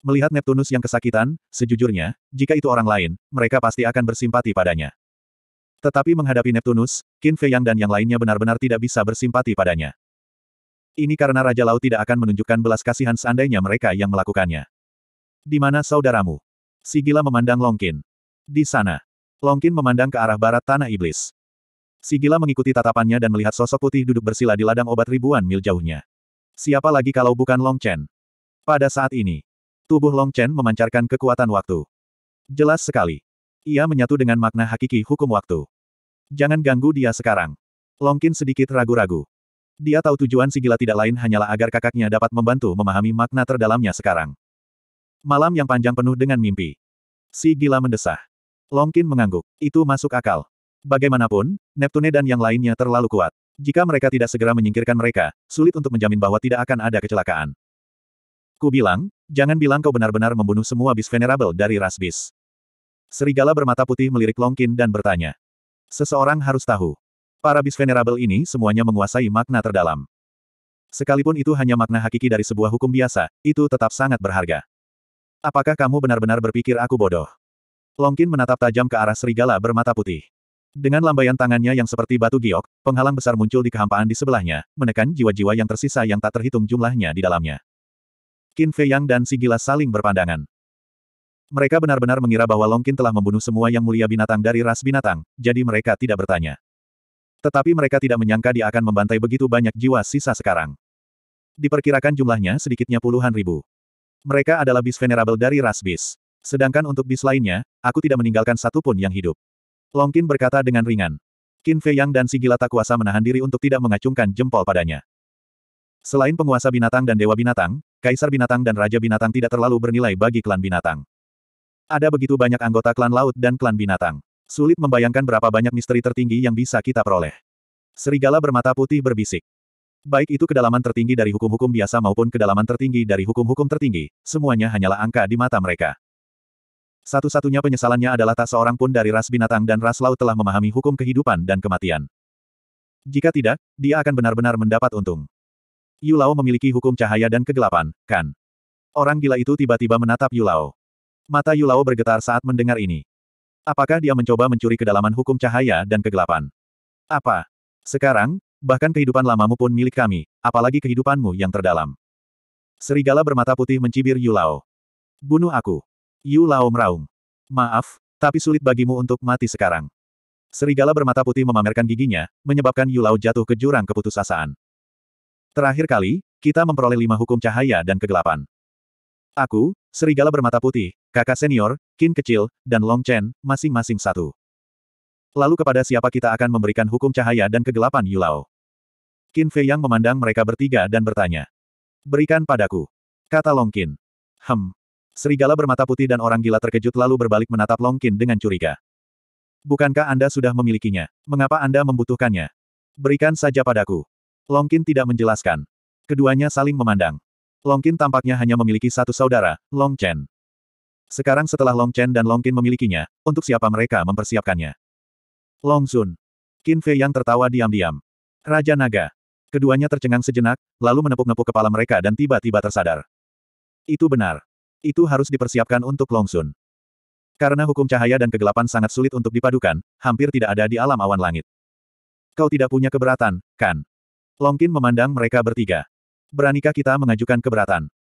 Melihat Neptunus yang kesakitan, sejujurnya, jika itu orang lain, mereka pasti akan bersimpati padanya. Tetapi menghadapi Neptunus, Qin Yang dan yang lainnya benar-benar tidak bisa bersimpati padanya. Ini karena Raja Laut tidak akan menunjukkan belas kasihan seandainya mereka yang melakukannya. Di mana saudaramu? Si gila memandang Longkin. Di sana. Longkin memandang ke arah barat tanah iblis. Si gila mengikuti tatapannya dan melihat sosok putih duduk bersila di ladang obat ribuan mil jauhnya. Siapa lagi kalau bukan Long Chen? Pada saat ini, Tubuh Long Chen memancarkan kekuatan waktu. Jelas sekali. Ia menyatu dengan makna hakiki hukum waktu. Jangan ganggu dia sekarang. Long Longkin sedikit ragu-ragu. Dia tahu tujuan Sigila tidak lain hanyalah agar kakaknya dapat membantu memahami makna terdalamnya sekarang. Malam yang panjang penuh dengan mimpi. Sigila mendesah. Long Longkin mengangguk. Itu masuk akal. Bagaimanapun, Neptune dan yang lainnya terlalu kuat. Jika mereka tidak segera menyingkirkan mereka, sulit untuk menjamin bahwa tidak akan ada kecelakaan. Ku bilang, jangan bilang kau benar-benar membunuh semua bis venerable dari ras bis. Serigala bermata putih melirik Longkin dan bertanya. Seseorang harus tahu. Para bis venerable ini semuanya menguasai makna terdalam. Sekalipun itu hanya makna hakiki dari sebuah hukum biasa, itu tetap sangat berharga. Apakah kamu benar-benar berpikir aku bodoh? Longkin menatap tajam ke arah serigala bermata putih. Dengan lambaian tangannya yang seperti batu giok, penghalang besar muncul di kehampaan di sebelahnya, menekan jiwa-jiwa yang tersisa yang tak terhitung jumlahnya di dalamnya. Qin Fei Yang dan Sigila saling berpandangan. Mereka benar-benar mengira bahwa Longkin telah membunuh semua yang mulia binatang dari ras binatang, jadi mereka tidak bertanya. Tetapi mereka tidak menyangka dia akan membantai begitu banyak jiwa sisa sekarang. Diperkirakan jumlahnya sedikitnya puluhan ribu. Mereka adalah bis venerable dari ras bis. Sedangkan untuk bis lainnya, aku tidak meninggalkan satu pun yang hidup. Longkin berkata dengan ringan. Qin Fei Yang dan Sigila tak kuasa menahan diri untuk tidak mengacungkan jempol padanya. Selain penguasa binatang dan dewa binatang, Kaisar Binatang dan Raja Binatang tidak terlalu bernilai bagi klan Binatang. Ada begitu banyak anggota klan laut dan klan Binatang. Sulit membayangkan berapa banyak misteri tertinggi yang bisa kita peroleh. Serigala bermata putih berbisik. Baik itu kedalaman tertinggi dari hukum-hukum biasa maupun kedalaman tertinggi dari hukum-hukum tertinggi, semuanya hanyalah angka di mata mereka. Satu-satunya penyesalannya adalah tak seorang pun dari ras binatang dan ras laut telah memahami hukum kehidupan dan kematian. Jika tidak, dia akan benar-benar mendapat untung. Yulao memiliki hukum cahaya dan kegelapan, kan? Orang gila itu tiba-tiba menatap Yulao. Mata Yulao bergetar saat mendengar ini. Apakah dia mencoba mencuri kedalaman hukum cahaya dan kegelapan? Apa? Sekarang, bahkan kehidupan lamamu pun milik kami, apalagi kehidupanmu yang terdalam. Serigala bermata putih mencibir Yulao. Bunuh aku. Yulao meraung. Maaf, tapi sulit bagimu untuk mati sekarang. Serigala bermata putih memamerkan giginya, menyebabkan Yulao jatuh ke jurang keputusasaan. Terakhir kali, kita memperoleh lima hukum cahaya dan kegelapan. Aku, serigala bermata putih, kakak senior, kin kecil, dan long chen, masing-masing satu. Lalu kepada siapa kita akan memberikan hukum cahaya dan kegelapan Yulao? Qin Fei yang memandang mereka bertiga dan bertanya. Berikan padaku. Kata Long Qin. Hem. Serigala bermata putih dan orang gila terkejut lalu berbalik menatap Long Qin dengan curiga. Bukankah Anda sudah memilikinya? Mengapa Anda membutuhkannya? Berikan saja padaku. Longkin tidak menjelaskan. Keduanya saling memandang. Longkin tampaknya hanya memiliki satu saudara, Long Chen. Sekarang setelah Long Chen dan Longkin memilikinya, untuk siapa mereka mempersiapkannya? Long Sun. Qin Fei yang tertawa diam-diam. Raja Naga. Keduanya tercengang sejenak, lalu menepuk-nepuk kepala mereka dan tiba-tiba tersadar. Itu benar. Itu harus dipersiapkan untuk Long Sun. Karena hukum cahaya dan kegelapan sangat sulit untuk dipadukan, hampir tidak ada di alam awan langit. Kau tidak punya keberatan, kan? Longkin memandang mereka bertiga. Beranikah kita mengajukan keberatan?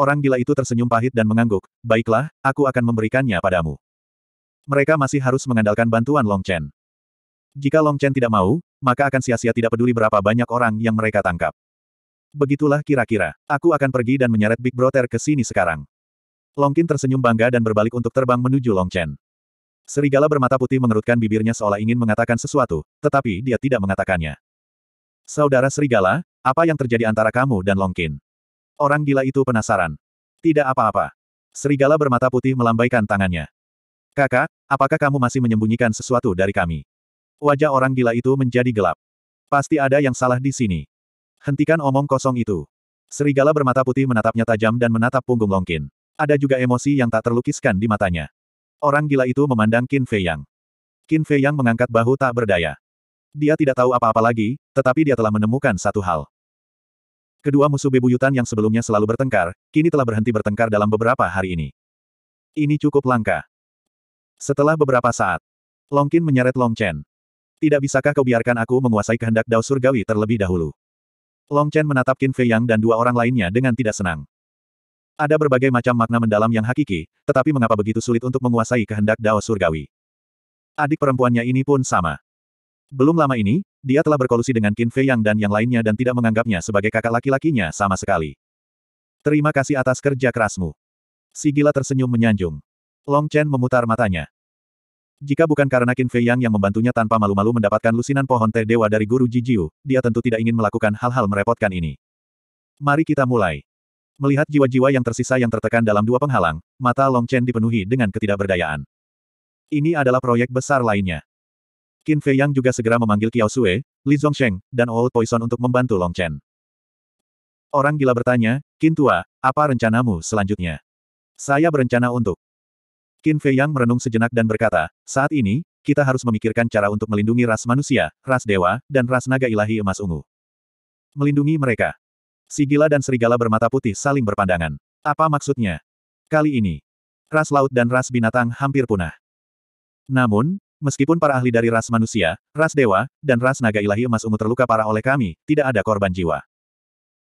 Orang gila itu tersenyum pahit dan mengangguk. Baiklah, aku akan memberikannya padamu. Mereka masih harus mengandalkan bantuan Long Chen. Jika Long Chen tidak mau, maka akan sia-sia tidak peduli berapa banyak orang yang mereka tangkap. Begitulah kira-kira. Aku akan pergi dan menyeret Big Brother ke sini sekarang. Longkin tersenyum bangga dan berbalik untuk terbang menuju Long Chen. Serigala bermata putih mengerutkan bibirnya seolah ingin mengatakan sesuatu, tetapi dia tidak mengatakannya. Saudara Serigala, apa yang terjadi antara kamu dan Longkin? Orang gila itu penasaran. Tidak apa-apa. Serigala bermata putih melambaikan tangannya. Kakak, apakah kamu masih menyembunyikan sesuatu dari kami? Wajah orang gila itu menjadi gelap. Pasti ada yang salah di sini. Hentikan omong kosong itu. Serigala bermata putih menatapnya tajam dan menatap punggung Longkin. Ada juga emosi yang tak terlukiskan di matanya. Orang gila itu memandang Qin Fei Yang. Qin Fei Yang mengangkat bahu tak berdaya. Dia tidak tahu apa-apa lagi, tetapi dia telah menemukan satu hal. Kedua musuh bebuyutan yang sebelumnya selalu bertengkar, kini telah berhenti bertengkar dalam beberapa hari ini. Ini cukup langka. Setelah beberapa saat, Longkin menyeret Long Chen. Tidak bisakah kau biarkan aku menguasai kehendak Dao Surgawi terlebih dahulu? Long Chen menatap Qin Fei Yang dan dua orang lainnya dengan tidak senang. Ada berbagai macam makna mendalam yang hakiki, tetapi mengapa begitu sulit untuk menguasai kehendak Dao Surgawi? Adik perempuannya ini pun sama. Belum lama ini, dia telah berkolusi dengan Qin Fei Yang dan yang lainnya dan tidak menganggapnya sebagai kakak laki-lakinya sama sekali. Terima kasih atas kerja kerasmu. Si gila tersenyum menyanjung. Long Chen memutar matanya. Jika bukan karena Qin Fei Yang yang membantunya tanpa malu-malu mendapatkan lusinan pohon teh dewa dari Guru Ji Jiu, dia tentu tidak ingin melakukan hal-hal merepotkan ini. Mari kita mulai. Melihat jiwa-jiwa yang tersisa yang tertekan dalam dua penghalang, mata Long Chen dipenuhi dengan ketidakberdayaan. Ini adalah proyek besar lainnya. Qin Fei Yang juga segera memanggil Qiao Sue, Li Zhongsheng, dan Old Poison untuk membantu Long Chen. Orang gila bertanya, Qin Tua, apa rencanamu selanjutnya? Saya berencana untuk. Qin Fei Yang merenung sejenak dan berkata, saat ini, kita harus memikirkan cara untuk melindungi ras manusia, ras dewa, dan ras naga ilahi emas ungu. Melindungi mereka. Si gila dan serigala bermata putih saling berpandangan. Apa maksudnya? Kali ini, ras laut dan ras binatang hampir punah. Namun, Meskipun para ahli dari ras manusia, ras dewa, dan ras naga ilahi emas ungu terluka parah oleh kami, tidak ada korban jiwa.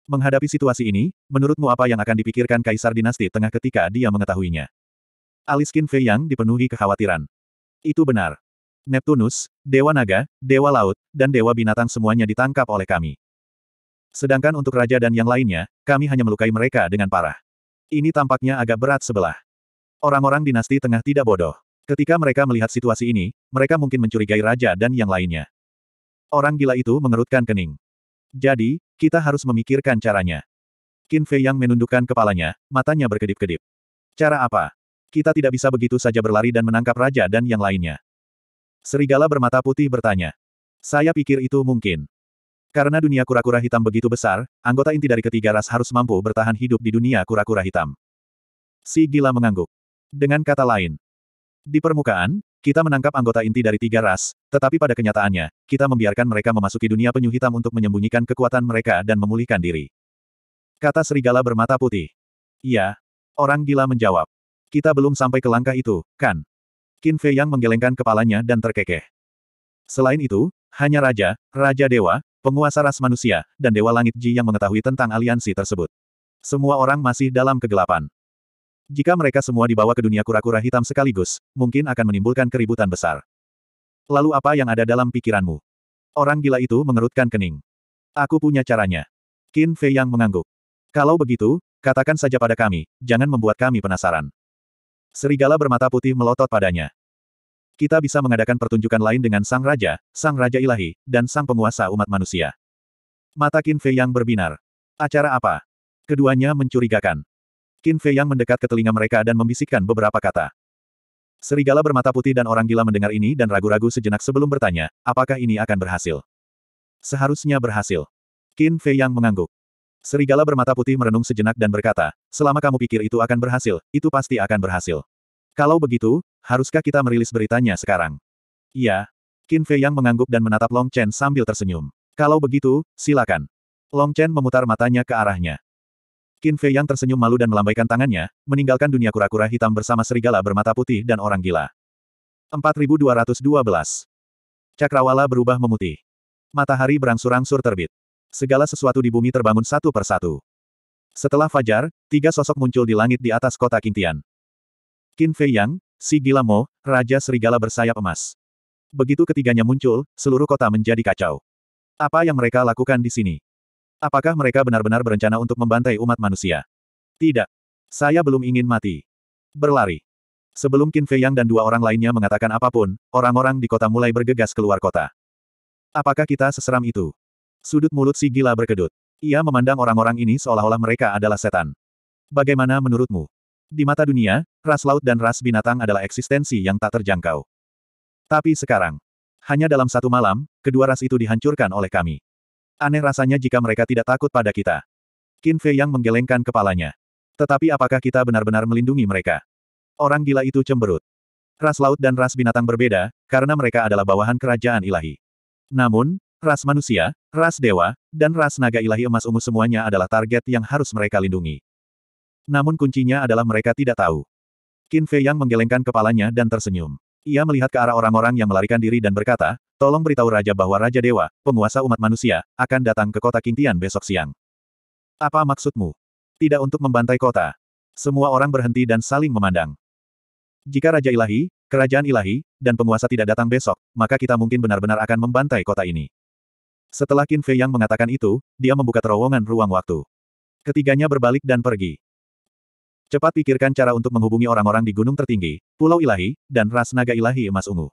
Menghadapi situasi ini, menurutmu apa yang akan dipikirkan Kaisar Dinasti Tengah ketika dia mengetahuinya? Alis Qin Fei Yang dipenuhi kekhawatiran. Itu benar. Neptunus, Dewa Naga, Dewa Laut, dan Dewa Binatang semuanya ditangkap oleh kami. Sedangkan untuk Raja dan yang lainnya, kami hanya melukai mereka dengan parah. Ini tampaknya agak berat sebelah. Orang-orang Dinasti Tengah tidak bodoh. Ketika mereka melihat situasi ini, mereka mungkin mencurigai raja dan yang lainnya. Orang gila itu mengerutkan kening. Jadi, kita harus memikirkan caranya. Qin Fei yang menundukkan kepalanya, matanya berkedip-kedip. Cara apa? Kita tidak bisa begitu saja berlari dan menangkap raja dan yang lainnya. Serigala bermata putih bertanya. Saya pikir itu mungkin. Karena dunia kura-kura hitam begitu besar, anggota inti dari ketiga ras harus mampu bertahan hidup di dunia kura-kura hitam. Si gila mengangguk. Dengan kata lain, di permukaan, kita menangkap anggota inti dari tiga ras, tetapi pada kenyataannya, kita membiarkan mereka memasuki dunia penyu hitam untuk menyembunyikan kekuatan mereka dan memulihkan diri. Kata serigala bermata putih. Iya. Orang gila menjawab. Kita belum sampai ke langkah itu, kan? Qin Fei Yang menggelengkan kepalanya dan terkekeh. Selain itu, hanya raja, raja dewa, penguasa ras manusia, dan dewa langit Ji yang mengetahui tentang aliansi tersebut. Semua orang masih dalam kegelapan. Jika mereka semua dibawa ke dunia kura-kura hitam sekaligus, mungkin akan menimbulkan keributan besar. Lalu apa yang ada dalam pikiranmu? Orang gila itu mengerutkan kening. Aku punya caranya. Qin Fei yang mengangguk. Kalau begitu, katakan saja pada kami, jangan membuat kami penasaran. Serigala bermata putih melotot padanya. Kita bisa mengadakan pertunjukan lain dengan Sang Raja, Sang Raja Ilahi, dan Sang Penguasa Umat Manusia. Mata Qin Fei yang berbinar. Acara apa? Keduanya mencurigakan. Qin Fei yang mendekat ke telinga mereka dan membisikkan beberapa kata. Serigala bermata putih dan orang gila mendengar ini dan ragu-ragu sejenak sebelum bertanya, apakah ini akan berhasil? Seharusnya berhasil. Qin Fei yang mengangguk. Serigala bermata putih merenung sejenak dan berkata, selama kamu pikir itu akan berhasil, itu pasti akan berhasil. Kalau begitu, haruskah kita merilis beritanya sekarang? Iya. Qin Fei yang mengangguk dan menatap Long Chen sambil tersenyum. Kalau begitu, silakan. Long Chen memutar matanya ke arahnya. Qin Fei yang tersenyum malu dan melambaikan tangannya, meninggalkan dunia kura-kura hitam bersama serigala bermata putih dan orang gila. 4212. Cakrawala berubah memutih. Matahari berangsur-angsur terbit. Segala sesuatu di bumi terbangun satu persatu. Setelah fajar, tiga sosok muncul di langit di atas kota Kintian. Qin Fei Yang, si gila Mo, Raja Serigala bersayap emas. Begitu ketiganya muncul, seluruh kota menjadi kacau. Apa yang mereka lakukan di sini? Apakah mereka benar-benar berencana untuk membantai umat manusia? Tidak. Saya belum ingin mati. Berlari. Sebelum Qin Fei Yang dan dua orang lainnya mengatakan apapun, orang-orang di kota mulai bergegas keluar kota. Apakah kita seseram itu? Sudut mulut si gila berkedut. Ia memandang orang-orang ini seolah-olah mereka adalah setan. Bagaimana menurutmu? Di mata dunia, ras laut dan ras binatang adalah eksistensi yang tak terjangkau. Tapi sekarang, hanya dalam satu malam, kedua ras itu dihancurkan oleh kami. Aneh rasanya jika mereka tidak takut pada kita. Qin Fei yang menggelengkan kepalanya. Tetapi apakah kita benar-benar melindungi mereka? Orang gila itu cemberut. Ras laut dan ras binatang berbeda, karena mereka adalah bawahan kerajaan ilahi. Namun, ras manusia, ras dewa, dan ras naga ilahi emas ungu semuanya adalah target yang harus mereka lindungi. Namun kuncinya adalah mereka tidak tahu. Qin Fei yang menggelengkan kepalanya dan tersenyum. Ia melihat ke arah orang-orang yang melarikan diri dan berkata, Tolong beritahu Raja bahwa Raja Dewa, penguasa umat manusia, akan datang ke kota Kintian besok siang. Apa maksudmu? Tidak untuk membantai kota. Semua orang berhenti dan saling memandang. Jika Raja Ilahi, Kerajaan Ilahi, dan penguasa tidak datang besok, maka kita mungkin benar-benar akan membantai kota ini. Setelah Qin Fei yang mengatakan itu, dia membuka terowongan ruang waktu. Ketiganya berbalik dan pergi. Cepat pikirkan cara untuk menghubungi orang-orang di gunung tertinggi, Pulau Ilahi, dan ras naga ilahi emas ungu.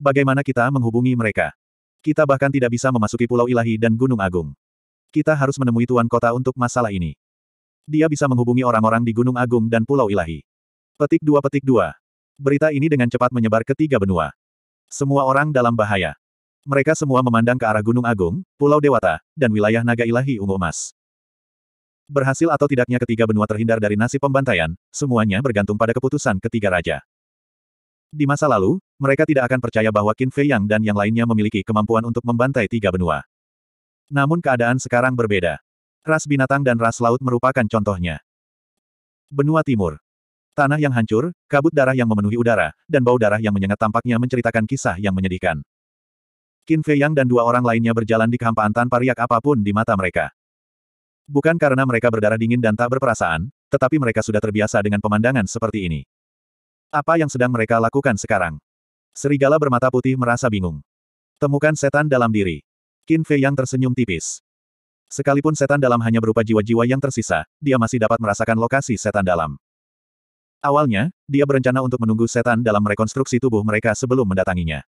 Bagaimana kita menghubungi mereka? Kita bahkan tidak bisa memasuki Pulau Ilahi dan Gunung Agung. Kita harus menemui Tuan Kota untuk masalah ini. Dia bisa menghubungi orang-orang di Gunung Agung dan Pulau Ilahi. Petik dua petik dua. Berita ini dengan cepat menyebar ke tiga benua. Semua orang dalam bahaya. Mereka semua memandang ke arah Gunung Agung, Pulau Dewata, dan wilayah Naga Ilahi Ungu Emas. Berhasil atau tidaknya ketiga benua terhindar dari nasib pembantaian, semuanya bergantung pada keputusan ketiga raja. Di masa lalu, mereka tidak akan percaya bahwa Qin Fei Yang dan yang lainnya memiliki kemampuan untuk membantai tiga benua. Namun keadaan sekarang berbeda. Ras binatang dan ras laut merupakan contohnya. Benua Timur. Tanah yang hancur, kabut darah yang memenuhi udara, dan bau darah yang menyengat tampaknya menceritakan kisah yang menyedihkan. Qin Fei Yang dan dua orang lainnya berjalan di kehampaan tanpa riak apapun di mata mereka. Bukan karena mereka berdarah dingin dan tak berperasaan, tetapi mereka sudah terbiasa dengan pemandangan seperti ini. Apa yang sedang mereka lakukan sekarang? Serigala bermata putih merasa bingung. Temukan setan dalam diri. Qin Fei yang tersenyum tipis. Sekalipun setan dalam hanya berupa jiwa-jiwa yang tersisa, dia masih dapat merasakan lokasi setan dalam. Awalnya, dia berencana untuk menunggu setan dalam rekonstruksi tubuh mereka sebelum mendatanginya.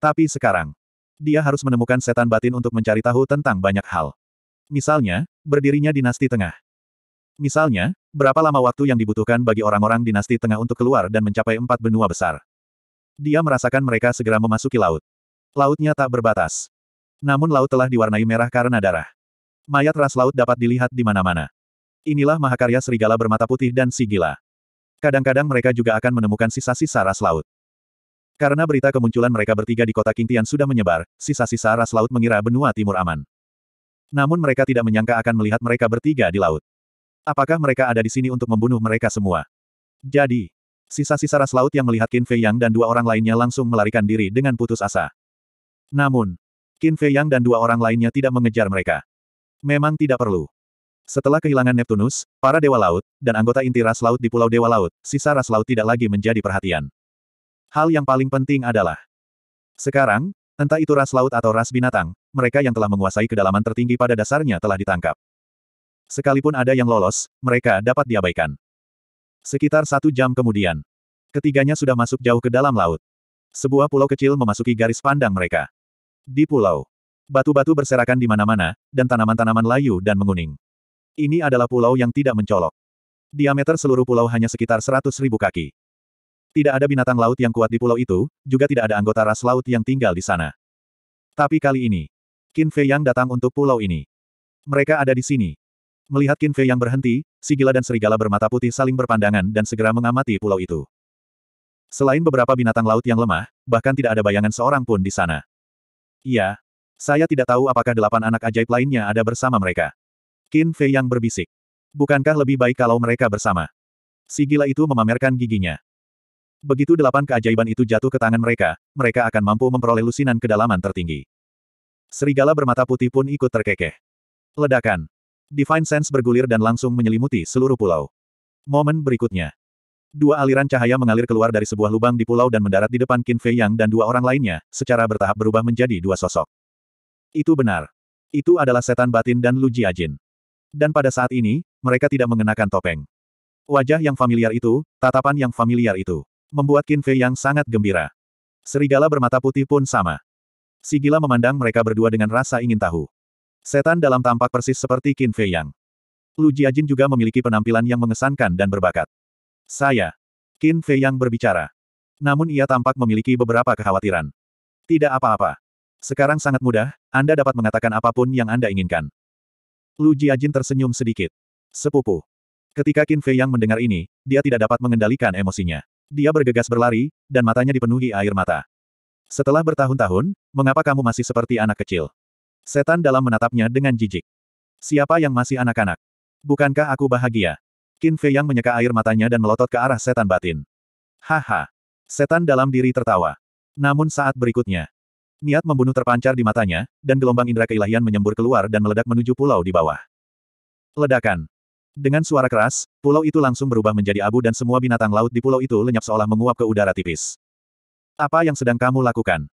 Tapi sekarang, dia harus menemukan setan batin untuk mencari tahu tentang banyak hal. Misalnya, berdirinya dinasti tengah. Misalnya, berapa lama waktu yang dibutuhkan bagi orang-orang dinasti tengah untuk keluar dan mencapai empat benua besar. Dia merasakan mereka segera memasuki laut. Lautnya tak berbatas. Namun laut telah diwarnai merah karena darah. Mayat ras laut dapat dilihat di mana-mana. Inilah mahakarya serigala bermata putih dan si Kadang-kadang mereka juga akan menemukan sisa-sisa ras laut. Karena berita kemunculan mereka bertiga di kota Kintian sudah menyebar, sisa-sisa ras laut mengira benua timur aman. Namun mereka tidak menyangka akan melihat mereka bertiga di laut. Apakah mereka ada di sini untuk membunuh mereka semua? Jadi, sisa-sisa ras laut yang melihat Qin Fei Yang dan dua orang lainnya langsung melarikan diri dengan putus asa. Namun, Qin Fei Yang dan dua orang lainnya tidak mengejar mereka. Memang tidak perlu. Setelah kehilangan Neptunus, para dewa laut, dan anggota inti ras laut di Pulau Dewa Laut, sisa ras laut tidak lagi menjadi perhatian. Hal yang paling penting adalah, sekarang, entah itu ras laut atau ras binatang, mereka yang telah menguasai kedalaman tertinggi pada dasarnya telah ditangkap. Sekalipun ada yang lolos, mereka dapat diabaikan. Sekitar satu jam kemudian, ketiganya sudah masuk jauh ke dalam laut. Sebuah pulau kecil memasuki garis pandang mereka. Di pulau, batu-batu berserakan di mana-mana, dan tanaman-tanaman layu dan menguning. Ini adalah pulau yang tidak mencolok. Diameter seluruh pulau hanya sekitar seratus ribu kaki. Tidak ada binatang laut yang kuat di pulau itu, juga tidak ada anggota ras laut yang tinggal di sana. Tapi kali ini, Qin Fei yang datang untuk pulau ini. Mereka ada di sini, Melihat Qin Fei yang berhenti, si gila dan Serigala bermata putih saling berpandangan dan segera mengamati pulau itu. Selain beberapa binatang laut yang lemah, bahkan tidak ada bayangan seorang pun di sana. Iya. Saya tidak tahu apakah delapan anak ajaib lainnya ada bersama mereka. Qin Fei yang berbisik. Bukankah lebih baik kalau mereka bersama? Si gila itu memamerkan giginya. Begitu delapan keajaiban itu jatuh ke tangan mereka, mereka akan mampu memperoleh lusinan kedalaman tertinggi. Serigala bermata putih pun ikut terkekeh. Ledakan. Divine Sense bergulir dan langsung menyelimuti seluruh pulau. Momen berikutnya. Dua aliran cahaya mengalir keluar dari sebuah lubang di pulau dan mendarat di depan Qin Fei Yang dan dua orang lainnya, secara bertahap berubah menjadi dua sosok. Itu benar. Itu adalah setan batin dan Lu Jiajin. Dan pada saat ini, mereka tidak mengenakan topeng. Wajah yang familiar itu, tatapan yang familiar itu, membuat Qin Fei Yang sangat gembira. Serigala bermata putih pun sama. Sigila memandang mereka berdua dengan rasa ingin tahu. Setan dalam tampak persis seperti Qin Fei Yang. Lu Jiajin juga memiliki penampilan yang mengesankan dan berbakat. Saya. Qin Fei Yang berbicara. Namun ia tampak memiliki beberapa kekhawatiran. Tidak apa-apa. Sekarang sangat mudah, Anda dapat mengatakan apapun yang Anda inginkan. Lu Jiajin tersenyum sedikit. Sepupu. Ketika Qin Fei Yang mendengar ini, dia tidak dapat mengendalikan emosinya. Dia bergegas berlari, dan matanya dipenuhi air mata. Setelah bertahun-tahun, mengapa kamu masih seperti anak kecil? Setan dalam menatapnya dengan jijik. Siapa yang masih anak-anak? Bukankah aku bahagia? Qin Fei yang menyeka air matanya dan melotot ke arah setan batin. Haha. Setan dalam diri tertawa. Namun saat berikutnya, niat membunuh terpancar di matanya, dan gelombang indera keilahian menyembur keluar dan meledak menuju pulau di bawah. Ledakan. Dengan suara keras, pulau itu langsung berubah menjadi abu dan semua binatang laut di pulau itu lenyap seolah menguap ke udara tipis. Apa yang sedang kamu lakukan?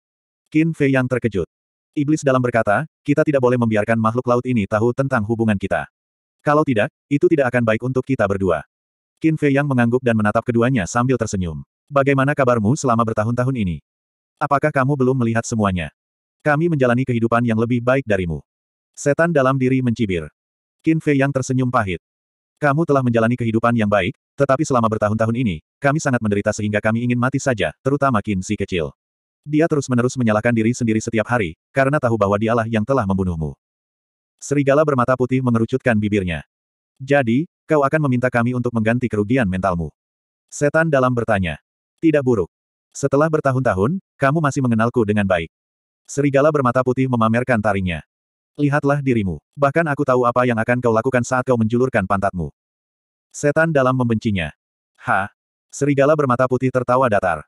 Qin Fei yang terkejut. Iblis dalam berkata, kita tidak boleh membiarkan makhluk laut ini tahu tentang hubungan kita. Kalau tidak, itu tidak akan baik untuk kita berdua. Qin Fei Yang mengangguk dan menatap keduanya sambil tersenyum. Bagaimana kabarmu selama bertahun-tahun ini? Apakah kamu belum melihat semuanya? Kami menjalani kehidupan yang lebih baik darimu. Setan dalam diri mencibir. Qin Fei Yang tersenyum pahit. Kamu telah menjalani kehidupan yang baik, tetapi selama bertahun-tahun ini, kami sangat menderita sehingga kami ingin mati saja, terutama Qin Si kecil. Dia terus-menerus menyalahkan diri sendiri setiap hari, karena tahu bahwa dialah yang telah membunuhmu. Serigala bermata putih mengerucutkan bibirnya. Jadi, kau akan meminta kami untuk mengganti kerugian mentalmu. Setan dalam bertanya. Tidak buruk. Setelah bertahun-tahun, kamu masih mengenalku dengan baik. Serigala bermata putih memamerkan taringnya. Lihatlah dirimu. Bahkan aku tahu apa yang akan kau lakukan saat kau menjulurkan pantatmu. Setan dalam membencinya. Ha? Serigala bermata putih tertawa datar.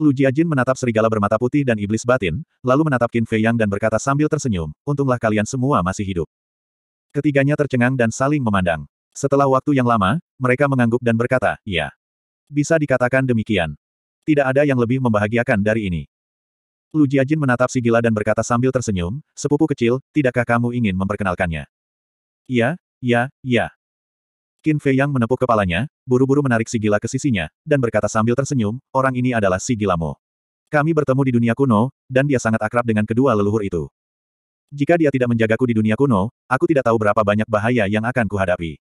Lu Jiajin menatap serigala bermata putih dan iblis batin, lalu menatap Qin Fei Yang dan berkata sambil tersenyum, untunglah kalian semua masih hidup. Ketiganya tercengang dan saling memandang. Setelah waktu yang lama, mereka mengangguk dan berkata, ya. Bisa dikatakan demikian. Tidak ada yang lebih membahagiakan dari ini. Lu Jiajin menatap si gila dan berkata sambil tersenyum, sepupu kecil, tidakkah kamu ingin memperkenalkannya? Iya, iya, iya. Qin Fei Yang menepuk kepalanya, buru-buru menarik si gila ke sisinya, dan berkata sambil tersenyum, orang ini adalah si gilamu. Kami bertemu di dunia kuno, dan dia sangat akrab dengan kedua leluhur itu. Jika dia tidak menjagaku di dunia kuno, aku tidak tahu berapa banyak bahaya yang akan kuhadapi.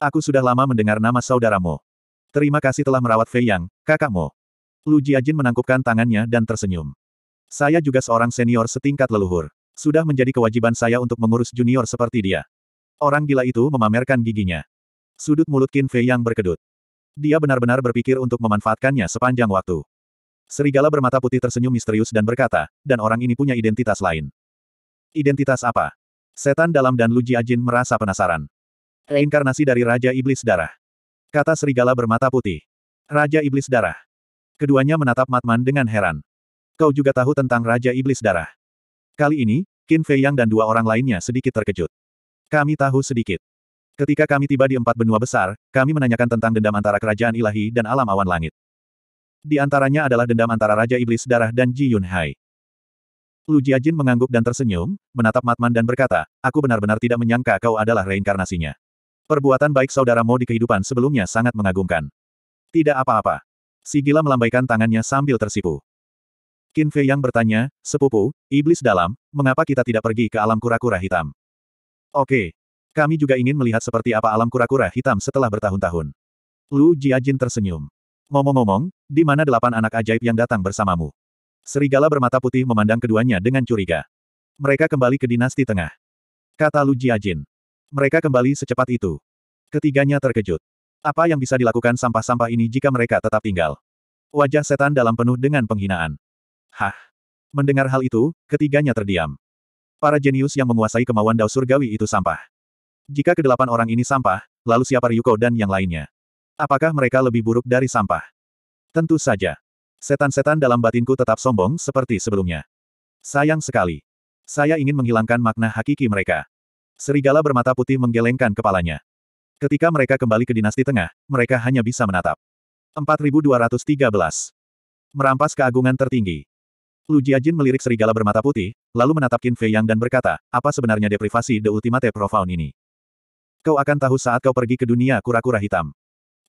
Aku sudah lama mendengar nama saudaramu. Terima kasih telah merawat Fei Yang, kakakmu. Lu Jiajin menangkupkan tangannya dan tersenyum. Saya juga seorang senior setingkat leluhur. Sudah menjadi kewajiban saya untuk mengurus junior seperti dia. Orang gila itu memamerkan giginya. Sudut mulut Qin Fei yang berkedut. Dia benar-benar berpikir untuk memanfaatkannya sepanjang waktu. Serigala bermata putih tersenyum misterius dan berkata, dan orang ini punya identitas lain. Identitas apa? Setan dalam dan Lu Jiajin merasa penasaran. Reinkarnasi dari Raja Iblis Darah. Kata serigala bermata putih. Raja Iblis Darah. Keduanya menatap Matman dengan heran. Kau juga tahu tentang Raja Iblis Darah. Kali ini, Qin Fei Yang dan dua orang lainnya sedikit terkejut. Kami tahu sedikit. Ketika kami tiba di empat benua besar, kami menanyakan tentang dendam antara kerajaan ilahi dan alam awan langit. Di antaranya adalah dendam antara Raja Iblis Darah dan Ji Yun Hai. Lu Jiajin mengangguk dan tersenyum, menatap Matman dan berkata, aku benar-benar tidak menyangka kau adalah reinkarnasinya. Perbuatan baik saudaramu di kehidupan sebelumnya sangat mengagumkan. Tidak apa-apa. Si gila melambaikan tangannya sambil tersipu. Qin Fei yang bertanya, sepupu, iblis dalam, mengapa kita tidak pergi ke alam kura-kura hitam? Oke, kami juga ingin melihat seperti apa alam kura-kura hitam setelah bertahun-tahun. Lu Jiajin tersenyum. Ngomong-ngomong, di mana delapan anak ajaib yang datang bersamamu? Serigala bermata putih memandang keduanya dengan curiga. Mereka kembali ke dinasti tengah. Kata Lu Jiajin. Mereka kembali secepat itu. Ketiganya terkejut. Apa yang bisa dilakukan sampah-sampah ini jika mereka tetap tinggal? Wajah setan dalam penuh dengan penghinaan. Hah. Mendengar hal itu, ketiganya terdiam. Para jenius yang menguasai kemauan dao surgawi itu sampah. Jika kedelapan orang ini sampah, lalu siapa Ryuko dan yang lainnya? Apakah mereka lebih buruk dari sampah? Tentu saja. Setan-setan dalam batinku tetap sombong seperti sebelumnya. Sayang sekali. Saya ingin menghilangkan makna hakiki mereka. Serigala bermata putih menggelengkan kepalanya. Ketika mereka kembali ke dinasti tengah, mereka hanya bisa menatap. 4213. Merampas keagungan tertinggi. Lu Jiajin melirik serigala bermata putih, lalu menatap Qin Fei Yang dan berkata, apa sebenarnya deprivasi The Ultimate Profound ini? Kau akan tahu saat kau pergi ke dunia kura-kura hitam.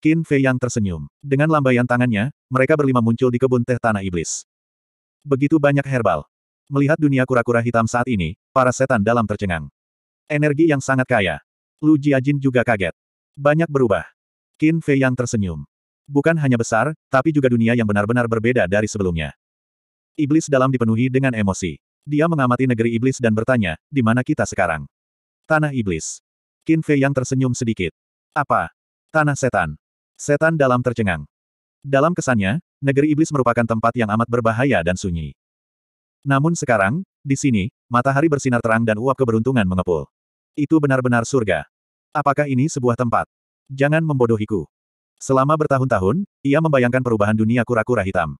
Qin Fei yang tersenyum. Dengan lambaian tangannya, mereka berlima muncul di kebun teh tanah iblis. Begitu banyak herbal. Melihat dunia kura-kura hitam saat ini, para setan dalam tercengang. Energi yang sangat kaya. Lu Jiajin juga kaget. Banyak berubah. Qin Fei yang tersenyum. Bukan hanya besar, tapi juga dunia yang benar-benar berbeda dari sebelumnya. Iblis dalam dipenuhi dengan emosi. Dia mengamati negeri iblis dan bertanya, di mana kita sekarang? Tanah iblis. Qin Fei yang tersenyum sedikit. Apa? Tanah setan. Setan dalam tercengang. Dalam kesannya, negeri iblis merupakan tempat yang amat berbahaya dan sunyi. Namun sekarang, di sini, matahari bersinar terang dan uap keberuntungan mengepul. Itu benar-benar surga. Apakah ini sebuah tempat? Jangan membodohiku. Selama bertahun-tahun, ia membayangkan perubahan dunia kura-kura hitam.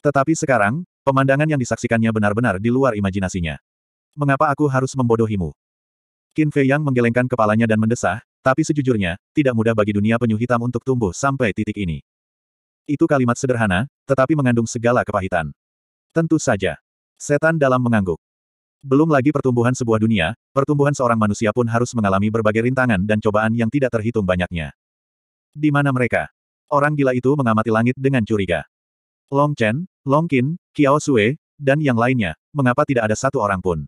Tetapi sekarang, pemandangan yang disaksikannya benar-benar di luar imajinasinya. Mengapa aku harus membodohimu? Qin Fei Yang menggelengkan kepalanya dan mendesah, tapi sejujurnya, tidak mudah bagi dunia penyu hitam untuk tumbuh sampai titik ini. Itu kalimat sederhana, tetapi mengandung segala kepahitan. Tentu saja. Setan dalam mengangguk. Belum lagi pertumbuhan sebuah dunia, pertumbuhan seorang manusia pun harus mengalami berbagai rintangan dan cobaan yang tidak terhitung banyaknya. Di mana mereka? Orang gila itu mengamati langit dengan curiga. Long Chen, Long Qin, Qiao Sue, dan yang lainnya, mengapa tidak ada satu orang pun?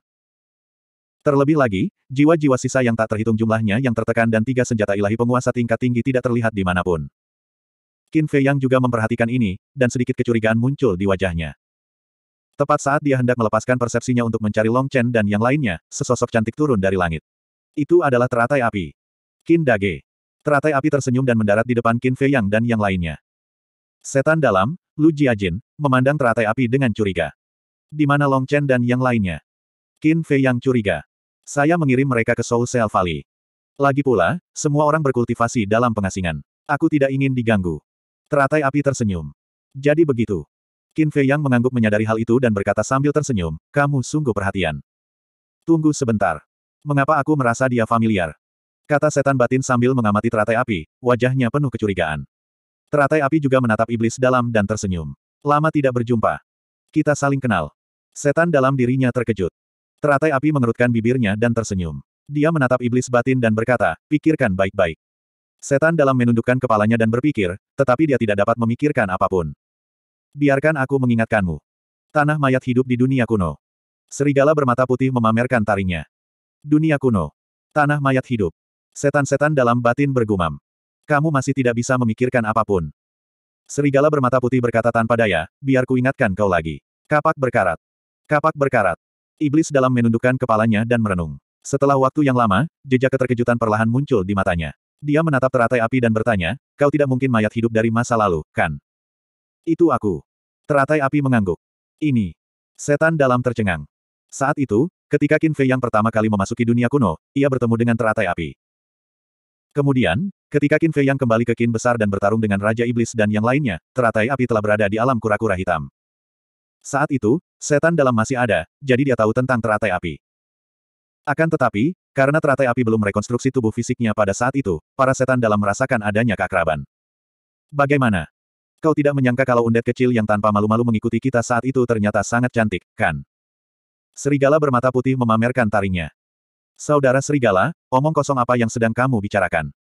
Terlebih lagi, jiwa-jiwa sisa yang tak terhitung jumlahnya yang tertekan dan tiga senjata ilahi penguasa tingkat tinggi tidak terlihat dimanapun. Qin Fei Yang juga memperhatikan ini, dan sedikit kecurigaan muncul di wajahnya. Tepat saat dia hendak melepaskan persepsinya untuk mencari Long Chen dan yang lainnya, sesosok cantik turun dari langit. Itu adalah teratai api. Qin Dage. Teratai api tersenyum dan mendarat di depan Qin Fei Yang dan yang lainnya. Setan dalam, Lu Jiajin, memandang teratai api dengan curiga. Di mana Long Chen dan yang lainnya? Qin Fei Yang curiga. Saya mengirim mereka ke Soul Cell Valley. Lagi pula, semua orang berkultivasi dalam pengasingan. Aku tidak ingin diganggu. Teratai api tersenyum. Jadi begitu. Qin Fei Yang mengangguk menyadari hal itu dan berkata sambil tersenyum, kamu sungguh perhatian. Tunggu sebentar. Mengapa aku merasa dia familiar? Kata setan batin sambil mengamati teratai api, wajahnya penuh kecurigaan. Teratai api juga menatap iblis dalam dan tersenyum. Lama tidak berjumpa. Kita saling kenal. Setan dalam dirinya terkejut. Teratai api mengerutkan bibirnya dan tersenyum. Dia menatap iblis batin dan berkata, pikirkan baik-baik. Setan dalam menundukkan kepalanya dan berpikir, tetapi dia tidak dapat memikirkan apapun. Biarkan aku mengingatkanmu. Tanah mayat hidup di dunia kuno. Serigala bermata putih memamerkan taringnya. Dunia kuno. Tanah mayat hidup. Setan-setan dalam batin bergumam. Kamu masih tidak bisa memikirkan apapun. Serigala bermata putih berkata tanpa daya, biar ku ingatkan kau lagi. Kapak berkarat. Kapak berkarat. Iblis dalam menundukkan kepalanya dan merenung. Setelah waktu yang lama, jejak keterkejutan perlahan muncul di matanya. Dia menatap teratai api dan bertanya, kau tidak mungkin mayat hidup dari masa lalu, kan? Itu aku. Teratai api mengangguk. Ini. Setan dalam tercengang. Saat itu, ketika Qin Fei yang pertama kali memasuki dunia kuno, ia bertemu dengan teratai api. Kemudian, ketika Qin Fei yang kembali ke Qin besar dan bertarung dengan Raja Iblis dan yang lainnya, teratai api telah berada di alam kura-kura hitam. Saat itu, setan dalam masih ada, jadi dia tahu tentang teratai api. Akan tetapi, karena teratai api belum merekonstruksi tubuh fisiknya pada saat itu, para setan dalam merasakan adanya keakraban. Bagaimana? Kau tidak menyangka kalau undet kecil yang tanpa malu-malu mengikuti kita saat itu ternyata sangat cantik, kan? Serigala bermata putih memamerkan taringnya. Saudara serigala, omong kosong apa yang sedang kamu bicarakan?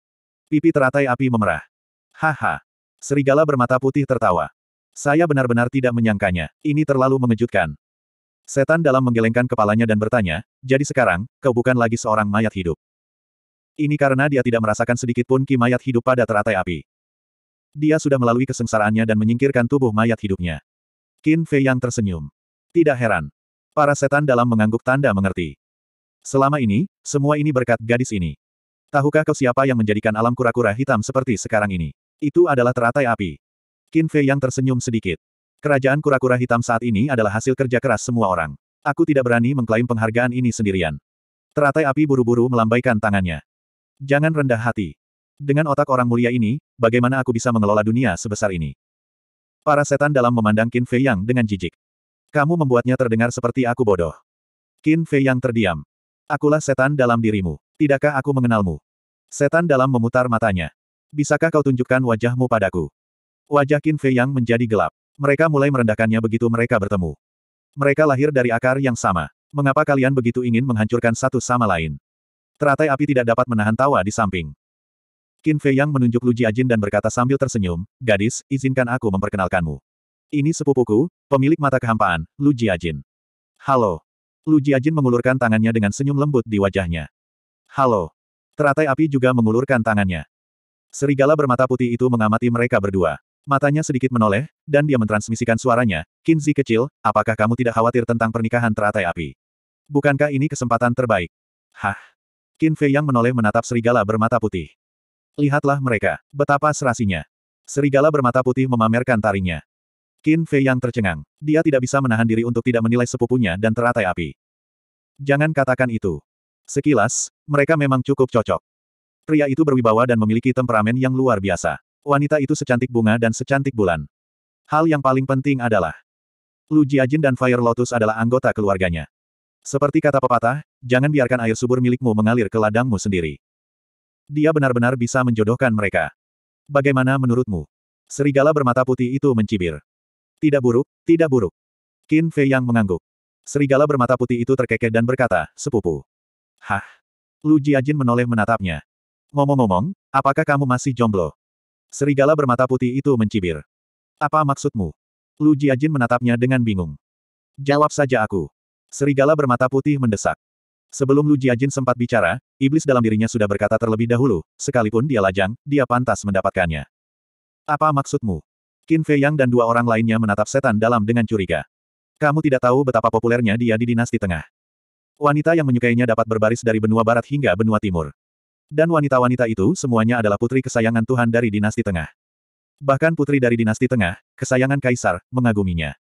Pipi teratai api memerah. Haha. Serigala bermata putih tertawa. Saya benar-benar tidak menyangkanya. Ini terlalu mengejutkan. Setan dalam menggelengkan kepalanya dan bertanya, jadi sekarang, kau bukan lagi seorang mayat hidup. Ini karena dia tidak merasakan sedikit pun ki mayat hidup pada teratai api. Dia sudah melalui kesengsaraannya dan menyingkirkan tubuh mayat hidupnya. Qin Fei yang tersenyum. Tidak heran. Para setan dalam mengangguk tanda mengerti. Selama ini, semua ini berkat gadis ini. Tahukah kau siapa yang menjadikan alam kura-kura hitam seperti sekarang ini? Itu adalah teratai api. Qin Fei yang tersenyum sedikit. Kerajaan kura-kura hitam saat ini adalah hasil kerja keras semua orang. Aku tidak berani mengklaim penghargaan ini sendirian. Teratai api buru-buru melambaikan tangannya. Jangan rendah hati. Dengan otak orang mulia ini, bagaimana aku bisa mengelola dunia sebesar ini? Para setan dalam memandang Qin Fei Yang dengan jijik. Kamu membuatnya terdengar seperti aku bodoh. Qin Fei Yang terdiam. Akulah setan dalam dirimu. Tidakkah aku mengenalmu? Setan dalam memutar matanya. Bisakah kau tunjukkan wajahmu padaku? Wajah Qin Fei yang menjadi gelap. Mereka mulai merendahkannya begitu mereka bertemu. Mereka lahir dari akar yang sama. Mengapa kalian begitu ingin menghancurkan satu sama lain? Teratai api tidak dapat menahan tawa di samping. Qin Fei yang menunjuk Lu Ji Jiajin dan berkata sambil tersenyum, Gadis, izinkan aku memperkenalkanmu. Ini sepupuku, pemilik mata kehampaan, Lu Ji Jiajin. Halo. Lu Ji Jiajin mengulurkan tangannya dengan senyum lembut di wajahnya. Halo. Teratai api juga mengulurkan tangannya. Serigala bermata putih itu mengamati mereka berdua. Matanya sedikit menoleh, dan dia mentransmisikan suaranya, Kinzi kecil, apakah kamu tidak khawatir tentang pernikahan teratai api? Bukankah ini kesempatan terbaik? Hah? Qin Fei yang menoleh menatap serigala bermata putih. Lihatlah mereka, betapa serasinya. Serigala bermata putih memamerkan taringnya. Qin Fei yang tercengang. Dia tidak bisa menahan diri untuk tidak menilai sepupunya dan teratai api. Jangan katakan itu. Sekilas, mereka memang cukup cocok. Pria itu berwibawa dan memiliki temperamen yang luar biasa. Wanita itu secantik bunga dan secantik bulan. Hal yang paling penting adalah Lu Jiajin dan Fire Lotus adalah anggota keluarganya. Seperti kata pepatah, jangan biarkan air subur milikmu mengalir ke ladangmu sendiri. Dia benar-benar bisa menjodohkan mereka. Bagaimana menurutmu? Serigala bermata putih itu mencibir. Tidak buruk, tidak buruk. Qin Fei yang mengangguk. Serigala bermata putih itu terkekeh dan berkata, sepupu. Hah? Lu Jiajin menoleh menatapnya. Ngomong-ngomong, apakah kamu masih jomblo? Serigala bermata putih itu mencibir. Apa maksudmu? Lu Jiajin menatapnya dengan bingung. Jawab saja aku. Serigala bermata putih mendesak. Sebelum Lu Jiajin sempat bicara, iblis dalam dirinya sudah berkata terlebih dahulu, sekalipun dia lajang, dia pantas mendapatkannya. Apa maksudmu? Qin Fei Yang dan dua orang lainnya menatap setan dalam dengan curiga. Kamu tidak tahu betapa populernya dia di dinasti tengah. Wanita yang menyukainya dapat berbaris dari benua barat hingga benua timur. Dan wanita-wanita itu semuanya adalah putri kesayangan Tuhan dari dinasti tengah. Bahkan putri dari dinasti tengah, kesayangan kaisar, mengaguminya.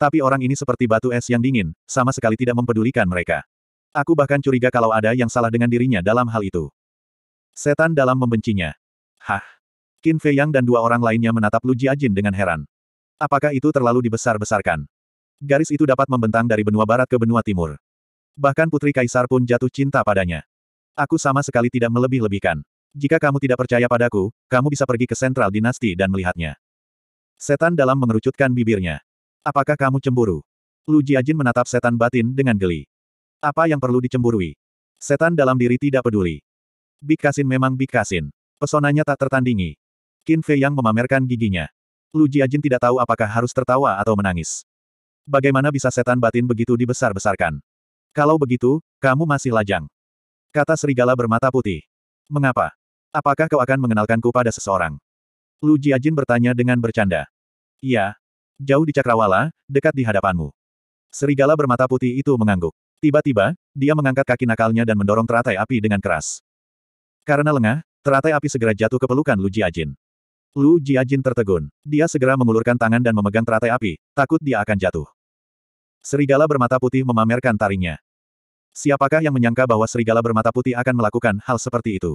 Tapi orang ini seperti batu es yang dingin, sama sekali tidak mempedulikan mereka. Aku bahkan curiga kalau ada yang salah dengan dirinya dalam hal itu. Setan dalam membencinya. Hah. Qin Fei Yang dan dua orang lainnya menatap Lu Jiajin dengan heran. Apakah itu terlalu dibesar-besarkan? Garis itu dapat membentang dari benua barat ke benua timur. Bahkan putri kaisar pun jatuh cinta padanya. Aku sama sekali tidak melebih-lebihkan. Jika kamu tidak percaya padaku, kamu bisa pergi ke sentral dinasti dan melihatnya. Setan dalam mengerucutkan bibirnya. Apakah kamu cemburu? Lu Jiajin menatap setan batin dengan geli. Apa yang perlu dicemburui? Setan dalam diri tidak peduli. Bikasin memang Bikasin. Pesonanya tak tertandingi. Qin Fei yang memamerkan giginya. Lu Jiajin tidak tahu apakah harus tertawa atau menangis. Bagaimana bisa setan batin begitu dibesar-besarkan? Kalau begitu, kamu masih lajang. Kata serigala bermata putih. Mengapa? Apakah kau akan mengenalkanku pada seseorang? Lu Jiajin bertanya dengan bercanda. Iya. Jauh di Cakrawala, dekat di hadapanmu. Serigala bermata putih itu mengangguk. Tiba-tiba, dia mengangkat kaki nakalnya dan mendorong teratai api dengan keras. Karena lengah, teratai api segera jatuh ke pelukan Lu Jiajin. Lu Jiajin tertegun. Dia segera mengulurkan tangan dan memegang teratai api, takut dia akan jatuh. Serigala bermata putih memamerkan taringnya. Siapakah yang menyangka bahwa serigala bermata putih akan melakukan hal seperti itu?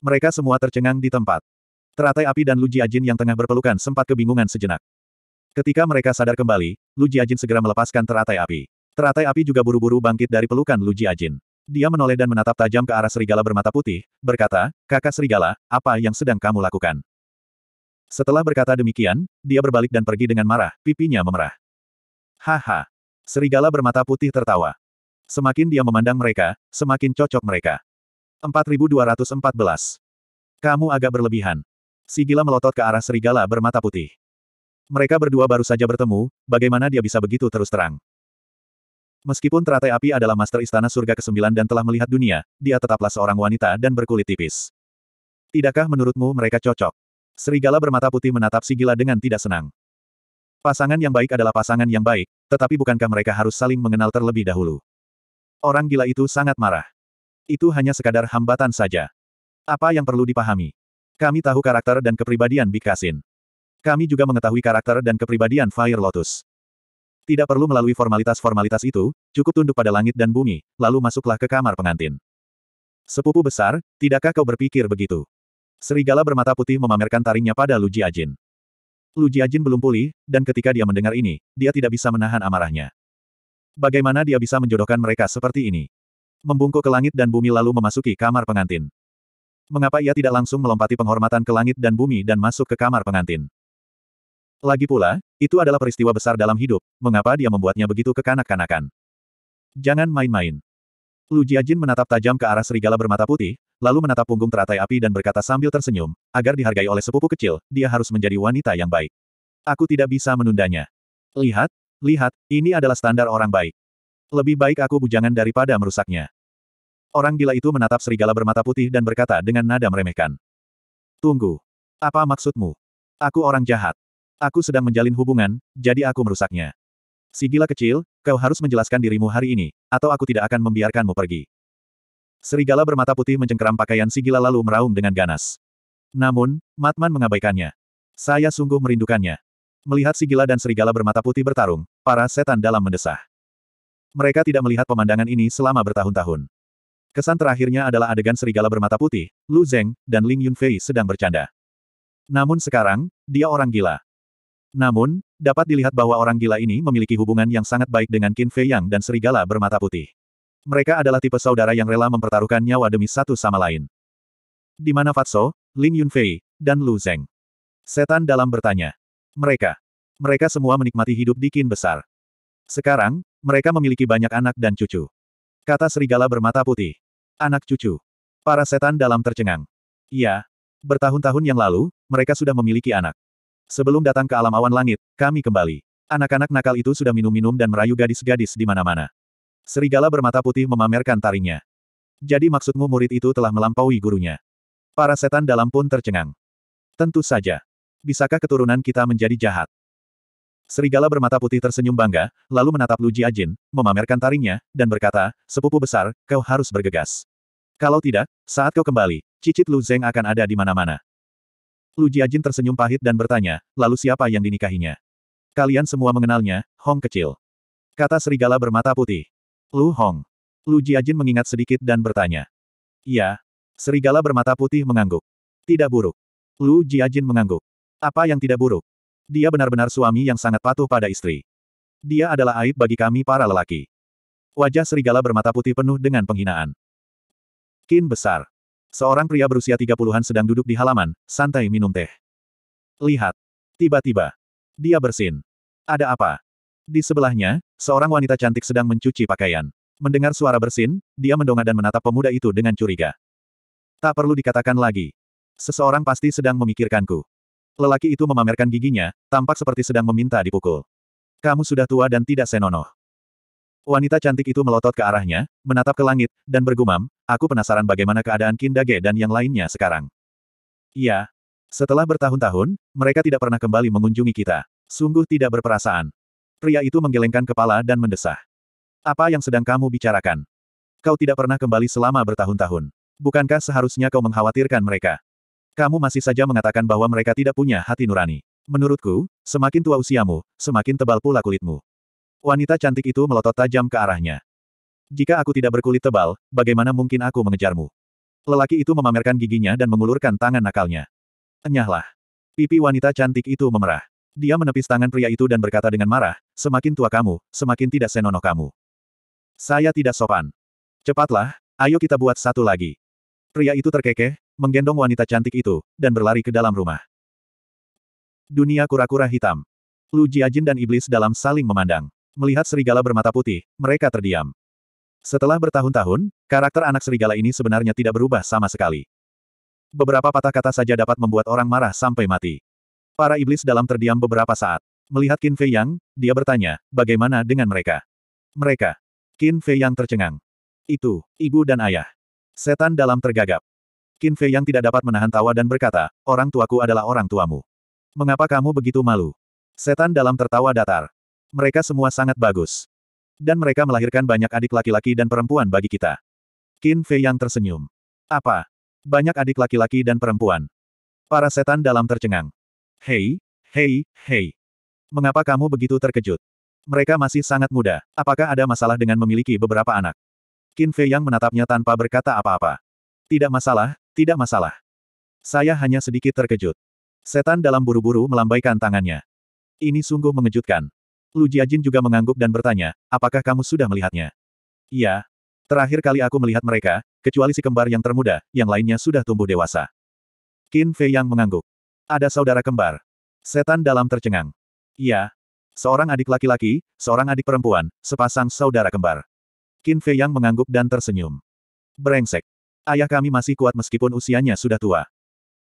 Mereka semua tercengang di tempat. Teratai api dan Luji Ajin yang tengah berpelukan sempat kebingungan sejenak. Ketika mereka sadar kembali, Luji Ajin segera melepaskan teratai api. Teratai api juga buru-buru bangkit dari pelukan Luji Ajin. Dia menoleh dan menatap tajam ke arah serigala bermata putih, berkata, kakak serigala, apa yang sedang kamu lakukan? Setelah berkata demikian, dia berbalik dan pergi dengan marah, pipinya memerah. Haha. Serigala bermata putih tertawa. Semakin dia memandang mereka, semakin cocok mereka. 4214. Kamu agak berlebihan. Si gila melotot ke arah serigala bermata putih. Mereka berdua baru saja bertemu, bagaimana dia bisa begitu terus terang? Meskipun teratai api adalah master istana surga ke-9 dan telah melihat dunia, dia tetaplah seorang wanita dan berkulit tipis. Tidakkah menurutmu mereka cocok? Serigala bermata putih menatap si gila dengan tidak senang. Pasangan yang baik adalah pasangan yang baik, tetapi bukankah mereka harus saling mengenal terlebih dahulu? Orang gila itu sangat marah. Itu hanya sekadar hambatan saja. Apa yang perlu dipahami? Kami tahu karakter dan kepribadian Bikasin. Kami juga mengetahui karakter dan kepribadian Fire Lotus. Tidak perlu melalui formalitas-formalitas itu, cukup tunduk pada langit dan bumi, lalu masuklah ke kamar pengantin. Sepupu besar, tidakkah kau berpikir begitu? Serigala bermata putih memamerkan taringnya pada Lu Jiajin. Lu Jiajin belum pulih, dan ketika dia mendengar ini, dia tidak bisa menahan amarahnya. Bagaimana dia bisa menjodohkan mereka seperti ini? Membungkuk ke langit dan bumi lalu memasuki kamar pengantin. Mengapa ia tidak langsung melompati penghormatan ke langit dan bumi dan masuk ke kamar pengantin? Lagi pula, itu adalah peristiwa besar dalam hidup, mengapa dia membuatnya begitu kekanak-kanakan? Jangan main-main. Lu Jiajin menatap tajam ke arah serigala bermata putih, lalu menatap punggung teratai api dan berkata sambil tersenyum, agar dihargai oleh sepupu kecil, dia harus menjadi wanita yang baik. Aku tidak bisa menundanya. Lihat, Lihat, ini adalah standar orang baik. Lebih baik aku bujangan daripada merusaknya. Orang gila itu menatap serigala bermata putih dan berkata dengan nada meremehkan. Tunggu. Apa maksudmu? Aku orang jahat. Aku sedang menjalin hubungan, jadi aku merusaknya. Si gila kecil, kau harus menjelaskan dirimu hari ini, atau aku tidak akan membiarkanmu pergi. Serigala bermata putih mencengkeram pakaian si gila lalu meraung dengan ganas. Namun, Matman mengabaikannya. Saya sungguh merindukannya. Melihat si gila dan serigala bermata putih bertarung, para setan dalam mendesah. Mereka tidak melihat pemandangan ini selama bertahun-tahun. Kesan terakhirnya adalah adegan serigala bermata putih, Lu Zeng, dan Ling Yunfei sedang bercanda. Namun sekarang, dia orang gila. Namun, dapat dilihat bahwa orang gila ini memiliki hubungan yang sangat baik dengan Qin Fei Yang dan serigala bermata putih. Mereka adalah tipe saudara yang rela mempertaruhkan nyawa demi satu sama lain. Di mana Fatso, Ling Yunfei, dan Lu Zeng? Setan dalam bertanya mereka. Mereka semua menikmati hidup di kin besar. Sekarang, mereka memiliki banyak anak dan cucu. Kata serigala bermata putih. Anak cucu. Para setan dalam tercengang. Iya. Bertahun-tahun yang lalu, mereka sudah memiliki anak. Sebelum datang ke alam awan langit, kami kembali. Anak-anak nakal itu sudah minum-minum dan merayu gadis-gadis di mana-mana. Serigala bermata putih memamerkan taringnya. Jadi maksudmu murid itu telah melampaui gurunya. Para setan dalam pun tercengang. Tentu saja. Bisakah keturunan kita menjadi jahat? Serigala bermata putih tersenyum bangga, lalu menatap Lu Jiajin, memamerkan taringnya, dan berkata, sepupu besar, kau harus bergegas. Kalau tidak, saat kau kembali, cicit Lu Zeng akan ada di mana-mana. Lu Jiajin tersenyum pahit dan bertanya, lalu siapa yang dinikahinya? Kalian semua mengenalnya, Hong kecil. Kata serigala bermata putih. Lu Hong. Lu Jiajin mengingat sedikit dan bertanya. Iya. Serigala bermata putih mengangguk. Tidak buruk. Lu Jiajin mengangguk. Apa yang tidak buruk? Dia benar-benar suami yang sangat patuh pada istri. Dia adalah aib bagi kami para lelaki. Wajah serigala bermata putih penuh dengan penghinaan. Kin besar. Seorang pria berusia tiga puluhan sedang duduk di halaman, santai minum teh. Lihat. Tiba-tiba. Dia bersin. Ada apa? Di sebelahnya, seorang wanita cantik sedang mencuci pakaian. Mendengar suara bersin, dia mendongak dan menatap pemuda itu dengan curiga. Tak perlu dikatakan lagi. Seseorang pasti sedang memikirkanku. Lelaki itu memamerkan giginya, tampak seperti sedang meminta dipukul. Kamu sudah tua dan tidak senonoh. Wanita cantik itu melotot ke arahnya, menatap ke langit, dan bergumam, aku penasaran bagaimana keadaan Kindage dan yang lainnya sekarang. Iya. Setelah bertahun-tahun, mereka tidak pernah kembali mengunjungi kita. Sungguh tidak berperasaan. Pria itu menggelengkan kepala dan mendesah. Apa yang sedang kamu bicarakan? Kau tidak pernah kembali selama bertahun-tahun. Bukankah seharusnya kau mengkhawatirkan mereka? Kamu masih saja mengatakan bahwa mereka tidak punya hati nurani. Menurutku, semakin tua usiamu, semakin tebal pula kulitmu. Wanita cantik itu melotot tajam ke arahnya. Jika aku tidak berkulit tebal, bagaimana mungkin aku mengejarmu? Lelaki itu memamerkan giginya dan mengulurkan tangan nakalnya. Enyahlah. Pipi wanita cantik itu memerah. Dia menepis tangan pria itu dan berkata dengan marah, semakin tua kamu, semakin tidak senonoh kamu. Saya tidak sopan. Cepatlah, ayo kita buat satu lagi. Pria itu terkekeh, menggendong wanita cantik itu, dan berlari ke dalam rumah. Dunia kura-kura hitam. Lu Jiajin dan iblis dalam saling memandang. Melihat serigala bermata putih, mereka terdiam. Setelah bertahun-tahun, karakter anak serigala ini sebenarnya tidak berubah sama sekali. Beberapa patah kata saja dapat membuat orang marah sampai mati. Para iblis dalam terdiam beberapa saat. Melihat Qin Fei Yang, dia bertanya, bagaimana dengan mereka? Mereka. Qin Fei Yang tercengang. Itu, ibu dan ayah. Setan dalam tergagap. Qin Fei yang tidak dapat menahan tawa dan berkata, orang tuaku adalah orang tuamu. Mengapa kamu begitu malu? Setan dalam tertawa datar. Mereka semua sangat bagus. Dan mereka melahirkan banyak adik laki-laki dan perempuan bagi kita. Qin Fei yang tersenyum. Apa? Banyak adik laki-laki dan perempuan. Para setan dalam tercengang. Hei, hei, hei. Mengapa kamu begitu terkejut? Mereka masih sangat muda. Apakah ada masalah dengan memiliki beberapa anak? Qin Fei yang menatapnya tanpa berkata apa-apa. Tidak masalah, tidak masalah. Saya hanya sedikit terkejut. Setan dalam buru-buru melambaikan tangannya. Ini sungguh mengejutkan. Lu Jiajin juga mengangguk dan bertanya, apakah kamu sudah melihatnya? Iya. Terakhir kali aku melihat mereka, kecuali si kembar yang termuda, yang lainnya sudah tumbuh dewasa. Qin Fei yang mengangguk. Ada saudara kembar. Setan dalam tercengang. Iya. Seorang adik laki-laki, seorang adik perempuan, sepasang saudara kembar. Qin Fei yang mengangguk dan tersenyum. Brengsek. Ayah kami masih kuat meskipun usianya sudah tua.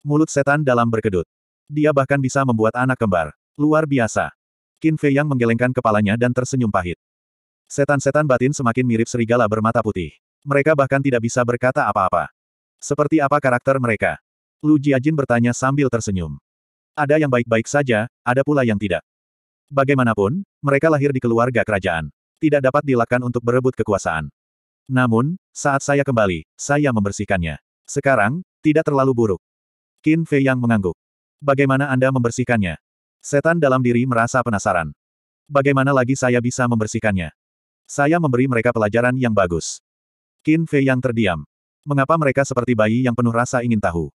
Mulut setan dalam berkedut. Dia bahkan bisa membuat anak kembar. Luar biasa. Qin Fei yang menggelengkan kepalanya dan tersenyum pahit. Setan-setan batin semakin mirip serigala bermata putih. Mereka bahkan tidak bisa berkata apa-apa. Seperti apa karakter mereka? Lu Jiajin bertanya sambil tersenyum. Ada yang baik-baik saja, ada pula yang tidak. Bagaimanapun, mereka lahir di keluarga kerajaan. Tidak dapat dilakukan untuk berebut kekuasaan. Namun, saat saya kembali, saya membersihkannya. Sekarang, tidak terlalu buruk. Qin Fei yang mengangguk. Bagaimana Anda membersihkannya? Setan dalam diri merasa penasaran. Bagaimana lagi saya bisa membersihkannya? Saya memberi mereka pelajaran yang bagus. Qin Fei yang terdiam. Mengapa mereka seperti bayi yang penuh rasa ingin tahu?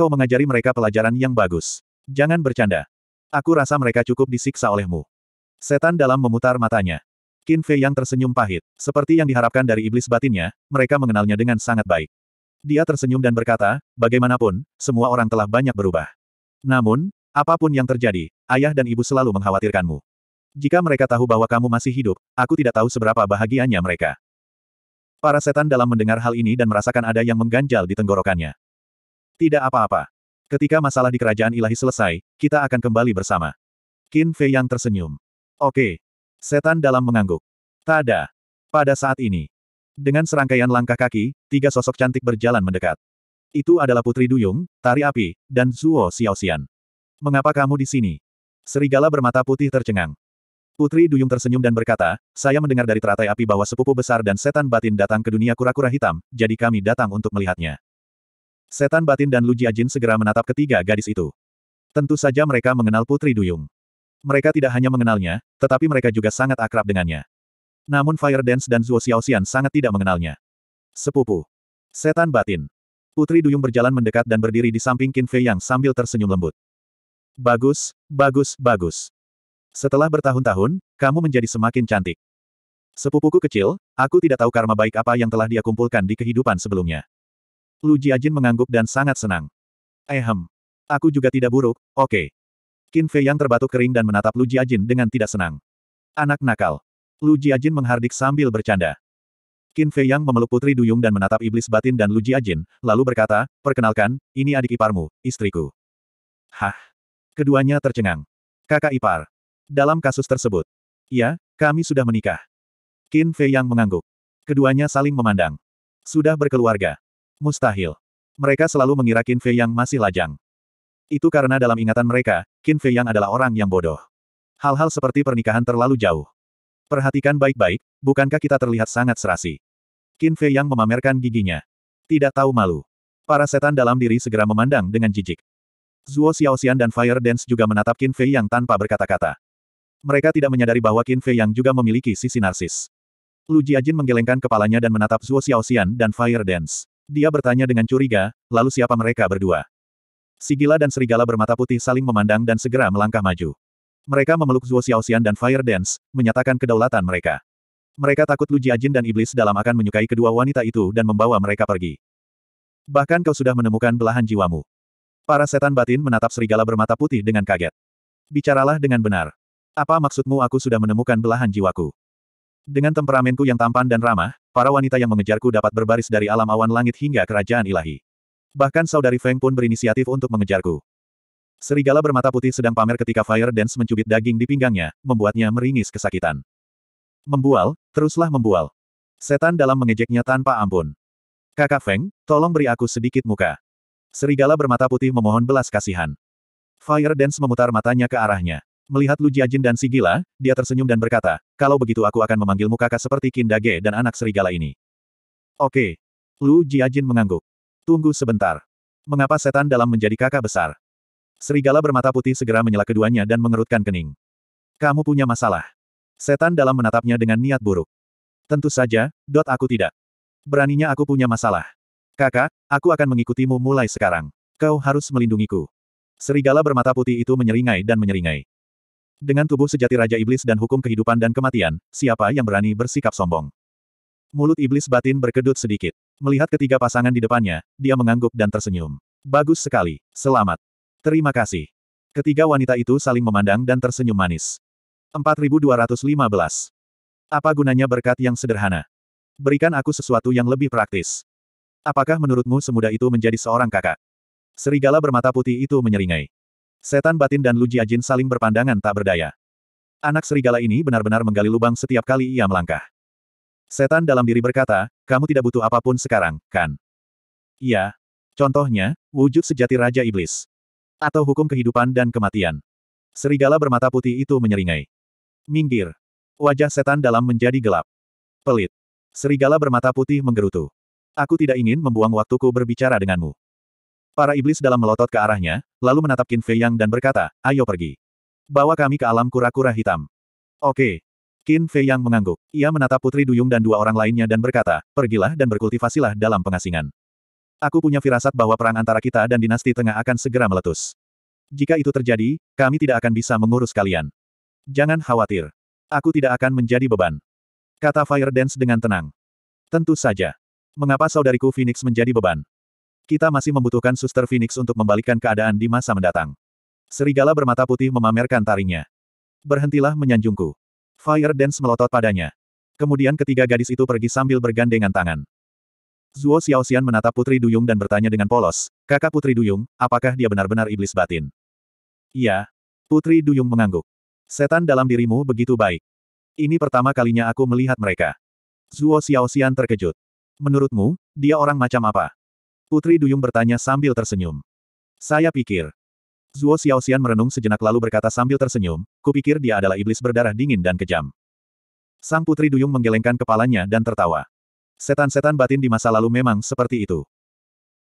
Kau mengajari mereka pelajaran yang bagus. Jangan bercanda. Aku rasa mereka cukup disiksa olehmu. Setan dalam memutar matanya. Qin Fei yang tersenyum pahit. Seperti yang diharapkan dari iblis batinnya, mereka mengenalnya dengan sangat baik. Dia tersenyum dan berkata, bagaimanapun, semua orang telah banyak berubah. Namun, apapun yang terjadi, ayah dan ibu selalu mengkhawatirkanmu. Jika mereka tahu bahwa kamu masih hidup, aku tidak tahu seberapa bahagianya mereka. Para setan dalam mendengar hal ini dan merasakan ada yang mengganjal di tenggorokannya. Tidak apa-apa. Ketika masalah di kerajaan ilahi selesai, kita akan kembali bersama. Qin Fei yang tersenyum. Oke, Setan dalam mengangguk. Tada. Pada saat ini. Dengan serangkaian langkah kaki, tiga sosok cantik berjalan mendekat. Itu adalah Putri Duyung, Tari Api, dan Zuo Xiaoxian. Mengapa kamu di sini? Serigala bermata putih tercengang. Putri Duyung tersenyum dan berkata, saya mendengar dari teratai api bahwa sepupu besar dan setan batin datang ke dunia kura-kura hitam, jadi kami datang untuk melihatnya. Setan batin dan Lu Jiajin segera menatap ketiga gadis itu. Tentu saja mereka mengenal Putri Duyung. Mereka tidak hanya mengenalnya, tetapi mereka juga sangat akrab dengannya. Namun Fire Dance dan Zuo Xiaoxian sangat tidak mengenalnya. Sepupu. Setan batin. Putri Duyung berjalan mendekat dan berdiri di samping Qin Fei Yang sambil tersenyum lembut. Bagus, bagus, bagus. Setelah bertahun-tahun, kamu menjadi semakin cantik. Sepupuku kecil, aku tidak tahu karma baik apa yang telah dia kumpulkan di kehidupan sebelumnya. Lu Jiajin mengangguk dan sangat senang. Ehem. Aku juga tidak buruk, oke. Okay. Qin Fei yang terbatuk kering dan menatap Lu Jiajin dengan tidak senang. Anak nakal. Lu Jiajin menghardik sambil bercanda. Qin Fei yang memeluk Putri Duyung dan menatap iblis batin dan Lu Jiajin, lalu berkata, perkenalkan, ini adik iparmu, istriku. Hah. Keduanya tercengang. Kakak ipar. Dalam kasus tersebut. Ya, kami sudah menikah. Qin Fei yang mengangguk. Keduanya saling memandang. Sudah berkeluarga. Mustahil. Mereka selalu mengira Qin Fei yang masih lajang. Itu karena dalam ingatan mereka, Qin Fei Yang adalah orang yang bodoh. Hal-hal seperti pernikahan terlalu jauh. Perhatikan baik-baik, bukankah kita terlihat sangat serasi? Qin Fei Yang memamerkan giginya. Tidak tahu malu. Para setan dalam diri segera memandang dengan jijik. Zuo Xiaoxian dan Fire Dance juga menatap Qin Fei Yang tanpa berkata-kata. Mereka tidak menyadari bahwa Qin Fei Yang juga memiliki sisi narsis. Lu Jiajin menggelengkan kepalanya dan menatap Zuo Xiaoxian dan Fire Dance. Dia bertanya dengan curiga, lalu siapa mereka berdua? Sigila dan serigala bermata putih saling memandang dan segera melangkah maju. Mereka memeluk Zuo Xiaoxian dan Fire Dance, menyatakan kedaulatan mereka. Mereka takut Lu Jiajin dan Iblis dalam akan menyukai kedua wanita itu dan membawa mereka pergi. Bahkan kau sudah menemukan belahan jiwamu. Para setan batin menatap serigala bermata putih dengan kaget. Bicaralah dengan benar. Apa maksudmu aku sudah menemukan belahan jiwaku? Dengan temperamenku yang tampan dan ramah, para wanita yang mengejarku dapat berbaris dari alam awan langit hingga kerajaan ilahi. Bahkan saudari Feng pun berinisiatif untuk mengejarku. Serigala bermata putih sedang pamer ketika Fire Dance mencubit daging di pinggangnya, membuatnya meringis kesakitan. Membual, teruslah membual. Setan dalam mengejeknya tanpa ampun. Kakak Feng, tolong beri aku sedikit muka. Serigala bermata putih memohon belas kasihan. Fire Dance memutar matanya ke arahnya. Melihat Lu Jiajin dan Sigila, dia tersenyum dan berkata, kalau begitu aku akan memanggilmu kakak seperti Kindage dan anak serigala ini. Oke. Lu Jiajin mengangguk. Tunggu sebentar. Mengapa setan dalam menjadi kakak besar? Serigala bermata putih segera menyela keduanya dan mengerutkan kening. Kamu punya masalah. Setan dalam menatapnya dengan niat buruk. Tentu saja, dot aku tidak. Beraninya aku punya masalah. Kakak, aku akan mengikutimu mulai sekarang. Kau harus melindungiku. Serigala bermata putih itu menyeringai dan menyeringai. Dengan tubuh sejati Raja Iblis dan hukum kehidupan dan kematian, siapa yang berani bersikap sombong? Mulut Iblis batin berkedut sedikit. Melihat ketiga pasangan di depannya, dia mengangguk dan tersenyum. Bagus sekali. Selamat. Terima kasih. Ketiga wanita itu saling memandang dan tersenyum manis. 4215. Apa gunanya berkat yang sederhana? Berikan aku sesuatu yang lebih praktis. Apakah menurutmu semudah itu menjadi seorang kakak? Serigala bermata putih itu menyeringai. Setan batin dan Lu Jiajin saling berpandangan tak berdaya. Anak serigala ini benar-benar menggali lubang setiap kali ia melangkah. Setan dalam diri berkata, kamu tidak butuh apapun sekarang, kan? Iya. Contohnya, wujud sejati Raja Iblis. Atau hukum kehidupan dan kematian. Serigala bermata putih itu menyeringai. Minggir. Wajah setan dalam menjadi gelap. Pelit. Serigala bermata putih menggerutu. Aku tidak ingin membuang waktuku berbicara denganmu. Para iblis dalam melotot ke arahnya, lalu menatap Qin Fei Yang dan berkata, ayo pergi. Bawa kami ke alam kura-kura hitam. Oke. Qin Fei yang mengangguk. Ia menatap Putri Duyung dan dua orang lainnya dan berkata, pergilah dan berkultivasilah dalam pengasingan. Aku punya firasat bahwa perang antara kita dan dinasti tengah akan segera meletus. Jika itu terjadi, kami tidak akan bisa mengurus kalian. Jangan khawatir. Aku tidak akan menjadi beban. Kata Fire Dance dengan tenang. Tentu saja. Mengapa saudariku Phoenix menjadi beban? Kita masih membutuhkan suster Phoenix untuk membalikkan keadaan di masa mendatang. Serigala bermata putih memamerkan taringnya. Berhentilah menyanjungku. Fire Dance melotot padanya. Kemudian ketiga gadis itu pergi sambil bergandengan tangan. Zuo Xiaoxian menatap Putri Duyung dan bertanya dengan polos, kakak Putri Duyung, apakah dia benar-benar iblis batin? Iya. Putri Duyung mengangguk. Setan dalam dirimu begitu baik. Ini pertama kalinya aku melihat mereka. Zuo Xiaoxian terkejut. Menurutmu, dia orang macam apa? Putri Duyung bertanya sambil tersenyum. Saya pikir, Zuo Xiaoxian merenung sejenak lalu berkata sambil tersenyum, kupikir dia adalah iblis berdarah dingin dan kejam. Sang putri duyung menggelengkan kepalanya dan tertawa. Setan-setan batin di masa lalu memang seperti itu.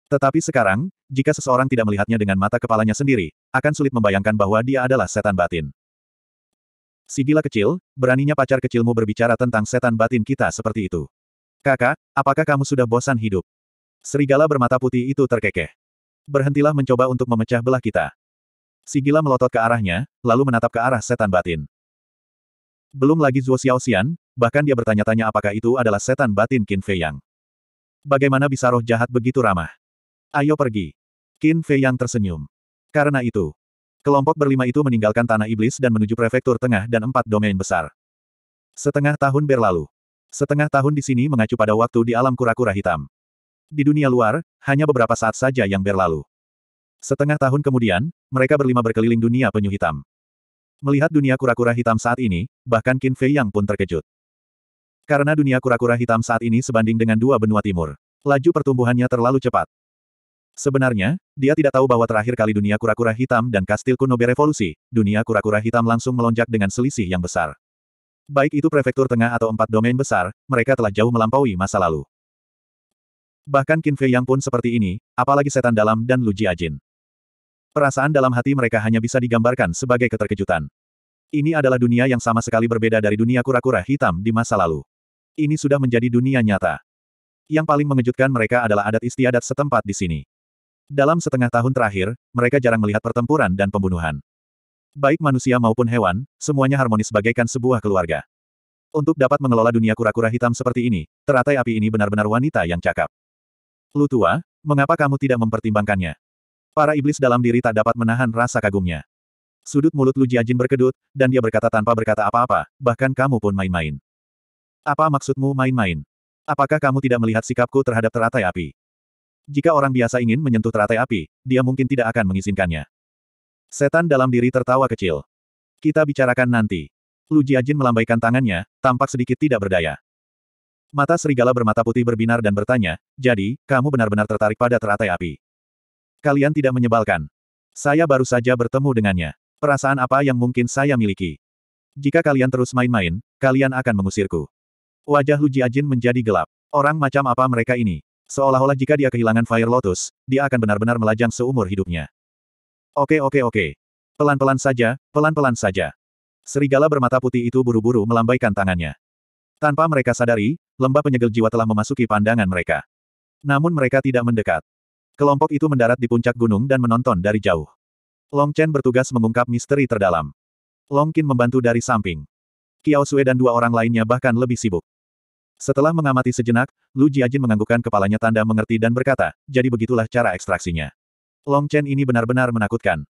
Tetapi sekarang, jika seseorang tidak melihatnya dengan mata kepalanya sendiri, akan sulit membayangkan bahwa dia adalah setan batin. Si gila kecil, beraninya pacar kecilmu berbicara tentang setan batin kita seperti itu. Kakak, apakah kamu sudah bosan hidup? Serigala bermata putih itu terkekeh. Berhentilah mencoba untuk memecah belah kita. Si gila melotot ke arahnya, lalu menatap ke arah setan batin. Belum lagi Zuo Xiaoxian, bahkan dia bertanya-tanya apakah itu adalah setan batin Qin Fei Yang. Bagaimana bisa roh jahat begitu ramah? Ayo pergi. Qin Fei Yang tersenyum. Karena itu, kelompok berlima itu meninggalkan tanah iblis dan menuju prefektur tengah dan empat domain besar. Setengah tahun berlalu. Setengah tahun di sini mengacu pada waktu di alam kura-kura hitam. Di dunia luar, hanya beberapa saat saja yang berlalu. Setengah tahun kemudian, mereka berlima berkeliling dunia penyu hitam. Melihat dunia kura-kura hitam saat ini, bahkan Qin Fei Yang pun terkejut. Karena dunia kura-kura hitam saat ini sebanding dengan dua benua timur. Laju pertumbuhannya terlalu cepat. Sebenarnya, dia tidak tahu bahwa terakhir kali dunia kura-kura hitam dan kastil kuno berevolusi, dunia kura-kura hitam langsung melonjak dengan selisih yang besar. Baik itu prefektur tengah atau empat domain besar, mereka telah jauh melampaui masa lalu. Bahkan Qin Fei Yang pun seperti ini, apalagi setan dalam dan Lu Jiajin. Perasaan dalam hati mereka hanya bisa digambarkan sebagai keterkejutan. Ini adalah dunia yang sama sekali berbeda dari dunia kura-kura hitam di masa lalu. Ini sudah menjadi dunia nyata. Yang paling mengejutkan mereka adalah adat istiadat setempat di sini. Dalam setengah tahun terakhir, mereka jarang melihat pertempuran dan pembunuhan. Baik manusia maupun hewan, semuanya harmonis bagaikan sebuah keluarga. Untuk dapat mengelola dunia kura-kura hitam seperti ini, teratai api ini benar-benar wanita yang cakap. Lu tua, mengapa kamu tidak mempertimbangkannya? Para iblis dalam diri tak dapat menahan rasa kagumnya. Sudut mulut Lu Jiajin berkedut, dan dia berkata tanpa berkata apa-apa, bahkan kamu pun main-main. Apa maksudmu main-main? Apakah kamu tidak melihat sikapku terhadap teratai api? Jika orang biasa ingin menyentuh teratai api, dia mungkin tidak akan mengizinkannya. Setan dalam diri tertawa kecil. Kita bicarakan nanti. Lu Jiajin melambaikan tangannya, tampak sedikit tidak berdaya. Mata serigala bermata putih berbinar dan bertanya, jadi, kamu benar-benar tertarik pada teratai api. Kalian tidak menyebalkan. Saya baru saja bertemu dengannya. Perasaan apa yang mungkin saya miliki? Jika kalian terus main-main, kalian akan mengusirku. Wajah Lu Jiajin menjadi gelap. Orang macam apa mereka ini? Seolah-olah jika dia kehilangan Fire Lotus, dia akan benar-benar melajang seumur hidupnya. Oke oke oke. Pelan-pelan saja, pelan-pelan saja. Serigala bermata putih itu buru-buru melambaikan tangannya. Tanpa mereka sadari, lembah penyegel jiwa telah memasuki pandangan mereka. Namun mereka tidak mendekat. Kelompok itu mendarat di puncak gunung dan menonton dari jauh. Long Chen bertugas mengungkap misteri terdalam. Long Qin membantu dari samping. Kiao Sue dan dua orang lainnya bahkan lebih sibuk. Setelah mengamati sejenak, Lu Jiajin menganggukkan kepalanya tanda mengerti dan berkata, jadi begitulah cara ekstraksinya. Long Chen ini benar-benar menakutkan.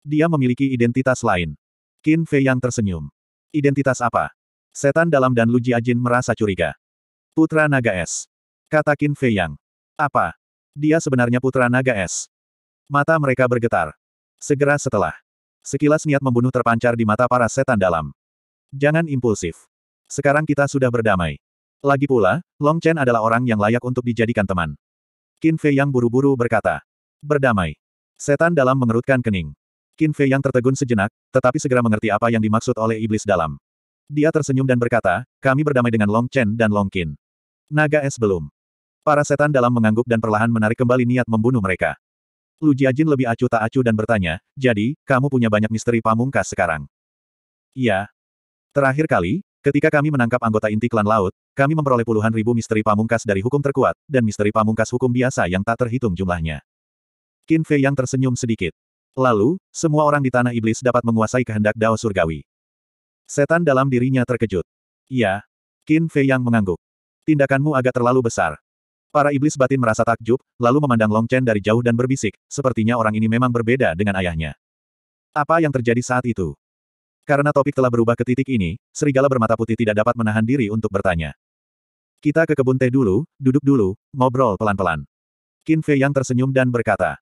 Dia memiliki identitas lain. Qin Fei yang tersenyum. Identitas apa? Setan dalam dan Lu Jiajin merasa curiga. Putra Naga Es. Kata Qin Fei Yang. Apa? Dia sebenarnya putra naga es. Mata mereka bergetar. Segera setelah. Sekilas niat membunuh terpancar di mata para setan dalam. Jangan impulsif. Sekarang kita sudah berdamai. Lagi pula, Long Chen adalah orang yang layak untuk dijadikan teman. Qin Fei yang buru-buru berkata. Berdamai. Setan dalam mengerutkan kening. Qin Fei yang tertegun sejenak, tetapi segera mengerti apa yang dimaksud oleh iblis dalam. Dia tersenyum dan berkata, kami berdamai dengan Long Chen dan Long Qin. Naga es belum. Para setan dalam mengangguk dan perlahan menarik kembali niat membunuh mereka. Lu Jiajin lebih acuh tak acuh dan bertanya, jadi, kamu punya banyak misteri pamungkas sekarang? Iya. Terakhir kali, ketika kami menangkap anggota inti klan laut, kami memperoleh puluhan ribu misteri pamungkas dari hukum terkuat, dan misteri pamungkas hukum biasa yang tak terhitung jumlahnya. Qin Fei yang tersenyum sedikit. Lalu, semua orang di tanah iblis dapat menguasai kehendak Dao Surgawi. Setan dalam dirinya terkejut. Iya. Qin Fei yang mengangguk. Tindakanmu agak terlalu besar. Para iblis batin merasa takjub, lalu memandang Long Chen dari jauh dan berbisik, sepertinya orang ini memang berbeda dengan ayahnya. Apa yang terjadi saat itu? Karena topik telah berubah ke titik ini, serigala bermata putih tidak dapat menahan diri untuk bertanya. Kita ke kebun teh dulu, duduk dulu, ngobrol pelan-pelan. Qin Fei yang tersenyum dan berkata.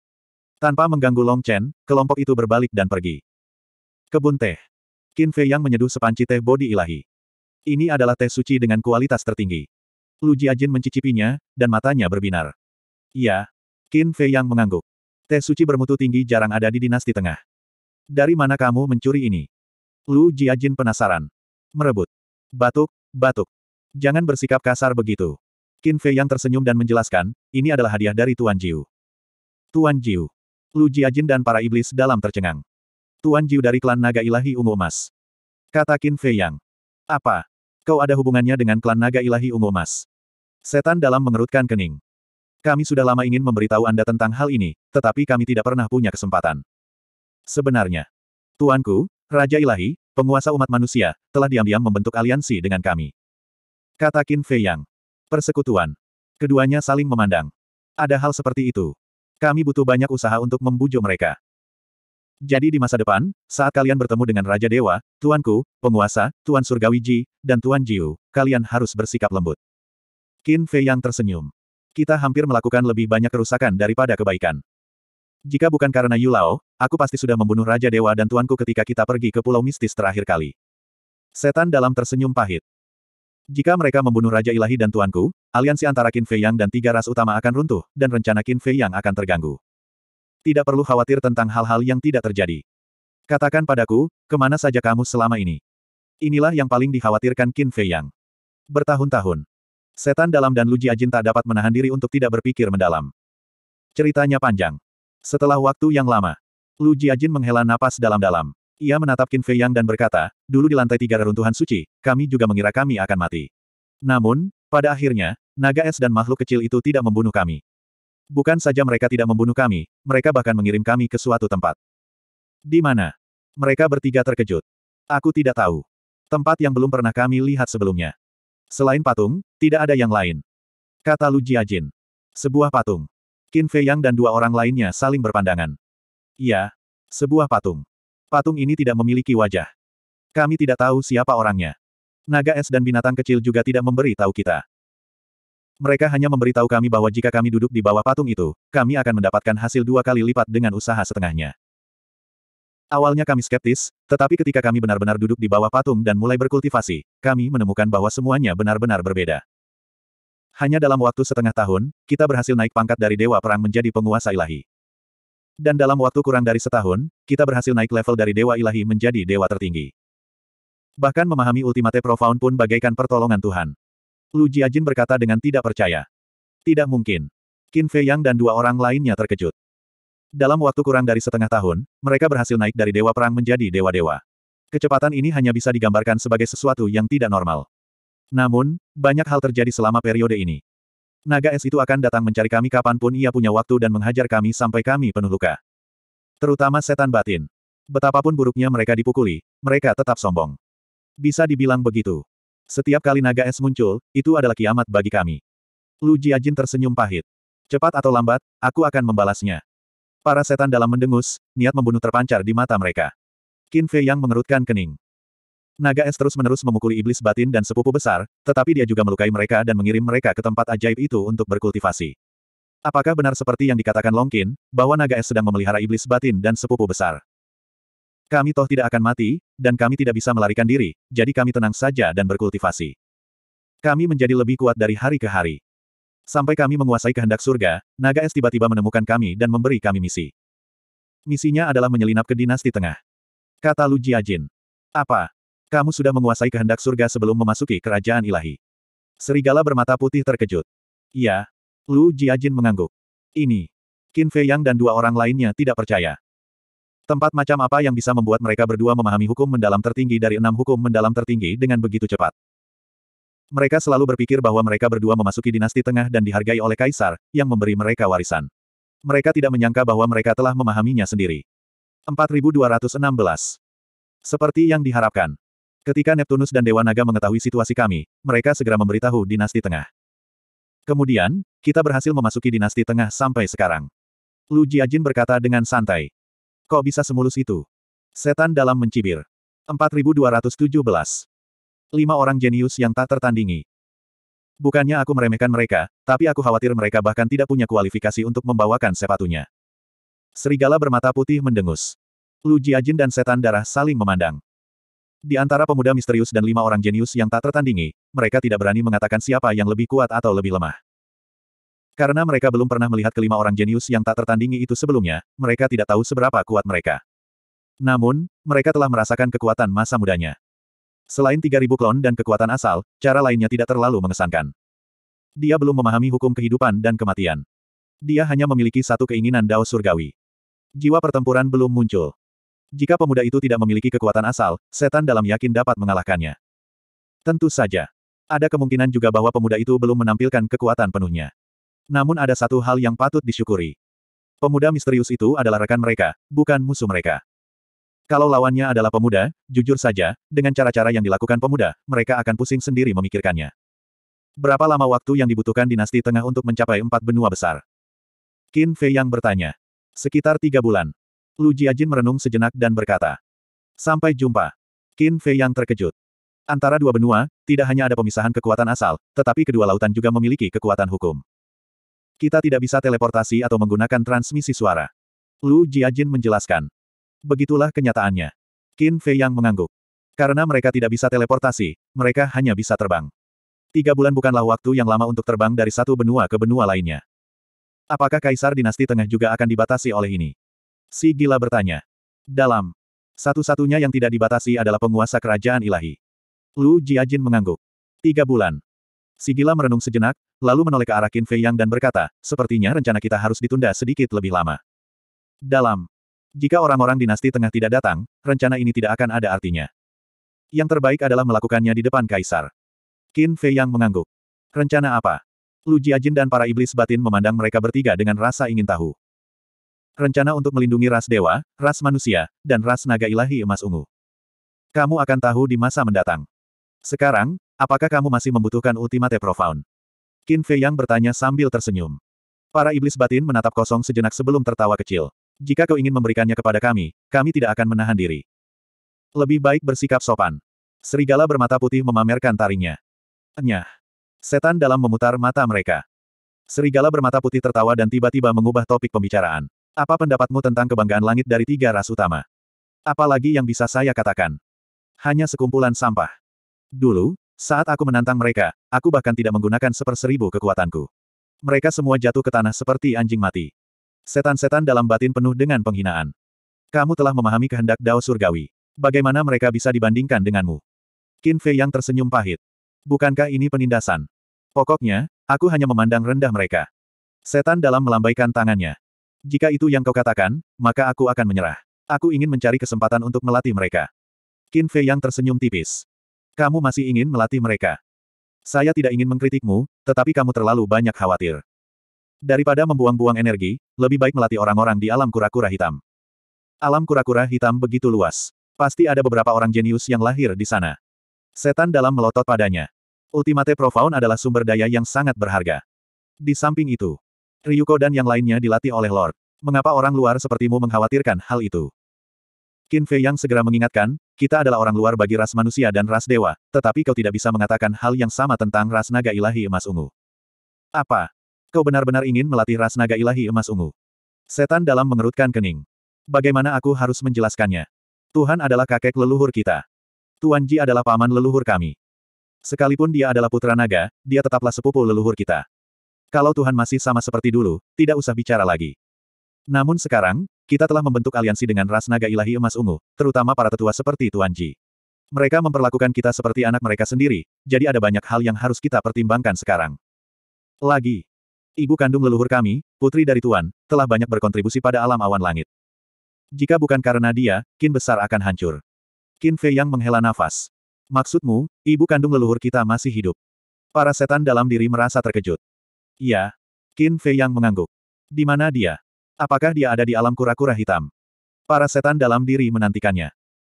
Tanpa mengganggu Long Chen, kelompok itu berbalik dan pergi. Kebun teh. Qin Fei yang menyeduh sepanci teh bodi ilahi. Ini adalah teh suci dengan kualitas tertinggi. Lu Jiajin mencicipinya, dan matanya berbinar. Iya. Qin Fei yang mengangguk. Teh suci bermutu tinggi jarang ada di dinasti tengah. Dari mana kamu mencuri ini? Lu Jiajin penasaran. Merebut. Batuk, batuk. Jangan bersikap kasar begitu. Qin Fei yang tersenyum dan menjelaskan, ini adalah hadiah dari Tuan Jiu. Tuan Jiu. Lu Jiajin dan para iblis dalam tercengang. Tuan Jiu dari klan naga ilahi ungu emas. Kata Qin Fei yang. Apa? Kau ada hubungannya dengan klan naga ilahi ungu emas. Setan dalam mengerutkan kening. Kami sudah lama ingin memberitahu Anda tentang hal ini, tetapi kami tidak pernah punya kesempatan. Sebenarnya, Tuanku, Raja Ilahi, penguasa umat manusia, telah diam-diam membentuk aliansi dengan kami. Kata Qin Fei Yang. Persekutuan. Keduanya saling memandang. Ada hal seperti itu. Kami butuh banyak usaha untuk membujuk mereka. Jadi di masa depan, saat kalian bertemu dengan Raja Dewa, Tuanku, Penguasa, Tuan Surgawi Ji, dan Tuan Jiu, kalian harus bersikap lembut. Qin Fei yang tersenyum. Kita hampir melakukan lebih banyak kerusakan daripada kebaikan. Jika bukan karena Yu Lao, aku pasti sudah membunuh Raja Dewa dan Tuanku ketika kita pergi ke Pulau Mistis terakhir kali. Setan dalam tersenyum pahit. Jika mereka membunuh Raja Ilahi dan Tuanku, aliansi antara Qin Fei Yang dan tiga ras utama akan runtuh, dan rencana Qin Fei Yang akan terganggu tidak perlu khawatir tentang hal-hal yang tidak terjadi. Katakan padaku, kemana saja kamu selama ini? Inilah yang paling dikhawatirkan Qin Fei Yang. Bertahun-tahun. Setan dalam dan Luji Ajin tak dapat menahan diri untuk tidak berpikir mendalam. Ceritanya panjang. Setelah waktu yang lama, Luji Ajin menghela napas dalam-dalam. Ia menatap Qin Fei Yang dan berkata, dulu di lantai tiga reruntuhan suci, kami juga mengira kami akan mati. Namun, pada akhirnya, naga es dan makhluk kecil itu tidak membunuh kami. Bukan saja mereka tidak membunuh kami, mereka bahkan mengirim kami ke suatu tempat. Di mana? Mereka bertiga terkejut. Aku tidak tahu. Tempat yang belum pernah kami lihat sebelumnya. Selain patung, tidak ada yang lain. Kata Lu Jiajin. Sebuah patung. Qin Fei Yang dan dua orang lainnya saling berpandangan. Iya, sebuah patung. Patung ini tidak memiliki wajah. Kami tidak tahu siapa orangnya. Naga es dan binatang kecil juga tidak memberi tahu kita. Mereka hanya memberitahu kami bahwa jika kami duduk di bawah patung itu, kami akan mendapatkan hasil dua kali lipat dengan usaha setengahnya. Awalnya kami skeptis, tetapi ketika kami benar-benar duduk di bawah patung dan mulai berkultivasi, kami menemukan bahwa semuanya benar-benar berbeda. Hanya dalam waktu setengah tahun, kita berhasil naik pangkat dari Dewa Perang menjadi penguasa ilahi. Dan dalam waktu kurang dari setahun, kita berhasil naik level dari Dewa Ilahi menjadi Dewa Tertinggi. Bahkan memahami Ultimate Profound pun bagaikan pertolongan Tuhan. Lu Jiajin berkata dengan tidak percaya. Tidak mungkin. Qin Fei Yang dan dua orang lainnya terkejut. Dalam waktu kurang dari setengah tahun, mereka berhasil naik dari dewa perang menjadi dewa-dewa. Kecepatan ini hanya bisa digambarkan sebagai sesuatu yang tidak normal. Namun, banyak hal terjadi selama periode ini. Naga es itu akan datang mencari kami kapanpun ia punya waktu dan menghajar kami sampai kami penuh luka. Terutama setan batin. Betapapun buruknya mereka dipukuli, mereka tetap sombong. Bisa dibilang begitu. Setiap kali naga es muncul, itu adalah kiamat bagi kami. Lu Jiajin tersenyum pahit. Cepat atau lambat, aku akan membalasnya. Para setan dalam mendengus, niat membunuh terpancar di mata mereka. Qin Fei yang mengerutkan kening. Naga es terus-menerus memukuli iblis batin dan sepupu besar, tetapi dia juga melukai mereka dan mengirim mereka ke tempat ajaib itu untuk berkultivasi. Apakah benar seperti yang dikatakan Long Qin bahwa naga es sedang memelihara iblis batin dan sepupu besar? Kami toh tidak akan mati, dan kami tidak bisa melarikan diri, jadi kami tenang saja dan berkultivasi. Kami menjadi lebih kuat dari hari ke hari. Sampai kami menguasai kehendak surga, naga es tiba-tiba menemukan kami dan memberi kami misi. Misinya adalah menyelinap ke dinasti tengah. Kata Lu Jiajin. Apa? Kamu sudah menguasai kehendak surga sebelum memasuki kerajaan ilahi. Serigala bermata putih terkejut. Iya. Lu Jiajin mengangguk. Ini. Qin Fei Yang dan dua orang lainnya tidak percaya. Tempat macam apa yang bisa membuat mereka berdua memahami hukum mendalam tertinggi dari enam hukum mendalam tertinggi dengan begitu cepat? Mereka selalu berpikir bahwa mereka berdua memasuki dinasti tengah dan dihargai oleh kaisar, yang memberi mereka warisan. Mereka tidak menyangka bahwa mereka telah memahaminya sendiri. 4216 Seperti yang diharapkan. Ketika Neptunus dan Dewa Naga mengetahui situasi kami, mereka segera memberitahu dinasti tengah. Kemudian, kita berhasil memasuki dinasti tengah sampai sekarang. Lu Jiajin berkata dengan santai. Kok bisa semulus itu? Setan dalam mencibir. 4217. Lima orang jenius yang tak tertandingi. Bukannya aku meremehkan mereka, tapi aku khawatir mereka bahkan tidak punya kualifikasi untuk membawakan sepatunya. Serigala bermata putih mendengus. Lu Jiajin dan setan darah saling memandang. Di antara pemuda misterius dan lima orang jenius yang tak tertandingi, mereka tidak berani mengatakan siapa yang lebih kuat atau lebih lemah. Karena mereka belum pernah melihat kelima orang jenius yang tak tertandingi itu sebelumnya, mereka tidak tahu seberapa kuat mereka. Namun, mereka telah merasakan kekuatan masa mudanya. Selain 3.000 klon dan kekuatan asal, cara lainnya tidak terlalu mengesankan. Dia belum memahami hukum kehidupan dan kematian. Dia hanya memiliki satu keinginan Dao Surgawi. Jiwa pertempuran belum muncul. Jika pemuda itu tidak memiliki kekuatan asal, setan dalam yakin dapat mengalahkannya. Tentu saja. Ada kemungkinan juga bahwa pemuda itu belum menampilkan kekuatan penuhnya. Namun ada satu hal yang patut disyukuri. Pemuda misterius itu adalah rekan mereka, bukan musuh mereka. Kalau lawannya adalah pemuda, jujur saja, dengan cara-cara yang dilakukan pemuda, mereka akan pusing sendiri memikirkannya. Berapa lama waktu yang dibutuhkan dinasti tengah untuk mencapai empat benua besar? Qin Fei yang bertanya. Sekitar tiga bulan. Lu Jiajin merenung sejenak dan berkata. Sampai jumpa. Qin Fei yang terkejut. Antara dua benua, tidak hanya ada pemisahan kekuatan asal, tetapi kedua lautan juga memiliki kekuatan hukum. Kita tidak bisa teleportasi atau menggunakan transmisi suara. Lu Jiajin menjelaskan. Begitulah kenyataannya. Qin Fei yang mengangguk. Karena mereka tidak bisa teleportasi, mereka hanya bisa terbang. Tiga bulan bukanlah waktu yang lama untuk terbang dari satu benua ke benua lainnya. Apakah Kaisar Dinasti Tengah juga akan dibatasi oleh ini? Si gila bertanya. Dalam. Satu-satunya yang tidak dibatasi adalah penguasa kerajaan ilahi. Lu Jiajin mengangguk. Tiga bulan. Si gila merenung sejenak, lalu menoleh ke arah Qin Fei Yang dan berkata, sepertinya rencana kita harus ditunda sedikit lebih lama. Dalam. Jika orang-orang dinasti tengah tidak datang, rencana ini tidak akan ada artinya. Yang terbaik adalah melakukannya di depan kaisar. Qin Fei Yang mengangguk. Rencana apa? Lu Jiajin dan para iblis batin memandang mereka bertiga dengan rasa ingin tahu. Rencana untuk melindungi ras dewa, ras manusia, dan ras naga ilahi emas ungu. Kamu akan tahu di masa mendatang. Sekarang, apakah kamu masih membutuhkan Ultimate Profound? Qin Fei Yang bertanya sambil tersenyum. Para iblis batin menatap kosong sejenak sebelum tertawa kecil. Jika kau ingin memberikannya kepada kami, kami tidak akan menahan diri. Lebih baik bersikap sopan. Serigala bermata putih memamerkan taringnya. Enyah. Setan dalam memutar mata mereka. Serigala bermata putih tertawa dan tiba-tiba mengubah topik pembicaraan. Apa pendapatmu tentang kebanggaan langit dari tiga ras utama? Apalagi yang bisa saya katakan? Hanya sekumpulan sampah. Dulu, saat aku menantang mereka, aku bahkan tidak menggunakan seperseribu kekuatanku. Mereka semua jatuh ke tanah seperti anjing mati. Setan-setan dalam batin penuh dengan penghinaan. Kamu telah memahami kehendak Dao Surgawi. Bagaimana mereka bisa dibandingkan denganmu? Qin Fei yang tersenyum pahit. Bukankah ini penindasan? Pokoknya, aku hanya memandang rendah mereka. Setan dalam melambaikan tangannya. Jika itu yang kau katakan, maka aku akan menyerah. Aku ingin mencari kesempatan untuk melatih mereka. Qin Fei yang tersenyum tipis. Kamu masih ingin melatih mereka. Saya tidak ingin mengkritikmu, tetapi kamu terlalu banyak khawatir. Daripada membuang-buang energi, lebih baik melatih orang-orang di alam kura-kura hitam. Alam kura-kura hitam begitu luas. Pasti ada beberapa orang jenius yang lahir di sana. Setan dalam melotot padanya. Ultimate Profound adalah sumber daya yang sangat berharga. Di samping itu, Ryuko dan yang lainnya dilatih oleh Lord. Mengapa orang luar sepertimu mengkhawatirkan hal itu? Qin Fei Yang segera mengingatkan, kita adalah orang luar bagi ras manusia dan ras dewa, tetapi kau tidak bisa mengatakan hal yang sama tentang ras naga ilahi emas ungu. Apa? Kau benar-benar ingin melatih ras naga ilahi emas ungu? Setan dalam mengerutkan kening. Bagaimana aku harus menjelaskannya? Tuhan adalah kakek leluhur kita. Tuan Ji adalah paman leluhur kami. Sekalipun dia adalah putra naga, dia tetaplah sepupu leluhur kita. Kalau Tuhan masih sama seperti dulu, tidak usah bicara lagi. Namun sekarang, kita telah membentuk aliansi dengan ras naga ilahi emas ungu, terutama para tetua seperti Tuan Ji. Mereka memperlakukan kita seperti anak mereka sendiri, jadi ada banyak hal yang harus kita pertimbangkan sekarang. Lagi, ibu kandung leluhur kami, putri dari Tuan, telah banyak berkontribusi pada alam awan langit. Jika bukan karena dia, kin besar akan hancur. Kin Fei yang menghela nafas. Maksudmu, ibu kandung leluhur kita masih hidup? Para setan dalam diri merasa terkejut. Ya, Kin Fei yang mengangguk. Di mana dia? Apakah dia ada di alam kura-kura hitam? Para setan dalam diri menantikannya.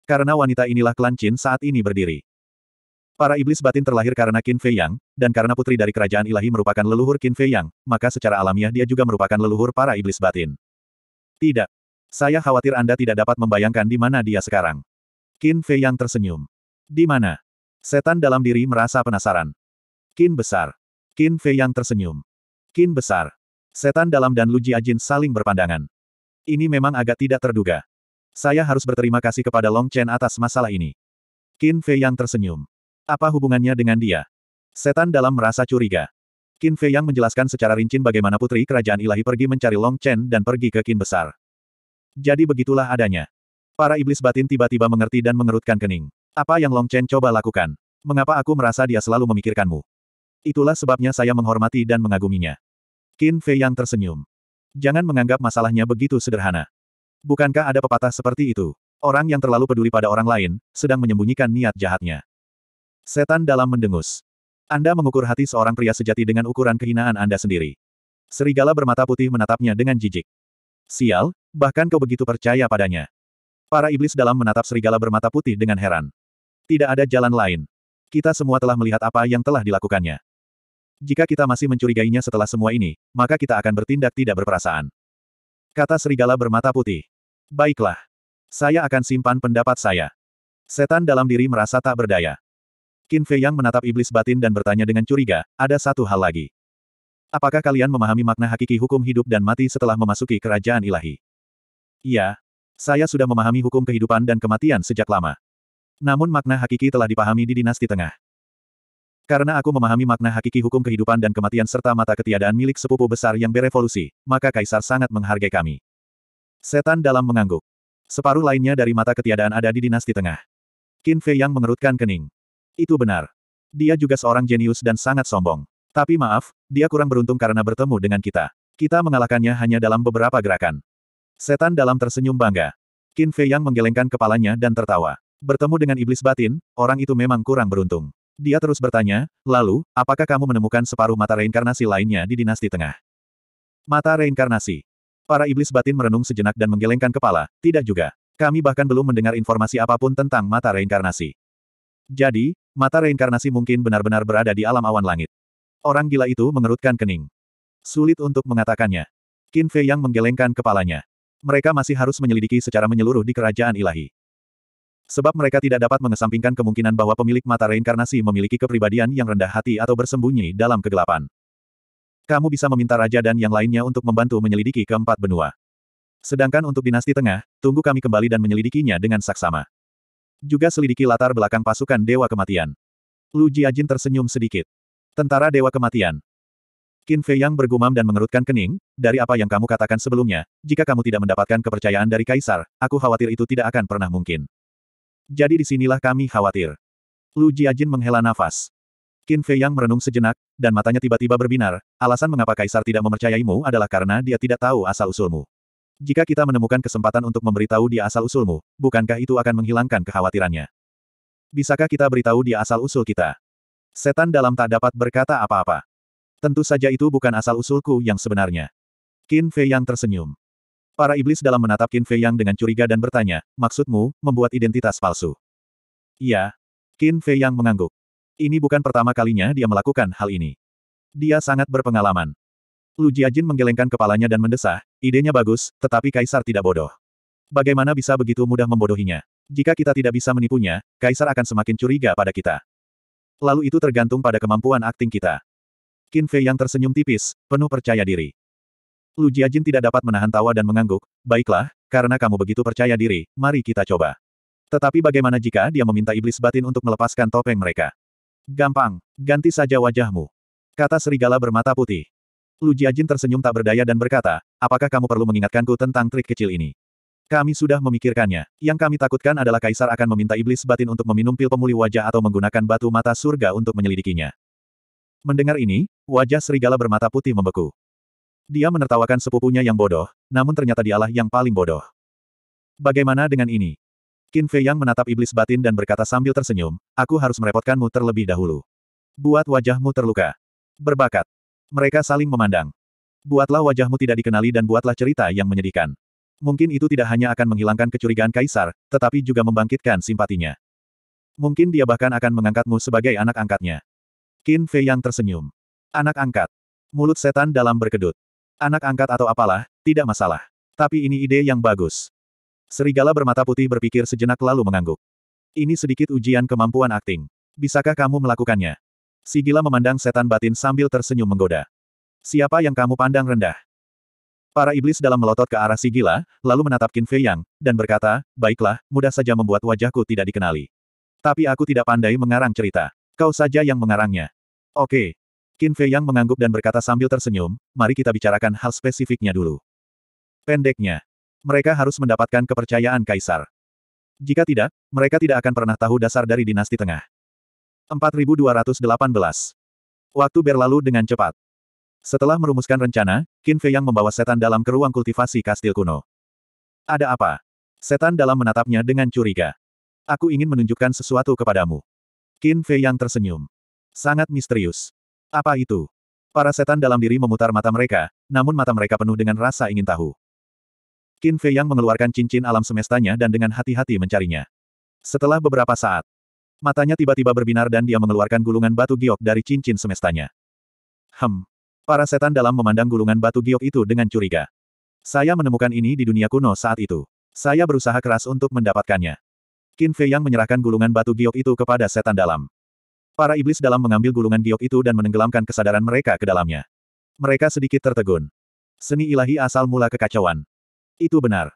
Karena wanita inilah klan Qin saat ini berdiri. Para iblis batin terlahir karena Qin Fei Yang, dan karena putri dari kerajaan ilahi merupakan leluhur Qin Fei Yang, maka secara alamiah dia juga merupakan leluhur para iblis batin. Tidak. Saya khawatir Anda tidak dapat membayangkan di mana dia sekarang. Qin Fei Yang tersenyum. Di mana? Setan dalam diri merasa penasaran. Qin besar. Qin Fei Yang tersenyum. Qin besar. Setan dalam dan Lu Jiajin saling berpandangan. Ini memang agak tidak terduga. Saya harus berterima kasih kepada Long Chen atas masalah ini. Qin Fei Yang tersenyum. Apa hubungannya dengan dia? Setan dalam merasa curiga. Qin Fei Yang menjelaskan secara rinci bagaimana putri kerajaan ilahi pergi mencari Long Chen dan pergi ke Qin Besar. Jadi begitulah adanya. Para iblis batin tiba-tiba mengerti dan mengerutkan kening. Apa yang Long Chen coba lakukan? Mengapa aku merasa dia selalu memikirkanmu? Itulah sebabnya saya menghormati dan mengaguminya. Qin Fei yang tersenyum. Jangan menganggap masalahnya begitu sederhana. Bukankah ada pepatah seperti itu? Orang yang terlalu peduli pada orang lain, sedang menyembunyikan niat jahatnya. Setan dalam mendengus. Anda mengukur hati seorang pria sejati dengan ukuran kehinaan Anda sendiri. Serigala bermata putih menatapnya dengan jijik. Sial, bahkan kau begitu percaya padanya. Para iblis dalam menatap serigala bermata putih dengan heran. Tidak ada jalan lain. Kita semua telah melihat apa yang telah dilakukannya. Jika kita masih mencurigainya setelah semua ini, maka kita akan bertindak tidak berperasaan. Kata serigala bermata putih. Baiklah. Saya akan simpan pendapat saya. Setan dalam diri merasa tak berdaya. Qin Fei Yang menatap iblis batin dan bertanya dengan curiga, ada satu hal lagi. Apakah kalian memahami makna hakiki hukum hidup dan mati setelah memasuki kerajaan ilahi? Iya. Saya sudah memahami hukum kehidupan dan kematian sejak lama. Namun makna hakiki telah dipahami di dinasti tengah. Karena aku memahami makna hakiki hukum kehidupan dan kematian serta mata ketiadaan milik sepupu besar yang berevolusi, maka Kaisar sangat menghargai kami. Setan dalam mengangguk. Separuh lainnya dari mata ketiadaan ada di dinasti tengah. Qin Fei yang mengerutkan kening. Itu benar. Dia juga seorang jenius dan sangat sombong. Tapi maaf, dia kurang beruntung karena bertemu dengan kita. Kita mengalahkannya hanya dalam beberapa gerakan. Setan dalam tersenyum bangga. Qin Fei yang menggelengkan kepalanya dan tertawa. Bertemu dengan iblis batin, orang itu memang kurang beruntung. Dia terus bertanya, lalu, apakah kamu menemukan separuh mata reinkarnasi lainnya di dinasti tengah? Mata reinkarnasi. Para iblis batin merenung sejenak dan menggelengkan kepala, tidak juga. Kami bahkan belum mendengar informasi apapun tentang mata reinkarnasi. Jadi, mata reinkarnasi mungkin benar-benar berada di alam awan langit. Orang gila itu mengerutkan kening. Sulit untuk mengatakannya. Qin Fei yang menggelengkan kepalanya. Mereka masih harus menyelidiki secara menyeluruh di kerajaan ilahi. Sebab mereka tidak dapat mengesampingkan kemungkinan bahwa pemilik mata reinkarnasi memiliki kepribadian yang rendah hati atau bersembunyi dalam kegelapan. Kamu bisa meminta raja dan yang lainnya untuk membantu menyelidiki keempat benua. Sedangkan untuk dinasti tengah, tunggu kami kembali dan menyelidikinya dengan saksama. Juga selidiki latar belakang pasukan Dewa Kematian. Lu Jiajin tersenyum sedikit. Tentara Dewa Kematian. Qin Fei Yang bergumam dan mengerutkan kening, dari apa yang kamu katakan sebelumnya, jika kamu tidak mendapatkan kepercayaan dari Kaisar, aku khawatir itu tidak akan pernah mungkin. Jadi disinilah kami khawatir. Lu Jiajin menghela nafas. Qin Fei Yang merenung sejenak, dan matanya tiba-tiba berbinar, alasan mengapa Kaisar tidak memercayaimu adalah karena dia tidak tahu asal-usulmu. Jika kita menemukan kesempatan untuk memberitahu dia asal-usulmu, bukankah itu akan menghilangkan kekhawatirannya? Bisakah kita beritahu dia asal-usul kita? Setan dalam tak dapat berkata apa-apa. Tentu saja itu bukan asal-usulku yang sebenarnya. Qin Fei Yang tersenyum. Para iblis dalam menatap Qin Fei Yang dengan curiga dan bertanya, maksudmu, membuat identitas palsu? Iya. Qin Fei Yang mengangguk. Ini bukan pertama kalinya dia melakukan hal ini. Dia sangat berpengalaman. Lu Jiajin menggelengkan kepalanya dan mendesah, idenya bagus, tetapi Kaisar tidak bodoh. Bagaimana bisa begitu mudah membodohinya? Jika kita tidak bisa menipunya, Kaisar akan semakin curiga pada kita. Lalu itu tergantung pada kemampuan akting kita. Qin Fei Yang tersenyum tipis, penuh percaya diri. Lu Jiajin tidak dapat menahan tawa dan mengangguk, baiklah, karena kamu begitu percaya diri, mari kita coba. Tetapi bagaimana jika dia meminta iblis batin untuk melepaskan topeng mereka? Gampang, ganti saja wajahmu. Kata serigala bermata putih. Lu Jiajin tersenyum tak berdaya dan berkata, apakah kamu perlu mengingatkanku tentang trik kecil ini? Kami sudah memikirkannya. Yang kami takutkan adalah Kaisar akan meminta iblis batin untuk meminum pil pemulih wajah atau menggunakan batu mata surga untuk menyelidikinya. Mendengar ini, wajah serigala bermata putih membeku. Dia menertawakan sepupunya yang bodoh, namun ternyata dialah yang paling bodoh. Bagaimana dengan ini? Qin Fei Yang menatap iblis batin dan berkata sambil tersenyum, aku harus merepotkanmu terlebih dahulu. Buat wajahmu terluka. Berbakat. Mereka saling memandang. Buatlah wajahmu tidak dikenali dan buatlah cerita yang menyedihkan. Mungkin itu tidak hanya akan menghilangkan kecurigaan kaisar, tetapi juga membangkitkan simpatinya. Mungkin dia bahkan akan mengangkatmu sebagai anak angkatnya. Qin Fei Yang tersenyum. Anak angkat. Mulut setan dalam berkedut. Anak angkat atau apalah, tidak masalah. Tapi ini ide yang bagus. Serigala bermata putih berpikir sejenak lalu mengangguk. Ini sedikit ujian kemampuan akting. Bisakah kamu melakukannya? Sigila memandang setan batin sambil tersenyum menggoda. Siapa yang kamu pandang rendah? Para iblis dalam melotot ke arah Sigila lalu menatap Qin Fei Yang, dan berkata, baiklah, mudah saja membuat wajahku tidak dikenali. Tapi aku tidak pandai mengarang cerita. Kau saja yang mengarangnya. Oke, Qin Fei Yang mengangguk dan berkata sambil tersenyum, mari kita bicarakan hal spesifiknya dulu. Pendeknya, mereka harus mendapatkan kepercayaan kaisar. Jika tidak, mereka tidak akan pernah tahu dasar dari dinasti tengah. 4218 Waktu berlalu dengan cepat. Setelah merumuskan rencana, Qin Fei Yang membawa setan dalam ke ruang kultivasi kastil kuno. Ada apa? Setan dalam menatapnya dengan curiga. Aku ingin menunjukkan sesuatu kepadamu. Qin Fei Yang tersenyum. Sangat misterius. Apa itu? Para setan dalam diri memutar mata mereka, namun mata mereka penuh dengan rasa ingin tahu. Qin Fei yang mengeluarkan cincin alam semestanya dan dengan hati-hati mencarinya. Setelah beberapa saat, matanya tiba-tiba berbinar dan dia mengeluarkan gulungan batu giok dari cincin semestanya. Hem. Para setan dalam memandang gulungan batu giok itu dengan curiga. Saya menemukan ini di dunia kuno saat itu. Saya berusaha keras untuk mendapatkannya. Qin Fei yang menyerahkan gulungan batu giok itu kepada setan dalam. Para iblis dalam mengambil gulungan giok itu dan menenggelamkan kesadaran mereka ke dalamnya. Mereka sedikit tertegun. Seni ilahi asal mula kekacauan. Itu benar.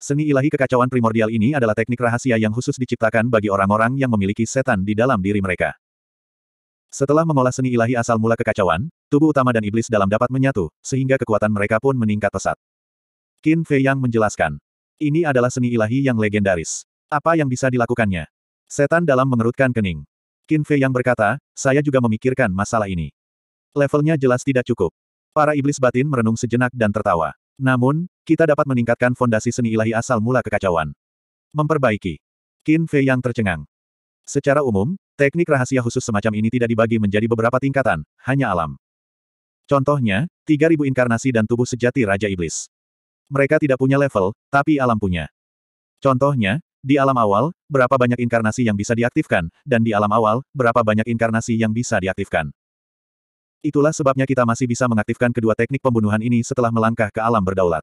Seni ilahi kekacauan primordial ini adalah teknik rahasia yang khusus diciptakan bagi orang-orang yang memiliki setan di dalam diri mereka. Setelah mengolah seni ilahi asal mula kekacauan, tubuh utama dan iblis dalam dapat menyatu, sehingga kekuatan mereka pun meningkat pesat. Qin Fei Yang menjelaskan. Ini adalah seni ilahi yang legendaris. Apa yang bisa dilakukannya? Setan dalam mengerutkan kening. Qin Fei yang berkata, saya juga memikirkan masalah ini. Levelnya jelas tidak cukup. Para iblis batin merenung sejenak dan tertawa. Namun, kita dapat meningkatkan fondasi seni ilahi asal mula kekacauan. Memperbaiki. Qin Fei yang tercengang. Secara umum, teknik rahasia khusus semacam ini tidak dibagi menjadi beberapa tingkatan, hanya alam. Contohnya, 3000 inkarnasi dan tubuh sejati Raja Iblis. Mereka tidak punya level, tapi alam punya. Contohnya, di alam awal, berapa banyak inkarnasi yang bisa diaktifkan, dan di alam awal, berapa banyak inkarnasi yang bisa diaktifkan. Itulah sebabnya kita masih bisa mengaktifkan kedua teknik pembunuhan ini setelah melangkah ke alam berdaulat.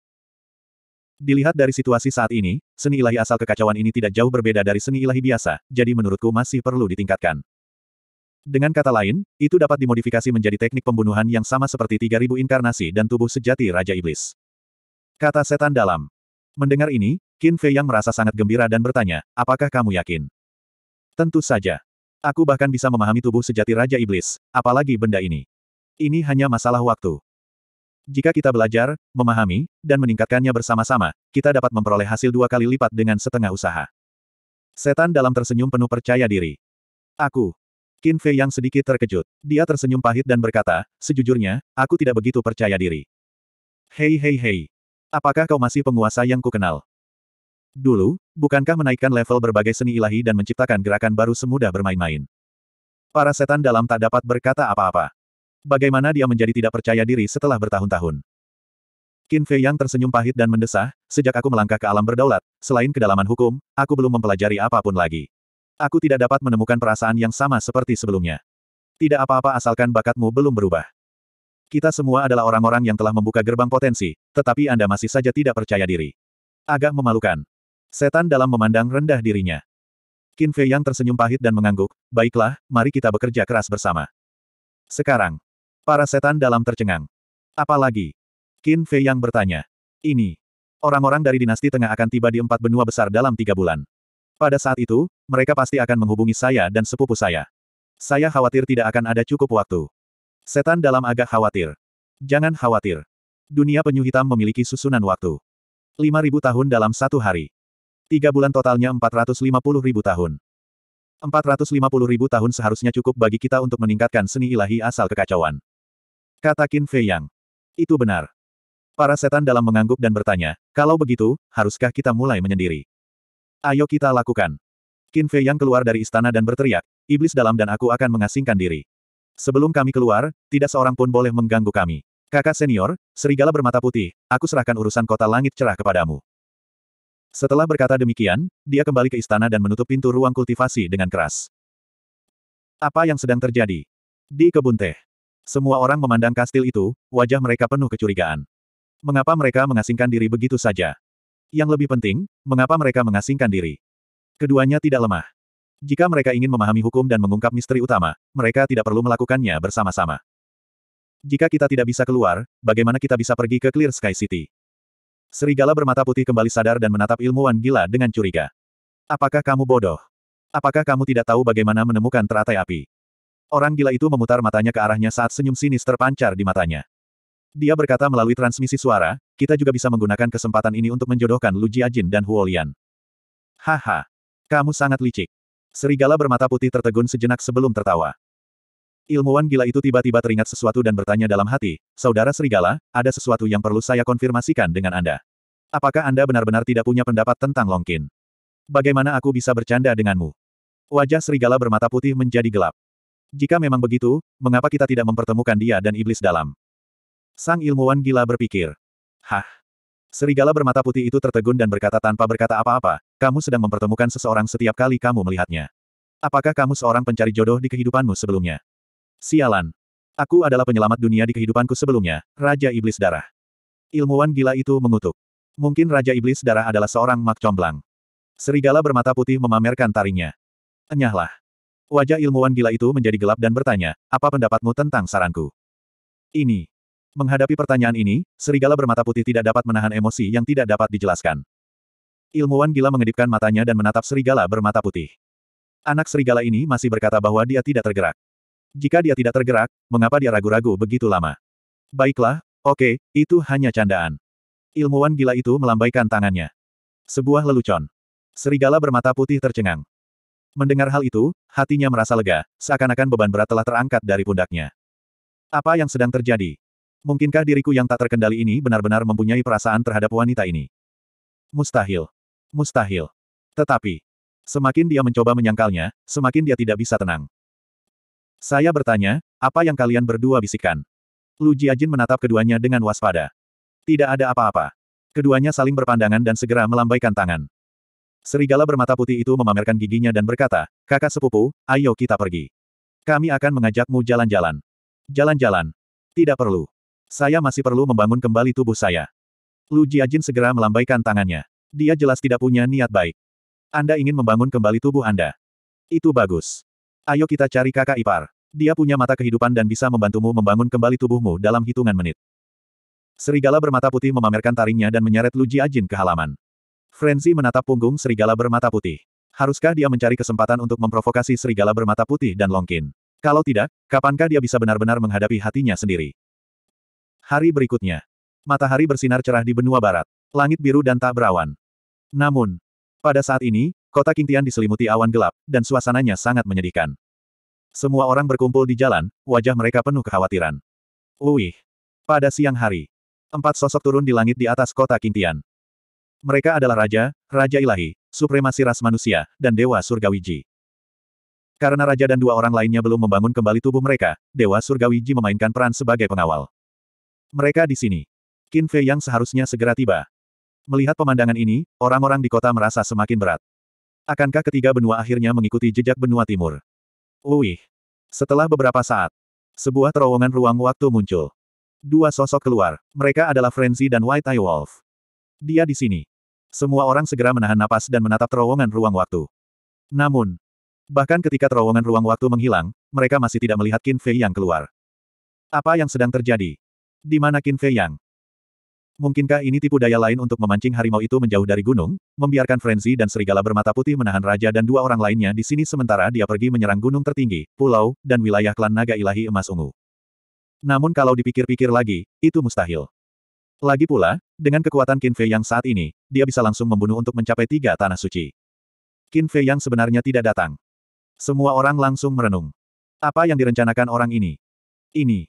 Dilihat dari situasi saat ini, seni ilahi asal kekacauan ini tidak jauh berbeda dari seni ilahi biasa, jadi menurutku masih perlu ditingkatkan. Dengan kata lain, itu dapat dimodifikasi menjadi teknik pembunuhan yang sama seperti 3000 inkarnasi dan tubuh sejati Raja Iblis. Kata setan dalam. Mendengar ini, Qin Fei yang merasa sangat gembira dan bertanya, apakah kamu yakin? Tentu saja. Aku bahkan bisa memahami tubuh sejati Raja Iblis, apalagi benda ini. Ini hanya masalah waktu. Jika kita belajar, memahami, dan meningkatkannya bersama-sama, kita dapat memperoleh hasil dua kali lipat dengan setengah usaha. Setan dalam tersenyum penuh percaya diri. Aku. Qin Fei yang sedikit terkejut. Dia tersenyum pahit dan berkata, sejujurnya, aku tidak begitu percaya diri. Hei hei hei. Apakah kau masih penguasa yang kukenal? Dulu, bukankah menaikkan level berbagai seni ilahi dan menciptakan gerakan baru semudah bermain-main? Para setan dalam tak dapat berkata apa-apa. Bagaimana dia menjadi tidak percaya diri setelah bertahun-tahun? Qin Fei yang tersenyum pahit dan mendesah, sejak aku melangkah ke alam berdaulat, selain kedalaman hukum, aku belum mempelajari apapun lagi. Aku tidak dapat menemukan perasaan yang sama seperti sebelumnya. Tidak apa-apa asalkan bakatmu belum berubah. Kita semua adalah orang-orang yang telah membuka gerbang potensi, tetapi Anda masih saja tidak percaya diri. Agak memalukan. Setan dalam memandang rendah dirinya. Qin Fei yang tersenyum pahit dan mengangguk, baiklah, mari kita bekerja keras bersama. Sekarang. Para setan dalam tercengang. Apalagi? Qin Fei yang bertanya. Ini. Orang-orang dari dinasti tengah akan tiba di empat benua besar dalam tiga bulan. Pada saat itu, mereka pasti akan menghubungi saya dan sepupu saya. Saya khawatir tidak akan ada cukup waktu. Setan dalam agak khawatir. Jangan khawatir. Dunia penyu hitam memiliki susunan waktu. 5.000 tahun dalam satu hari. Tiga bulan totalnya 450 ribu tahun. 450 ribu tahun seharusnya cukup bagi kita untuk meningkatkan seni ilahi asal kekacauan. Kata Qin Fei Yang. Itu benar. Para setan dalam mengangguk dan bertanya, kalau begitu, haruskah kita mulai menyendiri? Ayo kita lakukan. Qin Fei Yang keluar dari istana dan berteriak, iblis dalam dan aku akan mengasingkan diri. Sebelum kami keluar, tidak seorang pun boleh mengganggu kami. Kakak senior, serigala bermata putih, aku serahkan urusan kota langit cerah kepadamu. Setelah berkata demikian, dia kembali ke istana dan menutup pintu ruang kultivasi dengan keras. Apa yang sedang terjadi? Di kebun teh. Semua orang memandang kastil itu, wajah mereka penuh kecurigaan. Mengapa mereka mengasingkan diri begitu saja? Yang lebih penting, mengapa mereka mengasingkan diri? Keduanya tidak lemah. Jika mereka ingin memahami hukum dan mengungkap misteri utama, mereka tidak perlu melakukannya bersama-sama. Jika kita tidak bisa keluar, bagaimana kita bisa pergi ke Clear Sky City? Serigala bermata putih kembali sadar dan menatap ilmuwan gila dengan curiga. Apakah kamu bodoh? Apakah kamu tidak tahu bagaimana menemukan teratai api? Orang gila itu memutar matanya ke arahnya saat senyum sinis terpancar di matanya. Dia berkata melalui transmisi suara, kita juga bisa menggunakan kesempatan ini untuk menjodohkan Lu Jiajin dan Huolian. Haha. Kamu sangat licik. Serigala bermata putih tertegun sejenak sebelum tertawa. Ilmuwan gila itu tiba-tiba teringat sesuatu dan bertanya dalam hati, Saudara Serigala, ada sesuatu yang perlu saya konfirmasikan dengan Anda. Apakah Anda benar-benar tidak punya pendapat tentang Longkin? Bagaimana aku bisa bercanda denganmu? Wajah Serigala bermata putih menjadi gelap. Jika memang begitu, mengapa kita tidak mempertemukan dia dan iblis dalam? Sang ilmuwan gila berpikir. Hah? Serigala bermata putih itu tertegun dan berkata tanpa berkata apa-apa, kamu sedang mempertemukan seseorang setiap kali kamu melihatnya. Apakah kamu seorang pencari jodoh di kehidupanmu sebelumnya? Sialan. Aku adalah penyelamat dunia di kehidupanku sebelumnya, Raja Iblis Darah. Ilmuwan gila itu mengutuk. Mungkin Raja Iblis Darah adalah seorang mak comblang. Serigala bermata putih memamerkan taringnya. Enyahlah. Wajah ilmuwan gila itu menjadi gelap dan bertanya, apa pendapatmu tentang saranku? Ini. Menghadapi pertanyaan ini, serigala bermata putih tidak dapat menahan emosi yang tidak dapat dijelaskan. Ilmuwan gila mengedipkan matanya dan menatap serigala bermata putih. Anak serigala ini masih berkata bahwa dia tidak tergerak. Jika dia tidak tergerak, mengapa dia ragu-ragu begitu lama? Baiklah, oke, okay, itu hanya candaan. Ilmuwan gila itu melambaikan tangannya. Sebuah lelucon. Serigala bermata putih tercengang. Mendengar hal itu, hatinya merasa lega, seakan-akan beban berat telah terangkat dari pundaknya. Apa yang sedang terjadi? Mungkinkah diriku yang tak terkendali ini benar-benar mempunyai perasaan terhadap wanita ini? Mustahil. Mustahil. Tetapi, semakin dia mencoba menyangkalnya, semakin dia tidak bisa tenang. Saya bertanya, apa yang kalian berdua bisikan? Lu Jiajin menatap keduanya dengan waspada. Tidak ada apa-apa. Keduanya saling berpandangan dan segera melambaikan tangan. Serigala bermata putih itu memamerkan giginya dan berkata, kakak sepupu, ayo kita pergi. Kami akan mengajakmu jalan-jalan. Jalan-jalan. Tidak perlu. Saya masih perlu membangun kembali tubuh saya. Lu Jiajin segera melambaikan tangannya. Dia jelas tidak punya niat baik. Anda ingin membangun kembali tubuh Anda. Itu bagus. Ayo kita cari kakak ipar. Dia punya mata kehidupan dan bisa membantumu membangun kembali tubuhmu dalam hitungan menit. Serigala bermata putih memamerkan taringnya dan menyeret Luji Ajin ke halaman. Frenzy menatap punggung serigala bermata putih. Haruskah dia mencari kesempatan untuk memprovokasi serigala bermata putih dan Longkin? Kalau tidak, kapankah dia bisa benar-benar menghadapi hatinya sendiri? Hari berikutnya. Matahari bersinar cerah di benua barat. Langit biru dan tak berawan. Namun, pada saat ini, Kota Kintian diselimuti awan gelap, dan suasananya sangat menyedihkan. Semua orang berkumpul di jalan, wajah mereka penuh kekhawatiran. Uih! Pada siang hari, empat sosok turun di langit di atas kota Kintian. Mereka adalah Raja, Raja Ilahi, Supremasi Ras Manusia, dan Dewa Surgawiji. Karena Raja dan dua orang lainnya belum membangun kembali tubuh mereka, Dewa Surgawiji memainkan peran sebagai pengawal. Mereka di sini. Qin Fei yang seharusnya segera tiba. Melihat pemandangan ini, orang-orang di kota merasa semakin berat. Akankah ketiga benua akhirnya mengikuti jejak benua timur? Wih! Setelah beberapa saat, sebuah terowongan ruang waktu muncul. Dua sosok keluar. Mereka adalah Frenzy dan White Eye Wolf. Dia di sini. Semua orang segera menahan napas dan menatap terowongan ruang waktu. Namun, bahkan ketika terowongan ruang waktu menghilang, mereka masih tidak melihat Qin Fei yang keluar. Apa yang sedang terjadi? Di mana Qin Fei yang? Mungkinkah ini tipu daya lain untuk memancing harimau itu menjauh dari gunung, membiarkan Frenzy dan serigala bermata putih menahan raja dan dua orang lainnya di sini sementara dia pergi menyerang gunung tertinggi, pulau, dan wilayah klan naga ilahi emas ungu. Namun kalau dipikir-pikir lagi, itu mustahil. Lagi pula, dengan kekuatan Qin Fei yang saat ini, dia bisa langsung membunuh untuk mencapai tiga tanah suci. Qin Fei yang sebenarnya tidak datang. Semua orang langsung merenung. Apa yang direncanakan orang ini? Ini.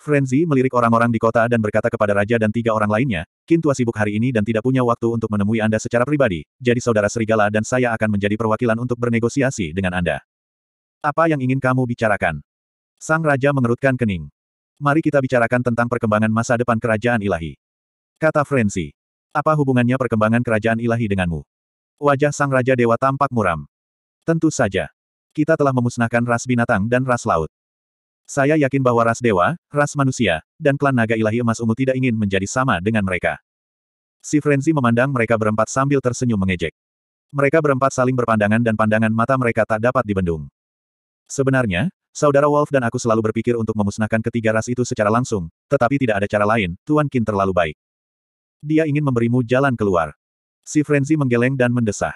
Frenzy melirik orang-orang di kota dan berkata kepada raja dan tiga orang lainnya, Kintua sibuk hari ini dan tidak punya waktu untuk menemui Anda secara pribadi, jadi saudara serigala dan saya akan menjadi perwakilan untuk bernegosiasi dengan Anda. Apa yang ingin kamu bicarakan? Sang raja mengerutkan kening. Mari kita bicarakan tentang perkembangan masa depan kerajaan ilahi. Kata Frenzy. Apa hubungannya perkembangan kerajaan ilahi denganmu? Wajah sang raja dewa tampak muram. Tentu saja. Kita telah memusnahkan ras binatang dan ras laut. Saya yakin bahwa ras dewa, ras manusia, dan klan naga ilahi emas ungu tidak ingin menjadi sama dengan mereka. Si Frenzy memandang mereka berempat sambil tersenyum mengejek. Mereka berempat saling berpandangan dan pandangan mata mereka tak dapat dibendung. Sebenarnya, saudara Wolf dan aku selalu berpikir untuk memusnahkan ketiga ras itu secara langsung, tetapi tidak ada cara lain, Tuan Kin terlalu baik. Dia ingin memberimu jalan keluar. Si Frenzy menggeleng dan mendesah.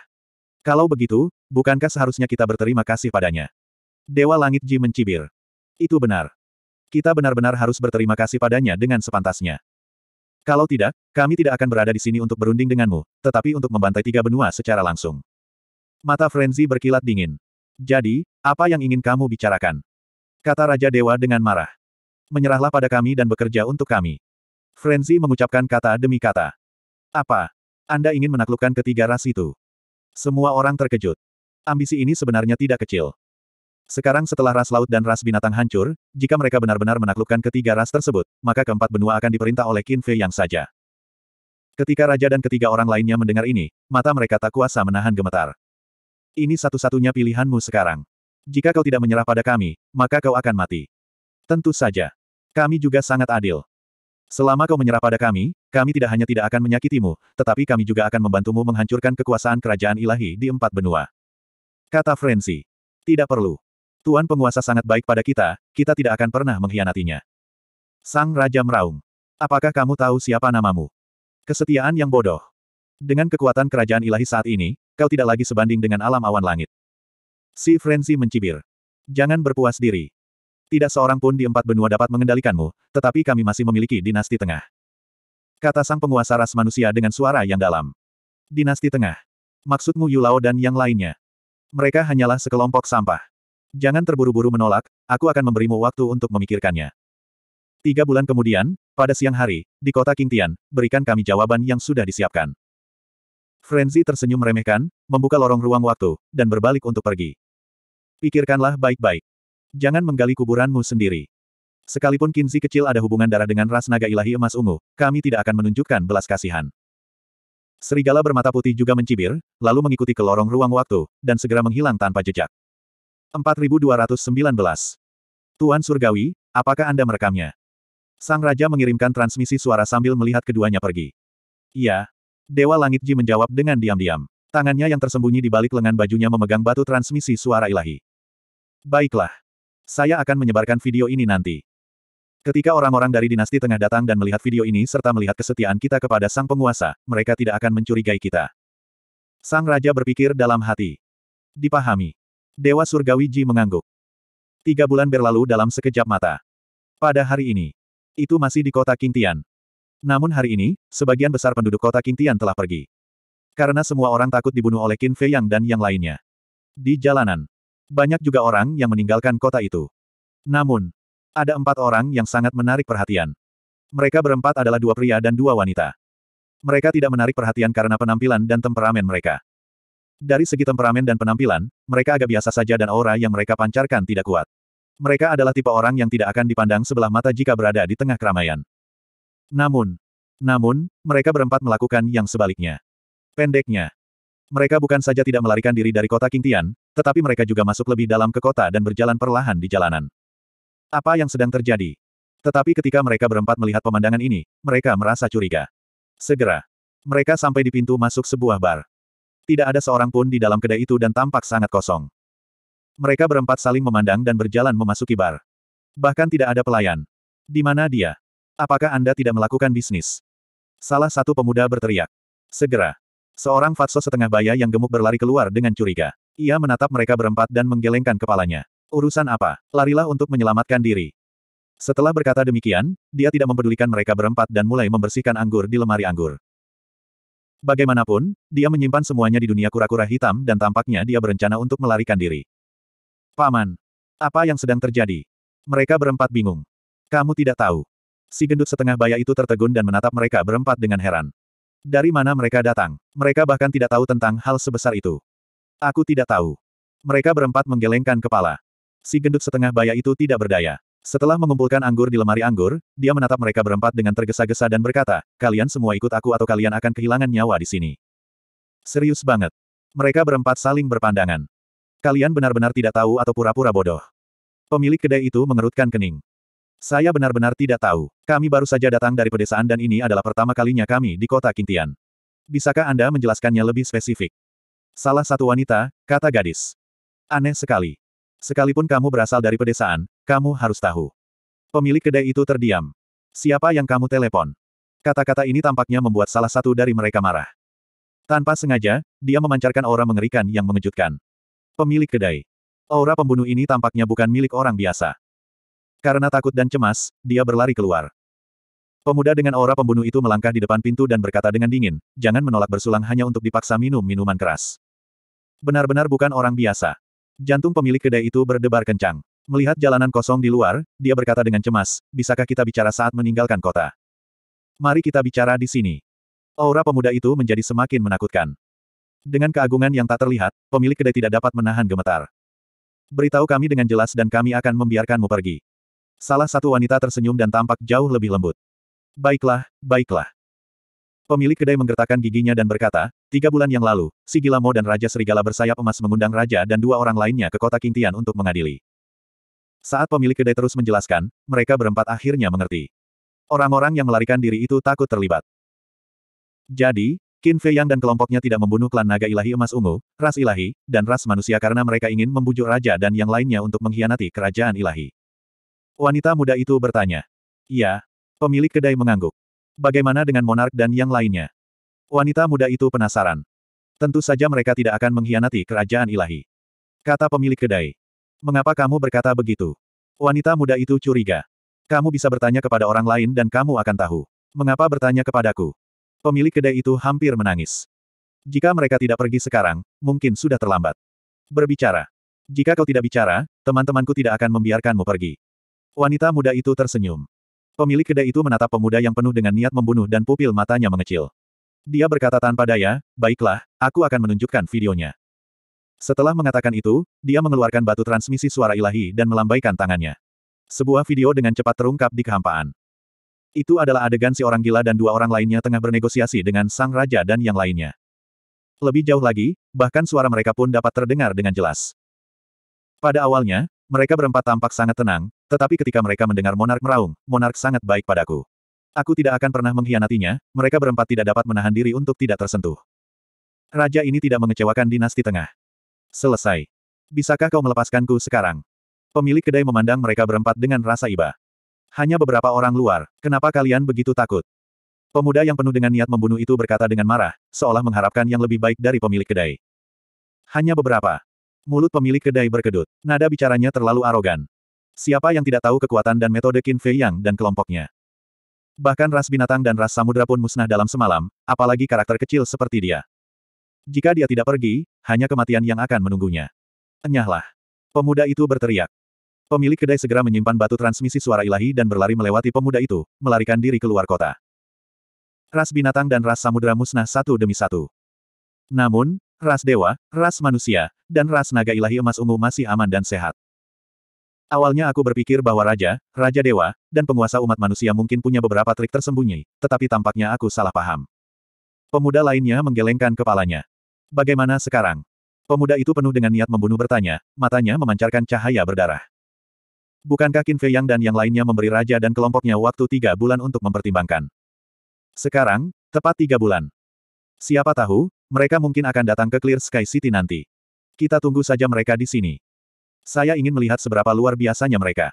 Kalau begitu, bukankah seharusnya kita berterima kasih padanya? Dewa Langit Ji mencibir. Itu benar. Kita benar-benar harus berterima kasih padanya dengan sepantasnya. Kalau tidak, kami tidak akan berada di sini untuk berunding denganmu, tetapi untuk membantai tiga benua secara langsung. Mata Frenzy berkilat dingin. Jadi, apa yang ingin kamu bicarakan? Kata Raja Dewa dengan marah. Menyerahlah pada kami dan bekerja untuk kami. Frenzy mengucapkan kata demi kata. Apa? Anda ingin menaklukkan ketiga ras itu? Semua orang terkejut. Ambisi ini sebenarnya tidak kecil. Sekarang setelah ras laut dan ras binatang hancur, jika mereka benar-benar menaklukkan ketiga ras tersebut, maka keempat benua akan diperintah oleh Qin Fei yang saja. Ketika raja dan ketiga orang lainnya mendengar ini, mata mereka tak kuasa menahan gemetar. Ini satu-satunya pilihanmu sekarang. Jika kau tidak menyerah pada kami, maka kau akan mati. Tentu saja. Kami juga sangat adil. Selama kau menyerah pada kami, kami tidak hanya tidak akan menyakitimu, tetapi kami juga akan membantumu menghancurkan kekuasaan kerajaan ilahi di empat benua. Kata Frenzy. Tidak perlu. Tuan penguasa sangat baik pada kita, kita tidak akan pernah mengkhianatinya. Sang Raja Meraung. Apakah kamu tahu siapa namamu? Kesetiaan yang bodoh. Dengan kekuatan kerajaan ilahi saat ini, kau tidak lagi sebanding dengan alam awan langit. Si Frenzy mencibir. Jangan berpuas diri. Tidak seorang pun di empat benua dapat mengendalikanmu, tetapi kami masih memiliki dinasti tengah. Kata sang penguasa ras manusia dengan suara yang dalam. Dinasti tengah. Maksudmu Yulao dan yang lainnya. Mereka hanyalah sekelompok sampah. Jangan terburu-buru menolak, aku akan memberimu waktu untuk memikirkannya. Tiga bulan kemudian, pada siang hari, di kota Kingtian, berikan kami jawaban yang sudah disiapkan. Frenzy tersenyum meremehkan, membuka lorong ruang waktu, dan berbalik untuk pergi. Pikirkanlah baik-baik. Jangan menggali kuburanmu sendiri. Sekalipun Kinzi kecil ada hubungan darah dengan ras naga ilahi emas ungu, kami tidak akan menunjukkan belas kasihan. Serigala bermata putih juga mencibir, lalu mengikuti ke lorong ruang waktu, dan segera menghilang tanpa jejak. 4219. Tuan Surgawi, apakah Anda merekamnya? Sang Raja mengirimkan transmisi suara sambil melihat keduanya pergi. Iya. Dewa Langit Ji menjawab dengan diam-diam. Tangannya yang tersembunyi di balik lengan bajunya memegang batu transmisi suara ilahi. Baiklah. Saya akan menyebarkan video ini nanti. Ketika orang-orang dari dinasti tengah datang dan melihat video ini serta melihat kesetiaan kita kepada sang penguasa, mereka tidak akan mencurigai kita. Sang raja berpikir dalam hati. Dipahami. Dewa Surgawi Ji mengangguk. Tiga bulan berlalu dalam sekejap mata. Pada hari ini, itu masih di kota Kintian. Namun hari ini, sebagian besar penduduk kota Kintian telah pergi. Karena semua orang takut dibunuh oleh Qin Fei Yang dan yang lainnya. Di jalanan, banyak juga orang yang meninggalkan kota itu. Namun, ada empat orang yang sangat menarik perhatian. Mereka berempat adalah dua pria dan dua wanita. Mereka tidak menarik perhatian karena penampilan dan temperamen mereka. Dari segi temperamen dan penampilan, mereka agak biasa saja dan aura yang mereka pancarkan tidak kuat. Mereka adalah tipe orang yang tidak akan dipandang sebelah mata jika berada di tengah keramaian. Namun, namun, mereka berempat melakukan yang sebaliknya. Pendeknya, mereka bukan saja tidak melarikan diri dari kota Kingtian, tetapi mereka juga masuk lebih dalam ke kota dan berjalan perlahan di jalanan. Apa yang sedang terjadi? Tetapi ketika mereka berempat melihat pemandangan ini, mereka merasa curiga. Segera, mereka sampai di pintu masuk sebuah bar. Tidak ada seorang pun di dalam kedai itu dan tampak sangat kosong. Mereka berempat saling memandang dan berjalan memasuki bar. Bahkan tidak ada pelayan. Di mana dia? Apakah Anda tidak melakukan bisnis? Salah satu pemuda berteriak. Segera. Seorang fatso setengah baya yang gemuk berlari keluar dengan curiga. Ia menatap mereka berempat dan menggelengkan kepalanya. Urusan apa? Larilah untuk menyelamatkan diri. Setelah berkata demikian, dia tidak mempedulikan mereka berempat dan mulai membersihkan anggur di lemari anggur. Bagaimanapun, dia menyimpan semuanya di dunia kura-kura hitam dan tampaknya dia berencana untuk melarikan diri. Paman, apa yang sedang terjadi? Mereka berempat bingung. Kamu tidak tahu. Si gendut setengah baya itu tertegun dan menatap mereka berempat dengan heran. Dari mana mereka datang? Mereka bahkan tidak tahu tentang hal sebesar itu. Aku tidak tahu. Mereka berempat menggelengkan kepala. Si gendut setengah baya itu tidak berdaya. Setelah mengumpulkan anggur di lemari anggur, dia menatap mereka berempat dengan tergesa-gesa dan berkata, kalian semua ikut aku atau kalian akan kehilangan nyawa di sini. Serius banget. Mereka berempat saling berpandangan. Kalian benar-benar tidak tahu atau pura-pura bodoh. Pemilik kedai itu mengerutkan kening. Saya benar-benar tidak tahu. Kami baru saja datang dari pedesaan dan ini adalah pertama kalinya kami di kota Kintian. Bisakah Anda menjelaskannya lebih spesifik? Salah satu wanita, kata gadis. Aneh sekali. Sekalipun kamu berasal dari pedesaan, kamu harus tahu. Pemilik kedai itu terdiam. Siapa yang kamu telepon? Kata-kata ini tampaknya membuat salah satu dari mereka marah. Tanpa sengaja, dia memancarkan aura mengerikan yang mengejutkan. Pemilik kedai. Aura pembunuh ini tampaknya bukan milik orang biasa. Karena takut dan cemas, dia berlari keluar. Pemuda dengan aura pembunuh itu melangkah di depan pintu dan berkata dengan dingin, jangan menolak bersulang hanya untuk dipaksa minum minuman keras. Benar-benar bukan orang biasa. Jantung pemilik kedai itu berdebar kencang. Melihat jalanan kosong di luar, dia berkata dengan cemas, bisakah kita bicara saat meninggalkan kota? Mari kita bicara di sini. Aura pemuda itu menjadi semakin menakutkan. Dengan keagungan yang tak terlihat, pemilik kedai tidak dapat menahan gemetar. Beritahu kami dengan jelas dan kami akan membiarkanmu pergi. Salah satu wanita tersenyum dan tampak jauh lebih lembut. Baiklah, baiklah. Pemilik kedai menggertakkan giginya dan berkata, tiga bulan yang lalu, Sigilamo dan Raja Serigala bersayap emas mengundang Raja dan dua orang lainnya ke kota Kintian untuk mengadili. Saat pemilik kedai terus menjelaskan, mereka berempat akhirnya mengerti. Orang-orang yang melarikan diri itu takut terlibat. Jadi, Qin Fei Yang dan kelompoknya tidak membunuh klan naga ilahi emas ungu, ras ilahi, dan ras manusia karena mereka ingin membujuk raja dan yang lainnya untuk mengkhianati kerajaan ilahi. Wanita muda itu bertanya. Ya. Pemilik kedai mengangguk. Bagaimana dengan monark dan yang lainnya? Wanita muda itu penasaran. Tentu saja mereka tidak akan mengkhianati kerajaan ilahi. Kata pemilik kedai. Mengapa kamu berkata begitu? Wanita muda itu curiga. Kamu bisa bertanya kepada orang lain dan kamu akan tahu. Mengapa bertanya kepadaku? Pemilik kedai itu hampir menangis. Jika mereka tidak pergi sekarang, mungkin sudah terlambat. Berbicara. Jika kau tidak bicara, teman-temanku tidak akan membiarkanmu pergi. Wanita muda itu tersenyum. Pemilik kedai itu menatap pemuda yang penuh dengan niat membunuh dan pupil matanya mengecil. Dia berkata tanpa daya, baiklah, aku akan menunjukkan videonya. Setelah mengatakan itu, dia mengeluarkan batu transmisi suara ilahi dan melambaikan tangannya. Sebuah video dengan cepat terungkap di kehampaan. Itu adalah adegan si orang gila dan dua orang lainnya tengah bernegosiasi dengan sang raja dan yang lainnya. Lebih jauh lagi, bahkan suara mereka pun dapat terdengar dengan jelas. Pada awalnya, mereka berempat tampak sangat tenang, tetapi ketika mereka mendengar Monark meraung, Monark sangat baik padaku. Aku tidak akan pernah mengkhianatinya, mereka berempat tidak dapat menahan diri untuk tidak tersentuh. Raja ini tidak mengecewakan dinasti tengah. Selesai. Bisakah kau melepaskanku sekarang? Pemilik kedai memandang mereka berempat dengan rasa iba. Hanya beberapa orang luar, kenapa kalian begitu takut? Pemuda yang penuh dengan niat membunuh itu berkata dengan marah, seolah mengharapkan yang lebih baik dari pemilik kedai. Hanya beberapa. Mulut pemilik kedai berkedut. Nada bicaranya terlalu arogan. Siapa yang tidak tahu kekuatan dan metode Qin Fei Yang dan kelompoknya? Bahkan ras binatang dan ras samudra pun musnah dalam semalam, apalagi karakter kecil seperti dia. Jika dia tidak pergi, hanya kematian yang akan menunggunya. Enyahlah. Pemuda itu berteriak. Pemilik kedai segera menyimpan batu transmisi suara ilahi dan berlari melewati pemuda itu, melarikan diri keluar kota. Ras binatang dan ras samudera musnah satu demi satu. Namun, ras dewa, ras manusia, dan ras naga ilahi emas ungu masih aman dan sehat. Awalnya aku berpikir bahwa raja, raja dewa, dan penguasa umat manusia mungkin punya beberapa trik tersembunyi, tetapi tampaknya aku salah paham. Pemuda lainnya menggelengkan kepalanya. Bagaimana sekarang? Pemuda itu penuh dengan niat membunuh bertanya, matanya memancarkan cahaya berdarah. Bukankah Qin Fei Yang dan yang lainnya memberi raja dan kelompoknya waktu tiga bulan untuk mempertimbangkan? Sekarang, tepat tiga bulan. Siapa tahu, mereka mungkin akan datang ke Clear Sky City nanti. Kita tunggu saja mereka di sini. Saya ingin melihat seberapa luar biasanya mereka.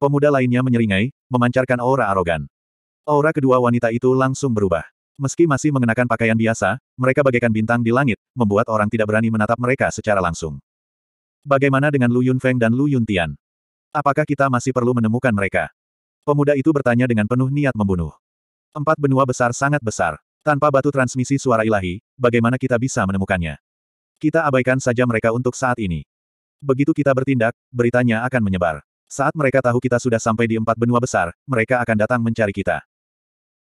Pemuda lainnya menyeringai, memancarkan aura arogan. Aura kedua wanita itu langsung berubah. Meski masih mengenakan pakaian biasa, mereka bagaikan bintang di langit, membuat orang tidak berani menatap mereka secara langsung. Bagaimana dengan Lu Yunfeng dan Lu Yuntian? Apakah kita masih perlu menemukan mereka? Pemuda itu bertanya dengan penuh niat membunuh. Empat benua besar sangat besar. Tanpa batu transmisi suara ilahi, bagaimana kita bisa menemukannya? Kita abaikan saja mereka untuk saat ini. Begitu kita bertindak, beritanya akan menyebar. Saat mereka tahu kita sudah sampai di empat benua besar, mereka akan datang mencari kita.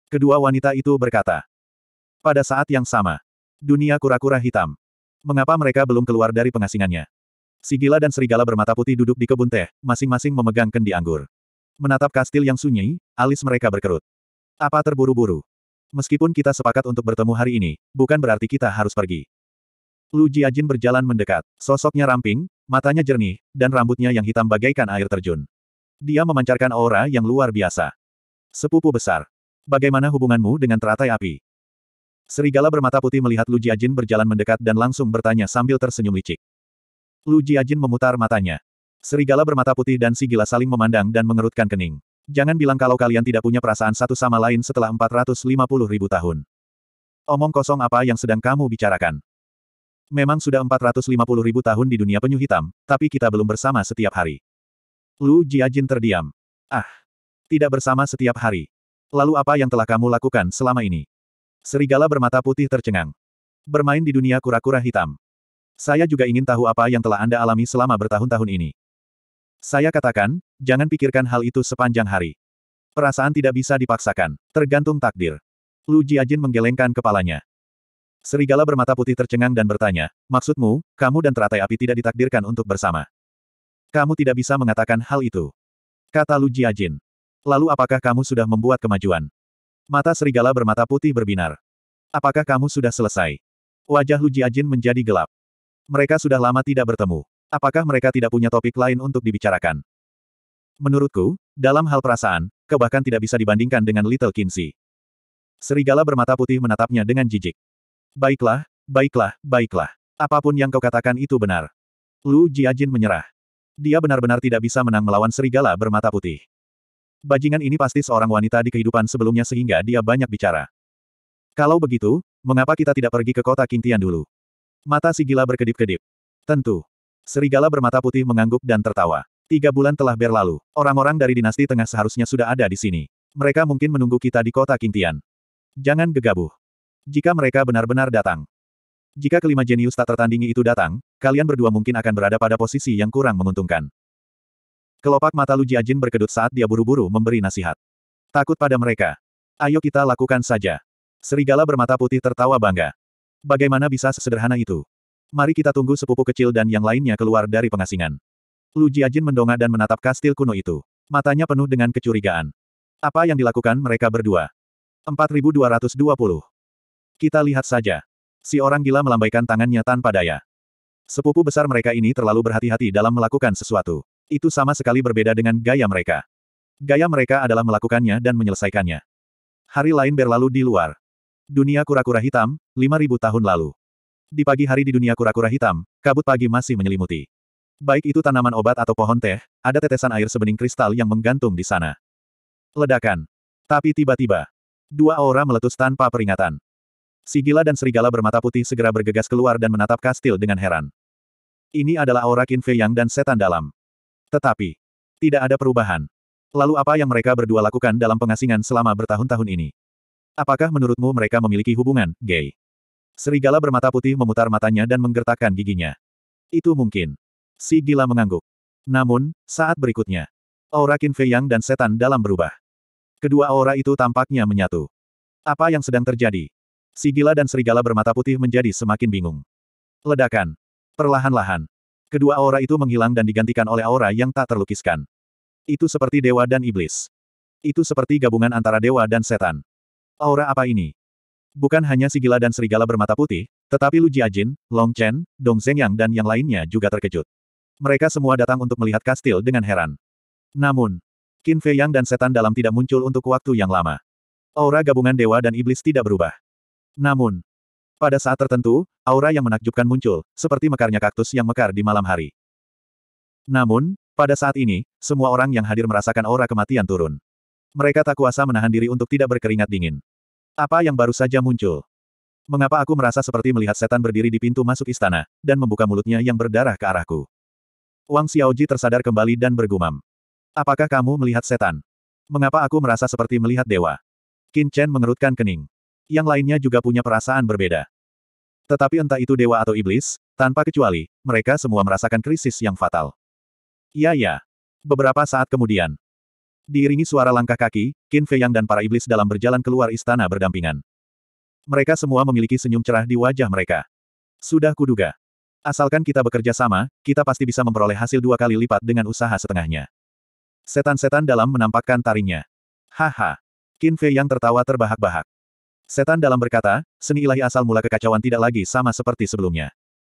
Kedua wanita itu berkata. Pada saat yang sama. Dunia kura-kura hitam. Mengapa mereka belum keluar dari pengasingannya? Sigila dan serigala bermata putih duduk di kebun teh, masing-masing memegang kendi anggur. Menatap kastil yang sunyi, alis mereka berkerut. Apa terburu-buru? Meskipun kita sepakat untuk bertemu hari ini, bukan berarti kita harus pergi. Lu Jiajin berjalan mendekat. Sosoknya ramping, matanya jernih, dan rambutnya yang hitam bagaikan air terjun. Dia memancarkan aura yang luar biasa. Sepupu besar. Bagaimana hubunganmu dengan teratai api? Serigala bermata putih melihat Lu Jiajin berjalan mendekat dan langsung bertanya sambil tersenyum licik. Lu Jiajin memutar matanya. Serigala bermata putih dan si gila saling memandang dan mengerutkan kening. Jangan bilang kalau kalian tidak punya perasaan satu sama lain setelah 450 ribu tahun. Omong kosong apa yang sedang kamu bicarakan? Memang sudah 450 ribu tahun di dunia penyu hitam, tapi kita belum bersama setiap hari. Lu Jiajin terdiam. Ah. Tidak bersama setiap hari. Lalu apa yang telah kamu lakukan selama ini? Serigala bermata putih tercengang. Bermain di dunia kura-kura hitam. Saya juga ingin tahu apa yang telah Anda alami selama bertahun-tahun ini. Saya katakan, jangan pikirkan hal itu sepanjang hari. Perasaan tidak bisa dipaksakan, tergantung takdir. Lu Jiajin menggelengkan kepalanya. Serigala bermata putih tercengang dan bertanya, maksudmu, kamu dan teratai api tidak ditakdirkan untuk bersama. Kamu tidak bisa mengatakan hal itu. Kata Lu Jiajin. Lalu apakah kamu sudah membuat kemajuan? Mata serigala bermata putih berbinar. Apakah kamu sudah selesai? Wajah Lu Jiajin menjadi gelap. Mereka sudah lama tidak bertemu. Apakah mereka tidak punya topik lain untuk dibicarakan? Menurutku, dalam hal perasaan, kau tidak bisa dibandingkan dengan Little Kinsey. Serigala bermata putih menatapnya dengan jijik. Baiklah, baiklah, baiklah. Apapun yang kau katakan itu benar. Lu Jiajin menyerah. Dia benar-benar tidak bisa menang melawan serigala bermata putih. Bajingan ini pasti seorang wanita di kehidupan sebelumnya sehingga dia banyak bicara. Kalau begitu, mengapa kita tidak pergi ke kota Kintian dulu? Mata si gila berkedip-kedip. Tentu. Serigala bermata putih mengangguk dan tertawa. Tiga bulan telah berlalu. Orang-orang dari dinasti tengah seharusnya sudah ada di sini. Mereka mungkin menunggu kita di kota Kintian. Jangan gegabah. Jika mereka benar-benar datang. Jika kelima jenius tak tertandingi itu datang, kalian berdua mungkin akan berada pada posisi yang kurang menguntungkan. Kelopak mata Lu Jiajin berkedut saat dia buru-buru memberi nasihat. Takut pada mereka. Ayo kita lakukan saja. Serigala bermata putih tertawa bangga. Bagaimana bisa sesederhana itu? Mari kita tunggu sepupu kecil dan yang lainnya keluar dari pengasingan. Lu Jiajin mendongak dan menatap kastil kuno itu. Matanya penuh dengan kecurigaan. Apa yang dilakukan mereka berdua? 4220. Kita lihat saja. Si orang gila melambaikan tangannya tanpa daya. Sepupu besar mereka ini terlalu berhati-hati dalam melakukan sesuatu. Itu sama sekali berbeda dengan gaya mereka. Gaya mereka adalah melakukannya dan menyelesaikannya. Hari lain berlalu di luar. Dunia kura-kura hitam, 5.000 tahun lalu. Di pagi hari di dunia kura-kura hitam, kabut pagi masih menyelimuti. Baik itu tanaman obat atau pohon teh, ada tetesan air sebening kristal yang menggantung di sana. Ledakan. Tapi tiba-tiba, dua aura meletus tanpa peringatan. Sigila dan serigala bermata putih segera bergegas keluar dan menatap kastil dengan heran. Ini adalah aura Qin Fei Yang dan setan dalam. Tetapi, tidak ada perubahan. Lalu apa yang mereka berdua lakukan dalam pengasingan selama bertahun-tahun ini? Apakah menurutmu mereka memiliki hubungan, gay? Serigala bermata putih memutar matanya dan menggertakkan giginya. Itu mungkin. Si gila mengangguk. Namun, saat berikutnya, aura Qin Fei Yang dan setan dalam berubah. Kedua aura itu tampaknya menyatu. Apa yang sedang terjadi? Si gila dan serigala bermata putih menjadi semakin bingung. Ledakan. Perlahan-lahan, Kedua aura itu menghilang dan digantikan oleh aura yang tak terlukiskan. Itu seperti dewa dan iblis. Itu seperti gabungan antara dewa dan setan. Aura apa ini? Bukan hanya si gila dan serigala bermata putih, tetapi Lu Jiajin, Long Chen, Dong Zhengyang dan yang lainnya juga terkejut. Mereka semua datang untuk melihat kastil dengan heran. Namun, Qin Fei Yang dan setan dalam tidak muncul untuk waktu yang lama. Aura gabungan dewa dan iblis tidak berubah. Namun, pada saat tertentu, aura yang menakjubkan muncul, seperti mekarnya kaktus yang mekar di malam hari. Namun, pada saat ini, semua orang yang hadir merasakan aura kematian turun. Mereka tak kuasa menahan diri untuk tidak berkeringat dingin. Apa yang baru saja muncul? Mengapa aku merasa seperti melihat setan berdiri di pintu masuk istana, dan membuka mulutnya yang berdarah ke arahku? Wang Xiaoji tersadar kembali dan bergumam. Apakah kamu melihat setan? Mengapa aku merasa seperti melihat dewa? Qin Chen mengerutkan kening yang lainnya juga punya perasaan berbeda. Tetapi entah itu dewa atau iblis, tanpa kecuali, mereka semua merasakan krisis yang fatal. Ya ya. Beberapa saat kemudian. Diiringi suara langkah kaki, Qin Fei Yang dan para iblis dalam berjalan keluar istana berdampingan. Mereka semua memiliki senyum cerah di wajah mereka. Sudah kuduga. Asalkan kita bekerja sama, kita pasti bisa memperoleh hasil dua kali lipat dengan usaha setengahnya. Setan-setan dalam menampakkan taringnya. Haha. Qin Fei Yang tertawa terbahak-bahak. Setan dalam berkata, seni ilahi asal mula kekacauan tidak lagi sama seperti sebelumnya.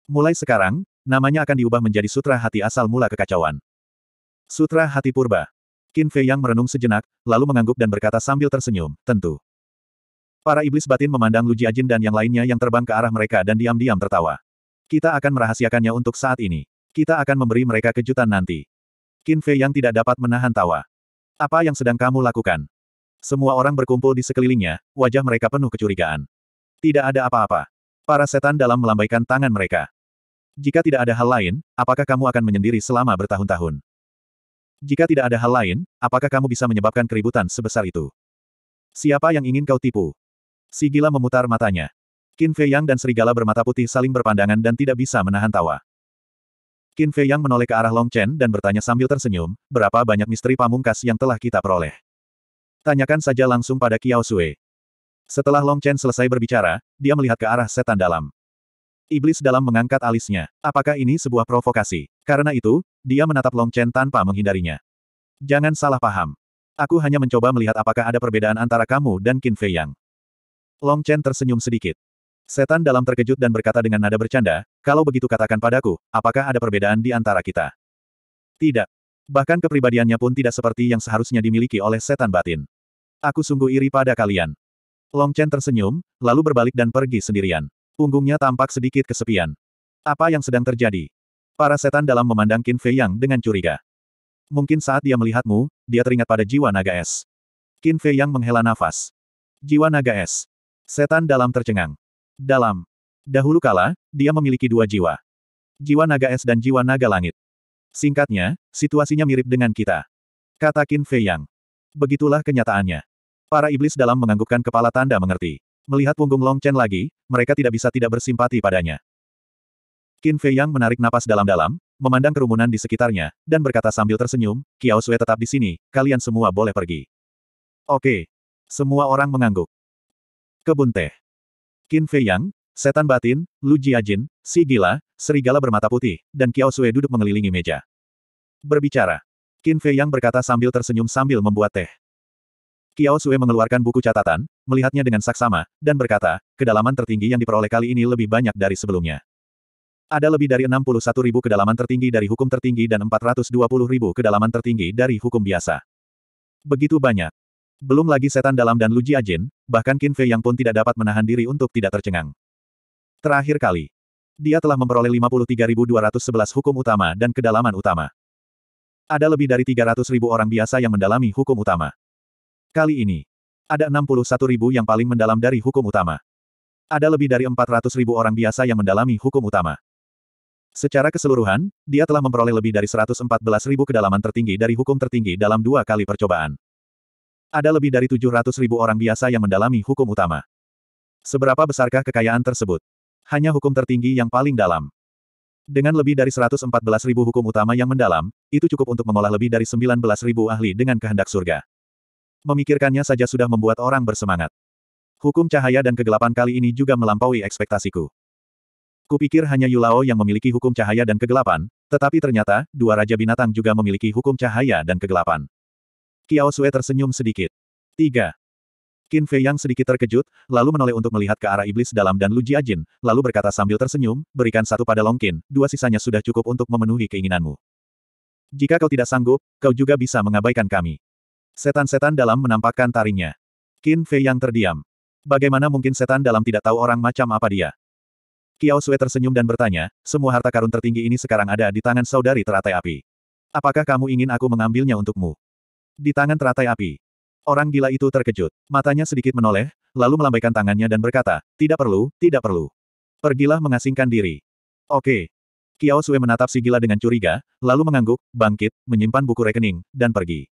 Mulai sekarang, namanya akan diubah menjadi Sutra Hati Asal Mula Kekacauan. Sutra Hati Purba. Qin Fei Yang merenung sejenak, lalu mengangguk dan berkata sambil tersenyum, tentu. Para iblis batin memandang Lu Jiajin dan yang lainnya yang terbang ke arah mereka dan diam-diam tertawa. Kita akan merahasiakannya untuk saat ini. Kita akan memberi mereka kejutan nanti. Qin Fei Yang tidak dapat menahan tawa. Apa yang sedang kamu lakukan? Semua orang berkumpul di sekelilingnya, wajah mereka penuh kecurigaan. Tidak ada apa-apa. Para setan dalam melambaikan tangan mereka. Jika tidak ada hal lain, apakah kamu akan menyendiri selama bertahun-tahun? Jika tidak ada hal lain, apakah kamu bisa menyebabkan keributan sebesar itu? Siapa yang ingin kau tipu? Si gila memutar matanya. Qin Fei Yang dan serigala bermata putih saling berpandangan dan tidak bisa menahan tawa. Qin Fei Yang menoleh ke arah Long Chen dan bertanya sambil tersenyum, berapa banyak misteri pamungkas yang telah kita peroleh. Tanyakan saja langsung pada Kiao Sui. Setelah Long Chen selesai berbicara, dia melihat ke arah setan dalam. Iblis dalam mengangkat alisnya. Apakah ini sebuah provokasi? Karena itu, dia menatap Long Chen tanpa menghindarinya. Jangan salah paham. Aku hanya mencoba melihat apakah ada perbedaan antara kamu dan Qin Fei Yang. Long Chen tersenyum sedikit. Setan dalam terkejut dan berkata dengan nada bercanda, kalau begitu katakan padaku, apakah ada perbedaan di antara kita? Tidak. Bahkan kepribadiannya pun tidak seperti yang seharusnya dimiliki oleh setan batin. Aku sungguh iri pada kalian. Long Chen tersenyum, lalu berbalik dan pergi sendirian. Punggungnya tampak sedikit kesepian. Apa yang sedang terjadi? Para setan dalam memandang Qin Fei Yang dengan curiga. Mungkin saat dia melihatmu, dia teringat pada jiwa naga es. Qin Fei Yang menghela nafas. Jiwa naga es. Setan dalam tercengang. Dalam. Dahulu kala, dia memiliki dua jiwa. Jiwa naga es dan jiwa naga langit. Singkatnya, situasinya mirip dengan kita. Kata Qin Fei Yang begitulah kenyataannya. Para iblis dalam menganggukkan kepala tanda mengerti. Melihat punggung Long Chen lagi, mereka tidak bisa tidak bersimpati padanya. Qin Fei Yang menarik napas dalam-dalam, memandang kerumunan di sekitarnya, dan berkata sambil tersenyum, Kiao Sui tetap di sini, kalian semua boleh pergi. Oke. Semua orang mengangguk. Kebun teh. Qin Fei Yang, Setan Batin, Lu Jiajin, Si Gila, Serigala Bermata Putih, dan Kiao Sui duduk mengelilingi meja. Berbicara. Qin Fei Yang berkata sambil tersenyum sambil membuat teh. Kiao Sue mengeluarkan buku catatan, melihatnya dengan saksama, dan berkata, kedalaman tertinggi yang diperoleh kali ini lebih banyak dari sebelumnya. Ada lebih dari 61 ribu kedalaman tertinggi dari hukum tertinggi dan 420 ribu kedalaman tertinggi dari hukum biasa. Begitu banyak. Belum lagi setan dalam dan Luji Ajin, bahkan Qin Fei yang pun tidak dapat menahan diri untuk tidak tercengang. Terakhir kali, dia telah memperoleh 53.211 hukum utama dan kedalaman utama. Ada lebih dari 300 ribu orang biasa yang mendalami hukum utama. Kali ini, ada 61 ribu yang paling mendalam dari hukum utama. Ada lebih dari 400 ribu orang biasa yang mendalami hukum utama. Secara keseluruhan, dia telah memperoleh lebih dari 114 ribu kedalaman tertinggi dari hukum tertinggi dalam dua kali percobaan. Ada lebih dari 700 ribu orang biasa yang mendalami hukum utama. Seberapa besarkah kekayaan tersebut? Hanya hukum tertinggi yang paling dalam. Dengan lebih dari 114.000 hukum utama yang mendalam, itu cukup untuk mengolah lebih dari 19.000 ahli dengan kehendak surga. Memikirkannya saja sudah membuat orang bersemangat. Hukum cahaya dan kegelapan kali ini juga melampaui ekspektasiku. Kupikir hanya Yulao yang memiliki hukum cahaya dan kegelapan, tetapi ternyata, dua raja binatang juga memiliki hukum cahaya dan kegelapan. Kiao Sue tersenyum sedikit. 3. Qin Fei Yang sedikit terkejut, lalu menoleh untuk melihat ke arah iblis dalam dan Lu Jiajin, lalu berkata sambil tersenyum, berikan satu pada Long Qin, dua sisanya sudah cukup untuk memenuhi keinginanmu. Jika kau tidak sanggup, kau juga bisa mengabaikan kami. Setan-setan dalam menampakkan taringnya. Qin Fei Yang terdiam. Bagaimana mungkin setan dalam tidak tahu orang macam apa dia? Kiao Sui tersenyum dan bertanya, semua harta karun tertinggi ini sekarang ada di tangan saudari teratai api. Apakah kamu ingin aku mengambilnya untukmu? Di tangan teratai api. Orang gila itu terkejut. Matanya sedikit menoleh, lalu melambaikan tangannya dan berkata, tidak perlu, tidak perlu. Pergilah mengasingkan diri. Oke. Kiao Sui menatap si gila dengan curiga, lalu mengangguk, bangkit, menyimpan buku rekening, dan pergi.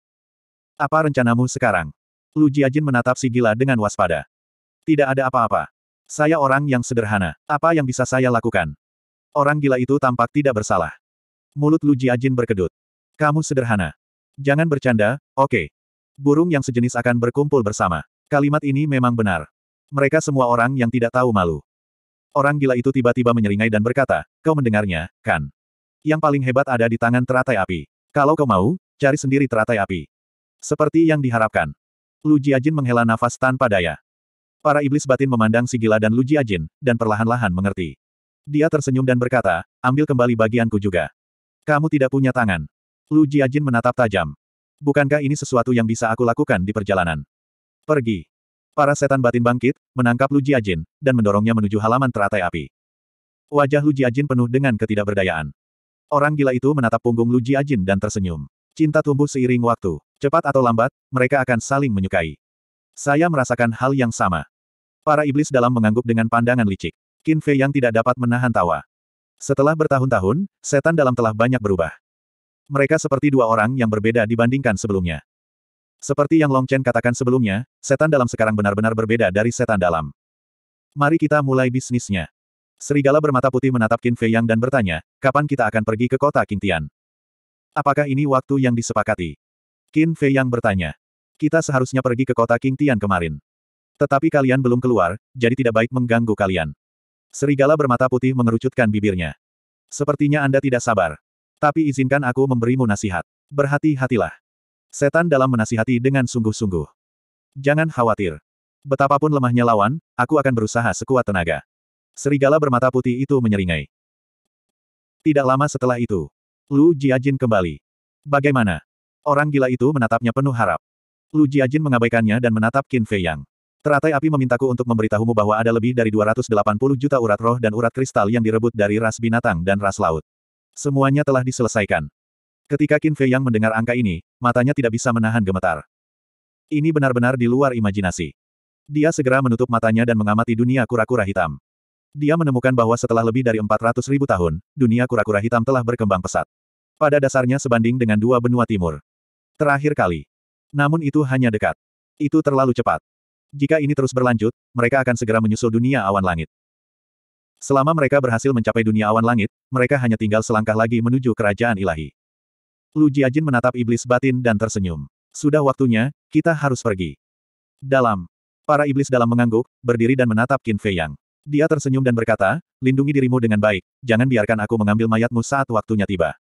Apa rencanamu sekarang? Lu Jiajin menatap si gila dengan waspada. Tidak ada apa-apa. Saya orang yang sederhana. Apa yang bisa saya lakukan? Orang gila itu tampak tidak bersalah. Mulut Lu Jiajin berkedut. Kamu sederhana. Jangan bercanda, oke. Okay. Burung yang sejenis akan berkumpul bersama. Kalimat ini memang benar. Mereka semua orang yang tidak tahu malu. Orang gila itu tiba-tiba menyeringai dan berkata, kau mendengarnya, kan? Yang paling hebat ada di tangan teratai api. Kalau kau mau, cari sendiri teratai api. Seperti yang diharapkan. Lu Jiajin menghela nafas tanpa daya. Para iblis batin memandang si gila dan Lu Jiajin, dan perlahan-lahan mengerti. Dia tersenyum dan berkata, ambil kembali bagianku juga. Kamu tidak punya tangan. Lu Jiajin menatap tajam bukankah ini sesuatu yang bisa aku lakukan di perjalanan? Pergi. Para setan batin bangkit, menangkap Lu Jiajin, dan mendorongnya menuju halaman teratai api. Wajah Lu Jiajin penuh dengan ketidakberdayaan. Orang gila itu menatap punggung Lu Jiajin dan tersenyum. Cinta tumbuh seiring waktu. Cepat atau lambat, mereka akan saling menyukai. Saya merasakan hal yang sama. Para iblis dalam mengangguk dengan pandangan licik. Qin Fei yang tidak dapat menahan tawa. Setelah bertahun-tahun, setan dalam telah banyak berubah. Mereka seperti dua orang yang berbeda dibandingkan sebelumnya. Seperti yang Long Chen katakan sebelumnya, setan dalam sekarang benar-benar berbeda dari setan dalam. Mari kita mulai bisnisnya. Serigala bermata putih menatap Qin Fei Yang dan bertanya, kapan kita akan pergi ke kota Qingtian? Apakah ini waktu yang disepakati? Qin Fei Yang bertanya. Kita seharusnya pergi ke kota Qingtian kemarin. Tetapi kalian belum keluar, jadi tidak baik mengganggu kalian. Serigala bermata putih mengerucutkan bibirnya. Sepertinya Anda tidak sabar. Tapi izinkan aku memberimu nasihat. Berhati-hatilah. Setan dalam menasihati dengan sungguh-sungguh. Jangan khawatir. Betapapun lemahnya lawan, aku akan berusaha sekuat tenaga. Serigala bermata putih itu menyeringai. Tidak lama setelah itu, Lu Jiajin kembali. Bagaimana? Orang gila itu menatapnya penuh harap. Lu Jiajin mengabaikannya dan menatap Qin Fei Yang. Teratai api memintaku untuk memberitahumu bahwa ada lebih dari 280 juta urat roh dan urat kristal yang direbut dari ras binatang dan ras laut. Semuanya telah diselesaikan. Ketika Qin Fei Yang mendengar angka ini, matanya tidak bisa menahan gemetar. Ini benar-benar di luar imajinasi. Dia segera menutup matanya dan mengamati dunia kura-kura hitam. Dia menemukan bahwa setelah lebih dari 400 ribu tahun, dunia kura-kura hitam telah berkembang pesat. Pada dasarnya sebanding dengan dua benua timur. Terakhir kali. Namun itu hanya dekat. Itu terlalu cepat. Jika ini terus berlanjut, mereka akan segera menyusul dunia awan langit. Selama mereka berhasil mencapai dunia awan langit, mereka hanya tinggal selangkah lagi menuju kerajaan ilahi. Lu Jiajin menatap iblis batin dan tersenyum. Sudah waktunya, kita harus pergi. Dalam. Para iblis dalam mengangguk, berdiri dan menatap Qin Fei Yang. Dia tersenyum dan berkata, lindungi dirimu dengan baik, jangan biarkan aku mengambil mayatmu saat waktunya tiba.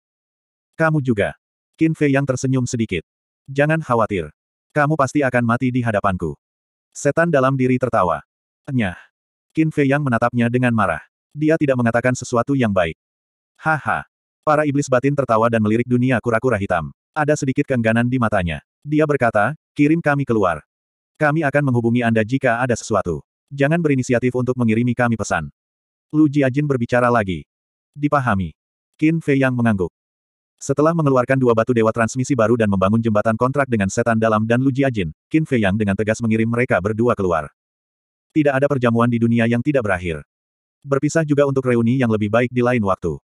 Kamu juga. Qin Fei Yang tersenyum sedikit. Jangan khawatir. Kamu pasti akan mati di hadapanku. Setan dalam diri tertawa. Enyah. Qin Fei Yang menatapnya dengan marah. Dia tidak mengatakan sesuatu yang baik. Haha. Para iblis batin tertawa dan melirik dunia kura-kura hitam. Ada sedikit kengganan di matanya. Dia berkata, kirim kami keluar. Kami akan menghubungi Anda jika ada sesuatu. Jangan berinisiatif untuk mengirimi kami pesan. Lu Jiajin berbicara lagi. Dipahami. Qin Fei yang mengangguk. Setelah mengeluarkan dua batu dewa transmisi baru dan membangun jembatan kontrak dengan setan dalam dan Lu Jiajin, Qin Fei Yang dengan tegas mengirim mereka berdua keluar. Tidak ada perjamuan di dunia yang tidak berakhir. Berpisah juga untuk reuni yang lebih baik di lain waktu.